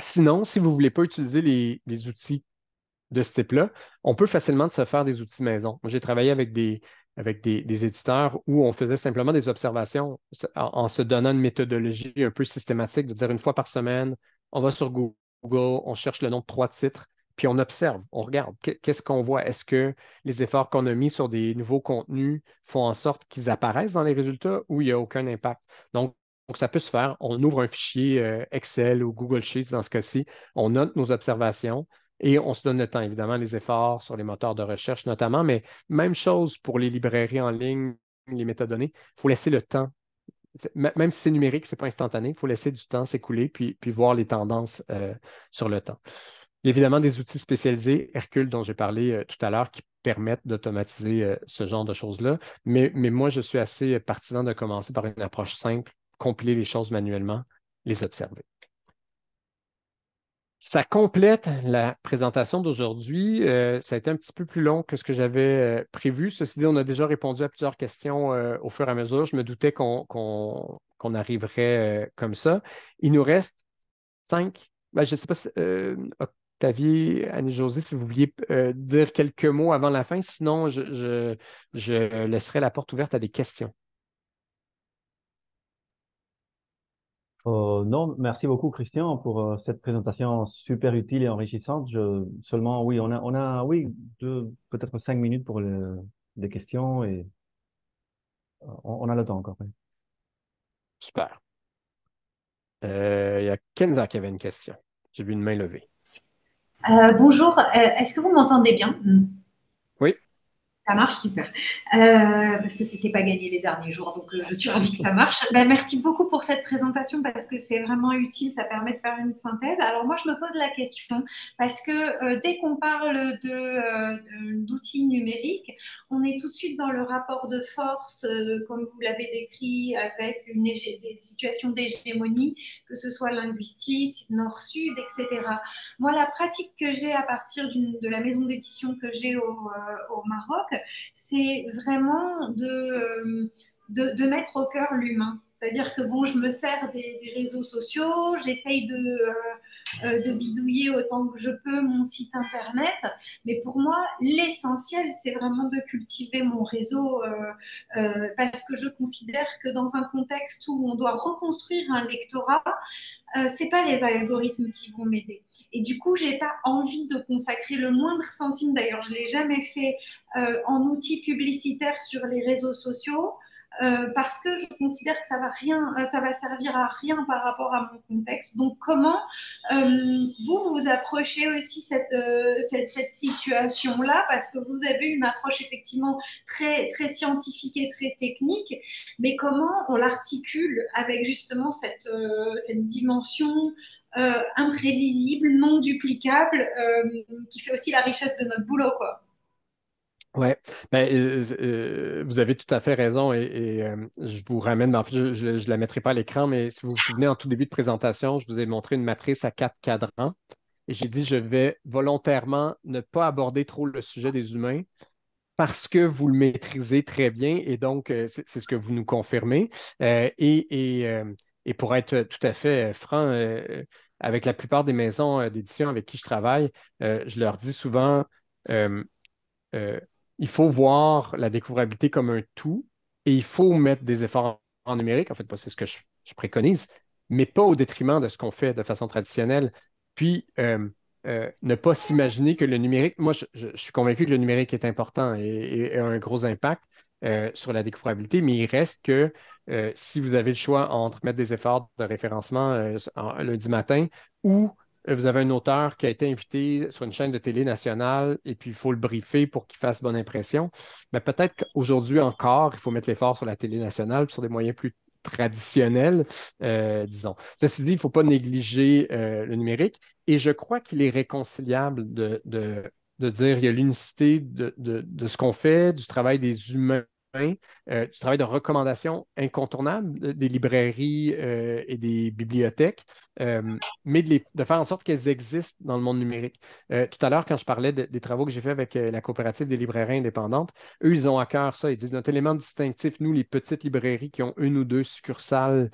Speaker 3: Sinon, si vous ne voulez pas utiliser les, les outils de ce type-là, on peut facilement se faire des outils maison. J'ai travaillé avec des, avec des, éditeurs où on faisait simplement des observations en, se donnant une méthodologie un peu systématique de dire une fois par semaine, on va sur Google, on cherche le nombre de trois titres, puis on observe, on regarde qu'est-ce qu'on voit. Est-ce que les efforts qu'on a mis sur des nouveaux contenus font en sorte qu'ils apparaissent dans les résultats ou il n'y a aucun impact? donc, ça peut se faire. On ouvre un fichier euh, Excel ou Google Sheets dans ce cas-ci. On note nos observations. Et on se donne le temps, évidemment, les efforts sur les moteurs de recherche notamment, mais même chose pour les librairies en ligne, les métadonnées. Il faut laisser le temps. Même si c'est numérique, ce n'est pas instantané, il faut laisser du temps s'écouler puis, voir les tendances euh, sur le temps. Évidemment, des outils spécialisés, Hercule dont j'ai parlé euh, tout à l'heure, qui permettent d'automatiser euh, ce genre de choses-là. Mais, mais moi, je suis assez partisan de commencer par une approche simple, compiler les choses manuellement, les observer. Ça complète la présentation d'aujourd'hui. Euh, ça a été un petit peu plus long que ce que j'avais euh, prévu. Ceci dit, on a déjà répondu à plusieurs questions euh, au fur et à mesure. Je me doutais qu'on arriverait comme ça. Il nous reste cinq. Ben, je ne sais pas si Octavie, Annie-Josée, si vous vouliez dire quelques mots avant la fin. Sinon, je laisserai la porte ouverte à des questions.
Speaker 1: Euh, non, merci beaucoup Christian pour euh, cette présentation super utile et enrichissante. Je, seulement, oui, on a, on a oui, deux, peut-être cinq minutes pour les des questions et euh, on, a le temps encore. Super.
Speaker 3: Euh, il y a Kenza qui avait une question. J'ai vu une main levée.
Speaker 4: bonjour, est-ce que vous m'entendez bien? Ça marche super. Euh, parce que c'était pas gagné les derniers jours, donc euh, je suis ravie que ça marche. Ben, merci beaucoup pour cette présentation parce que c'est vraiment utile, ça permet de faire une synthèse. Alors moi, je me pose la question parce que euh, dès qu'on parle d'outils numériques, on est tout de suite dans le rapport de force, comme vous l'avez décrit, avec une des situations d'hégémonie, que ce soit linguistique, nord-sud, etc. Moi, la pratique que j'ai à partir de la maison d'édition que j'ai au, au Maroc c'est vraiment euh, de, mettre au cœur l'humain. C'est-à-dire que bon, je me sers des, réseaux sociaux, j'essaye euh, euh, de, bidouiller autant que je peux mon site internet, mais pour moi, l'essentiel, c'est vraiment de cultiver mon réseau euh, parce que je considère que dans un contexte où on doit reconstruire un lectorat, euh, c'est pas les algorithmes qui vont m'aider. Et du coup, j'ai pas envie de consacrer le moindre centime. D'ailleurs, je l'ai jamais fait en outil publicitaire sur les réseaux sociaux. Euh, parce que je considère que ça va euh, va servir à rien par rapport à mon contexte. Donc comment euh, vous vous approchez aussi cette, situation là parce que vous avez une approche effectivement très scientifique et très technique, mais comment on l'articule avec justement cette cette dimension imprévisible, non duplicable, qui fait aussi la richesse de notre boulot quoi.
Speaker 3: Oui, ben, euh, vous avez tout à fait raison et, euh, je vous ramène, en fait, je ne la mettrai pas à l'écran, mais si vous vous souvenez, en tout début de présentation, je vous ai montré une matrice à quatre cadrans et j'ai dit je vais volontairement ne pas aborder trop le sujet des humains parce que vous le maîtrisez très bien et donc euh, c'est ce que vous nous confirmez. et, et, et pour être tout à fait franc, avec la plupart des maisons d'édition avec qui je travaille, je leur dis souvent il faut voir la découvrabilité comme un tout et il faut mettre des efforts en numérique. En fait, c'est ce que je, préconise, mais pas au détriment de ce qu'on fait de façon traditionnelle. Puis, euh, euh, ne pas s'imaginer que le numérique, moi, je, suis convaincu que le numérique est important et, a un gros impact euh, sur la découvrabilité, mais il reste que si vous avez le choix entre mettre des efforts de référencement lundi matin ou euh, vous avez un auteur qui a été invité sur une chaîne de télé nationale et puis il faut le briefer pour qu'il fasse bonne impression. Mais peut-être qu'aujourd'hui encore, il faut mettre l'effort sur la télé nationale, sur des moyens plus traditionnels, euh, disons. Ceci dit, il ne faut pas négliger euh, le numérique et je crois qu'il est réconciliable de, de, dire il y a l'unicité de ce qu'on fait, du travail des humains euh, du travail de recommandation incontournable euh, des librairies euh, et des bibliothèques, euh, mais de, faire en sorte qu'elles existent dans le monde numérique. tout à l'heure, quand je parlais des travaux que j'ai faits avec la coopérative des librairies indépendantes, eux, ils ont à cœur ça. Ils disent notre élément distinctif, nous, les petites librairies qui ont une ou deux succursales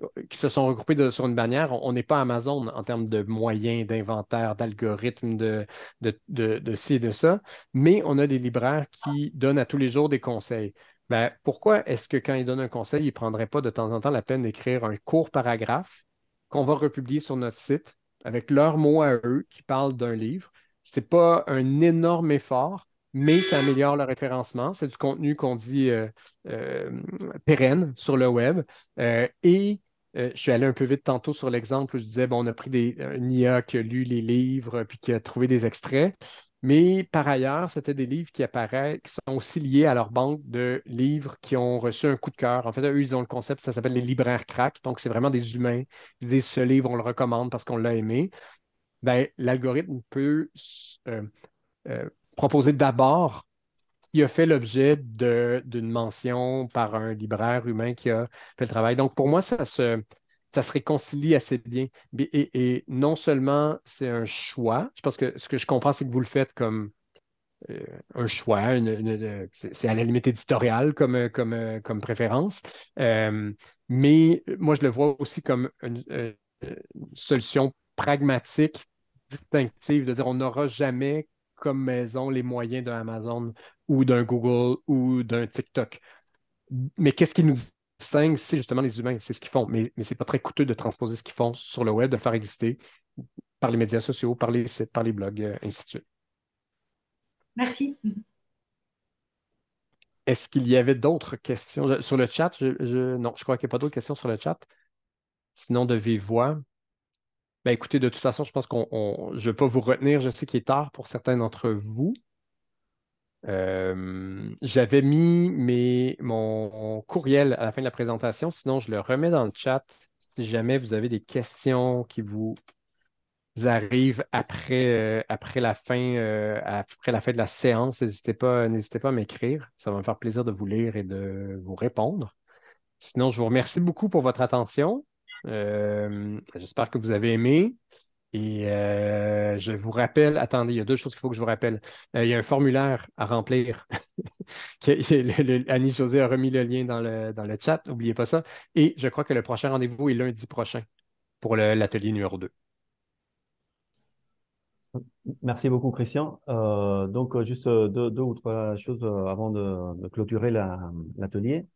Speaker 3: euh, qui se sont regroupés sur une bannière, on n'est pas Amazon en termes de moyens, d'inventaire, d'algorithmes, de, de, ci et de ça, mais on a des libraires qui donnent à tous les jours des conseils. Ben, pourquoi est-ce que quand ils donnent un conseil, ils ne prendraient pas de temps en temps la peine d'écrire un court paragraphe qu'on va republier sur notre site avec leurs mots à eux qui parlent d'un livre? Ce n'est pas un énorme effort, mais ça améliore le référencement. C'est du contenu qu'on dit euh, euh, pérenne sur le web. Euh, et je suis allé un peu vite tantôt sur l'exemple où je disais, bon, on a pris des, IA qui a lu les livres puis qui a trouvé des extraits. Mais par ailleurs, c'était des livres qui apparaissent, qui sont aussi liés à leur banque de livres qui ont reçu un coup de cœur. En fait, eux, ils ont le concept, ça s'appelle les libraires crack. Donc, c'est vraiment des humains. Ils disent ce livre, on le recommande parce qu'on l'a aimé. Ben, l'algorithme peut proposé d'abord, qui a fait l'objet d'une mention par un libraire humain qui a fait le travail. Donc, pour moi, ça se, ça réconcilie assez bien. Et, non seulement c'est un choix, je pense que ce que je comprends, c'est que vous le faites comme euh, un choix, c'est à la limite éditoriale comme, comme, comme préférence. Euh, mais moi, je le vois aussi comme euh, une, solution pragmatique, distinctive, de dire on n'aura jamais comme maison les moyens d'un Amazon ou d'un Google ou d'un TikTok. Mais qu'est-ce qui nous distingue, c'est justement les humains, c'est ce qu'ils font. Mais, ce n'est pas très coûteux de transposer ce qu'ils font sur le web, de faire exister par les médias sociaux, par les sites, par les blogs, euh, ainsi de suite. Merci. Est-ce qu'il y avait d'autres questions sur le chat? Je, non, je crois qu'il n'y a pas d'autres questions sur le chat. Sinon, de vive voix. Ben écoutez, de toute façon, je pense qu'on, je ne vais pas vous retenir. Je sais qu'il est tard pour certains d'entre vous. Euh, j'avais mis mes- mon courriel à la fin de la présentation. Sinon, je le remets dans le chat si jamais vous avez des questions qui vous arrivent après, euh, après la fin, euh, après la fin de la séance. N'hésitez pas, n'hésitez pas à m'écrire. Ça va me faire plaisir de vous lire et de vous répondre. Sinon, je vous remercie beaucoup pour votre attention. Euh, j'espère que vous avez aimé. Et euh, je vous rappelle, attendez, il y a deux choses qu'il faut que je vous rappelle. Euh, il y a un formulaire à remplir. [LAUGHS] annie José a remis le lien dans le, dans le chat, n'oubliez pas ça. Et je crois que le prochain rendez-vous est lundi prochain pour l'atelier numéro 2.
Speaker 1: Merci beaucoup, Christian. donc, juste deux, ou trois choses avant de, clôturer l'atelier.